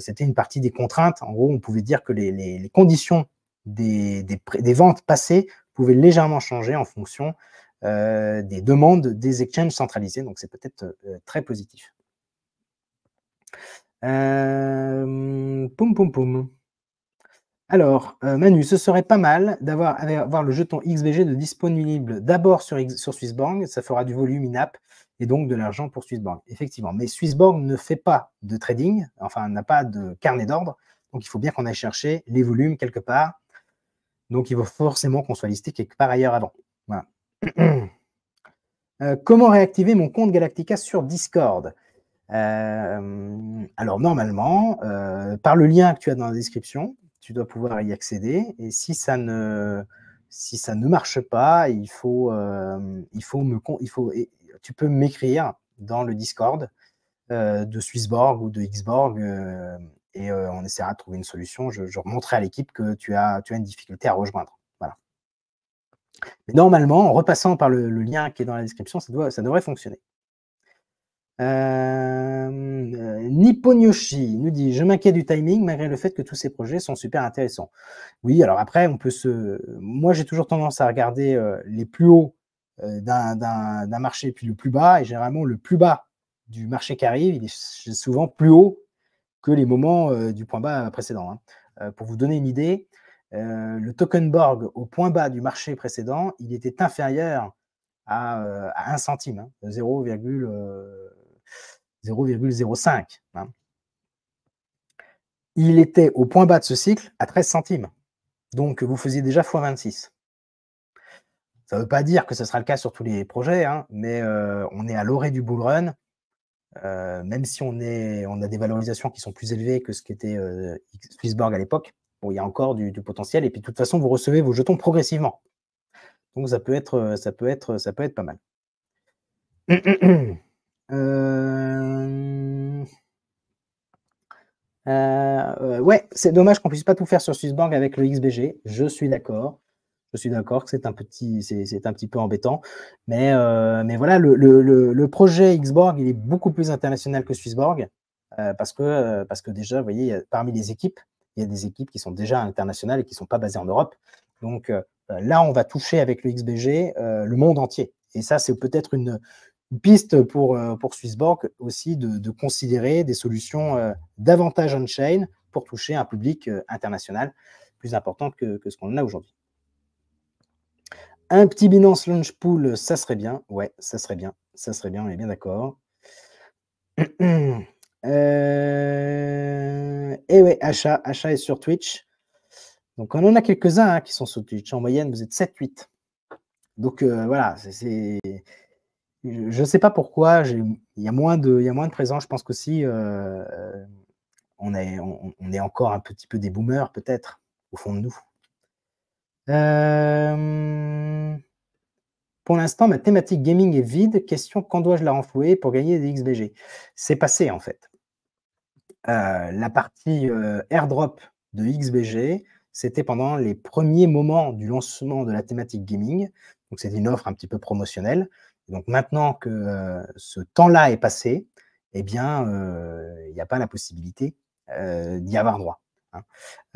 C'était une partie des contraintes. En gros, on pouvait dire que les, conditions des, des, ventes passées pouvait légèrement changer en fonction euh, des demandes des exchanges centralisés. Donc, c'est peut-être euh, très positif. Euh, poum, poum, Alors, Manu, ce serait pas mal d'avoir avoir le jeton XBG de disponible d'abord sur, SwissBank. Ça fera du volume in-app et donc de l'argent pour SwissBank. Effectivement. Mais SwissBank ne fait pas de trading, enfin, n'a pas de carnet d'ordre. Donc, il faut bien qu'on aille chercher les volumes quelque part donc, il faut forcément qu'on soit listé quelque part ailleurs avant. [clears throat] Euh, comment réactiver mon compte Galactica sur Discord euh, Alors, normalement, euh, par le lien que tu as dans la description, tu dois pouvoir y accéder. Et si ça ne, si ça ne marche pas, il faut, il faut me, il faut, tu peux m'écrire dans le Discord de Swissborg ou de Xborg et on essaiera de trouver une solution. Je, je à l'équipe que tu as, tu as une difficulté à rejoindre. Voilà. Mais normalement, en repassant par le, lien qui est dans la description, ça, doit, ça devrait fonctionner. Euh, Nippon Yoshi nous dit Je m'inquiète du timing malgré le fait que tous ces projets sont super intéressants. Oui, alors après, on peut se. Moi, j'ai toujours tendance à regarder les plus hauts d'un marché puis le plus bas. Et généralement, le plus bas du marché qui arrive, il est souvent plus haut les moments euh, du point bas précédent. Hein. Euh, pour vous donner une idée, euh, le token borg au point bas du marché précédent, il était inférieur à, 1 centime, 0,05. Hein, hein. Il était au point bas de ce cycle à 13 centimes. Donc, vous faisiez déjà x26. Ça ne veut pas dire que ce sera le cas sur tous les projets, mais on est à l'orée du bull run. Euh, même si on, est, on a des valorisations qui sont plus élevées que ce qu'était euh, Swissborg à l'époque, il y a encore du, potentiel. Et puis de toute façon, vous recevez vos jetons progressivement. Donc ça peut être, euh, ça peut être, ça peut être pas mal. [clears throat] ouais, c'est dommage qu'on puisse pas tout faire sur Swissborg avec le XBG. Je suis d'accord. Je suis d'accord que c'est un, petit, c'est, un petit peu embêtant. Mais, euh, mais voilà, le, projet Xborg, il est beaucoup plus international que Swissborg. Euh, parce, que, euh, parce que déjà, vous voyez, parmi les équipes, il y a des équipes qui sont déjà internationales et qui ne sont pas basées en Europe. Donc là, on va toucher avec le XBG le monde entier. Et ça, c'est peut-être une, piste pour, pour Swissborg aussi de, de considérer des solutions davantage on-chain pour toucher un public international plus important que, que ce qu'on a aujourd'hui. Un petit Binance Launch Pool, ça serait bien. Ouais, ça serait bien. Ça serait bien, on est bien d'accord. Et [clears throat] euh, eh ouais, achat, achat est sur Twitch. Donc on en a quelques-uns hein, qui sont sur Twitch. En moyenne, vous êtes 7-8. Donc euh, voilà, c'est. Je ne sais pas pourquoi, il y, a moins de, y moins de présents. Je pense qu'aussi, euh, on, est, on est encore un petit peu des boomers, peut-être, au fond de nous. Euh, pour l'instant, ma thématique gaming est vide. Question quand dois-je la renflouer pour gagner des XBG C'est passé en fait. Euh, la partie euh, airdrop de XBG, c'était pendant les premiers moments du lancement de la thématique gaming. Donc c'est une offre un petit peu promotionnelle. Donc maintenant que ce temps-là est passé, eh bien, il n'y a pas la possibilité d'y avoir droit. Hein.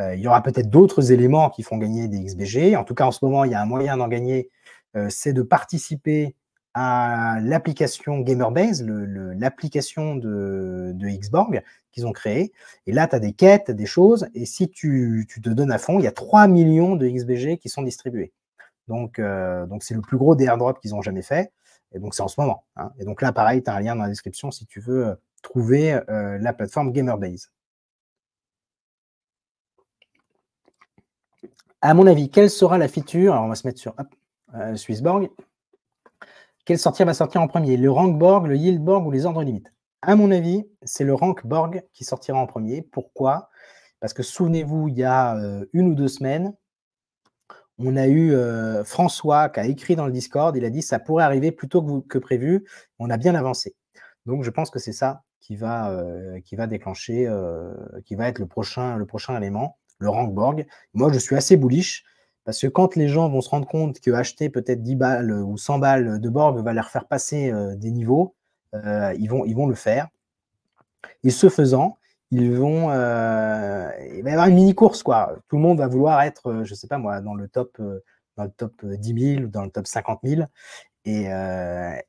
Euh, il y aura peut-être d'autres éléments qui font gagner des XBG. En tout cas, en ce moment, il y a un moyen d'en gagner, euh, c'est de participer à l'application Gamerbase, l'application de, Xborg qu'ils ont créée. Et là, tu as des quêtes, des choses. Et si tu, te donnes à fond, il y a 3 millions de XBG qui sont distribués. Euh, donc, c'est le plus gros des qu'ils ont jamais fait. Et donc, c'est en ce moment. Hein. Et donc là, pareil, tu as un lien dans la description si tu veux trouver la plateforme Gamerbase. À mon avis, quelle sera la feature Alors, on va se mettre sur euh, Swissborg. Quelle sortie va sortir en premier Le RankBorg, le YieldBorg ou les ordres limites À mon avis, c'est le RankBorg qui sortira en premier. Pourquoi Parce que souvenez-vous, il y a euh, une ou deux semaines, on a eu euh, François qui a écrit dans le Discord, il a dit ça pourrait arriver plus tôt que, prévu, on a bien avancé. Donc je pense que c'est ça qui va, qui va déclencher, qui va être le prochain, le prochain élément le rank Borg. Moi, je suis assez bullish parce que quand les gens vont se rendre compte que acheter peut-être 10 balles ou 100 balles de Borg va leur faire passer euh, des niveaux, euh, ils, vont, ils vont le faire. Et ce faisant, ils vont, euh, il va y avoir une mini-course. quoi. Tout le monde va vouloir être, je ne sais pas moi, dans le top. dans le top 10 000 ou dans le top 50 000. Et,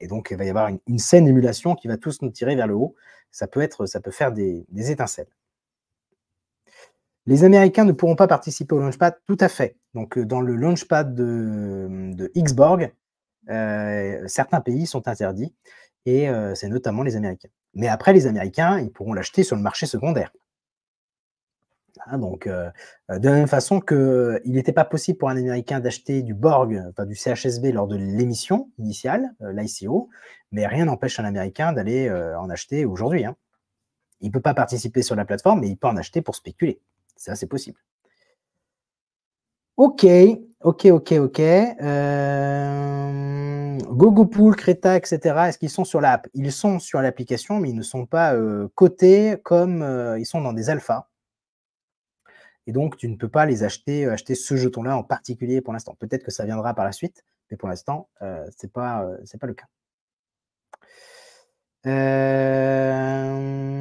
donc, il va y avoir une, saine émulation qui va tous nous tirer vers le haut. Ça peut, être, ça peut faire des étincelles. Les Américains ne pourront pas participer au Launchpad, tout à fait. Donc, euh, dans le Launchpad de, Xborg, euh, certains pays sont interdits, et euh, c'est notamment les Américains. Mais après, les Américains, ils pourront l'acheter sur le marché secondaire. Ah, donc, de la même façon qu'il n'était pas possible pour un Américain d'acheter du Borg, enfin, du CHSB lors de l'émission initiale, l'ICO, mais rien n'empêche un Américain d'aller en acheter aujourd'hui. Hein. Il ne peut pas participer sur la plateforme, mais il peut en acheter pour spéculer. Ça, c'est possible. Ok, ok, ok, ok. Euh... Gogopool, Creta, etc. Est-ce qu'ils sont sur l'app Ils sont sur l'application, mais ils ne sont pas euh, cotés comme euh, ils sont dans des alphas. Et donc, tu ne peux pas les acheter, euh, acheter ce jeton-là en particulier pour l'instant. Peut-être que ça viendra par la suite, mais pour l'instant, ce n'est pas, pas, le cas. Euh...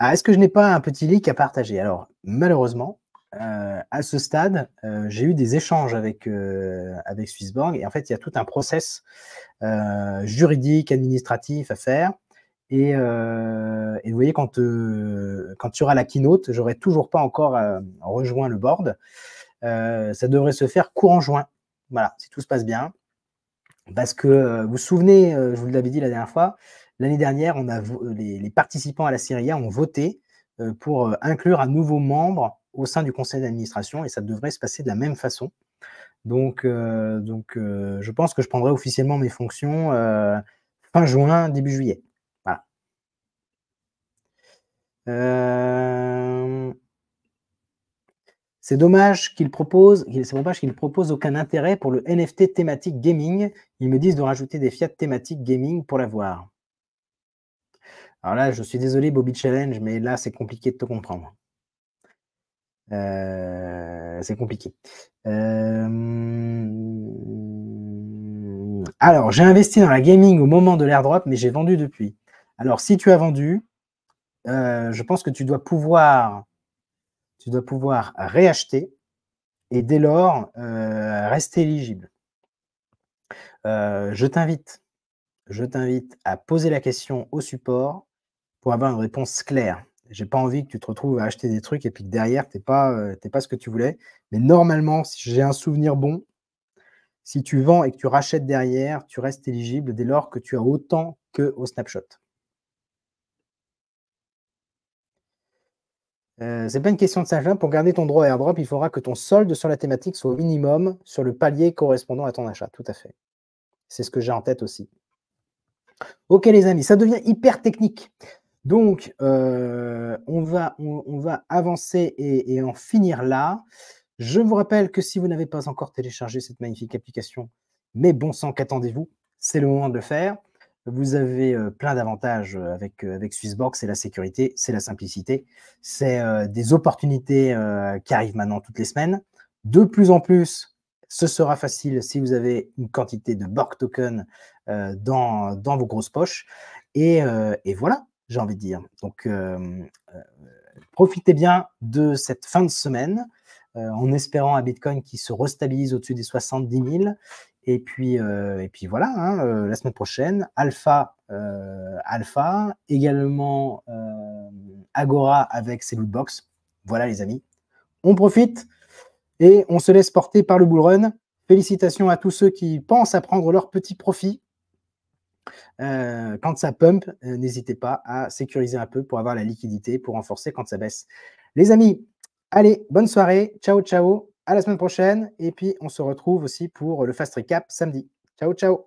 Ah, est-ce que je n'ai pas un petit leak à partager Alors, malheureusement, euh, à ce stade, euh, j'ai eu des échanges euh, avec, Swissborg et en fait, il y a tout un process juridique, administratif à faire. Et, et vous voyez, quand, quand tu auras la keynote, j'aurai toujours pas encore rejoint le board. ça devrait se faire courant juin. Voilà, si tout se passe bien. Parce que vous vous souvenez, je vous l'avais dit la dernière fois, L'année dernière, on a euh, les, participants à la Syrie ont voté euh, pour euh, inclure un nouveau membre au sein du conseil d'administration et ça devrait se passer de la même façon. Donc, donc je pense que je prendrai officiellement mes fonctions fin juin, début juillet. Voilà. C'est dommage qu'ils proposent, c'est dommage qu'ils proposent aucun intérêt pour le NFT thématique gaming. Ils me disent de rajouter des fiat thématiques gaming pour l'avoir. Alors là, je suis désolé, Bobby Challenge, mais là, c'est compliqué de te comprendre. Euh, c'est compliqué. Euh, alors, j'ai investi dans la gaming au moment de l'airdrop, mais j'ai vendu depuis. Alors, si tu as vendu, euh, je pense que tu dois pouvoir, tu dois pouvoir réacheter et dès lors rester éligible. je t'invite, je t'invite à poser la question au support pour avoir une réponse claire. J'ai pas envie que tu te retrouves à acheter des trucs et puis que derrière, tu n'es euh, pas, ce que tu voulais. Mais normalement, si j'ai un souvenir bon, si tu vends et que tu rachètes derrière, tu restes éligible dès lors que tu as autant que au snapshot. Ce euh, c'est pas une question de snapshot. Pour garder ton droit à airdrop, il faudra que ton solde sur la thématique soit au minimum sur le palier correspondant à ton achat. Tout à fait. C'est ce que j'ai en tête aussi. Ok les amis, ça devient hyper technique. Donc, euh, on, va, on, va avancer et, en finir là. Je vous rappelle que si vous n'avez pas encore téléchargé cette magnifique application, mais bon sang, qu'attendez-vous C'est le moment de le faire. Vous avez euh, plein d'avantages euh, avec, avec Swissbox, c'est la sécurité, c'est la simplicité, c'est des opportunités qui arrivent maintenant toutes les semaines. De plus en plus, ce sera facile si vous avez une quantité de Borg token dans, vos grosses poches. et voilà, j'ai envie de dire. Donc, euh, euh, profitez bien de cette fin de semaine euh, en espérant un Bitcoin qui se restabilise au-dessus des 70 000. Et puis, et puis voilà, hein, la semaine prochaine, Alpha, Alpha, également Agora avec ses lootbox. Voilà les amis, on profite et on se laisse porter par le bull run. Félicitations à tous ceux qui pensent à prendre leur petit profit. Euh, quand ça pump, euh, n'hésitez pas à sécuriser un peu pour avoir la liquidité, pour renforcer quand ça baisse. Les amis, allez, bonne soirée. Ciao, ciao. À la semaine prochaine. Et puis, on se retrouve aussi pour le Fast Recap samedi. Ciao, ciao.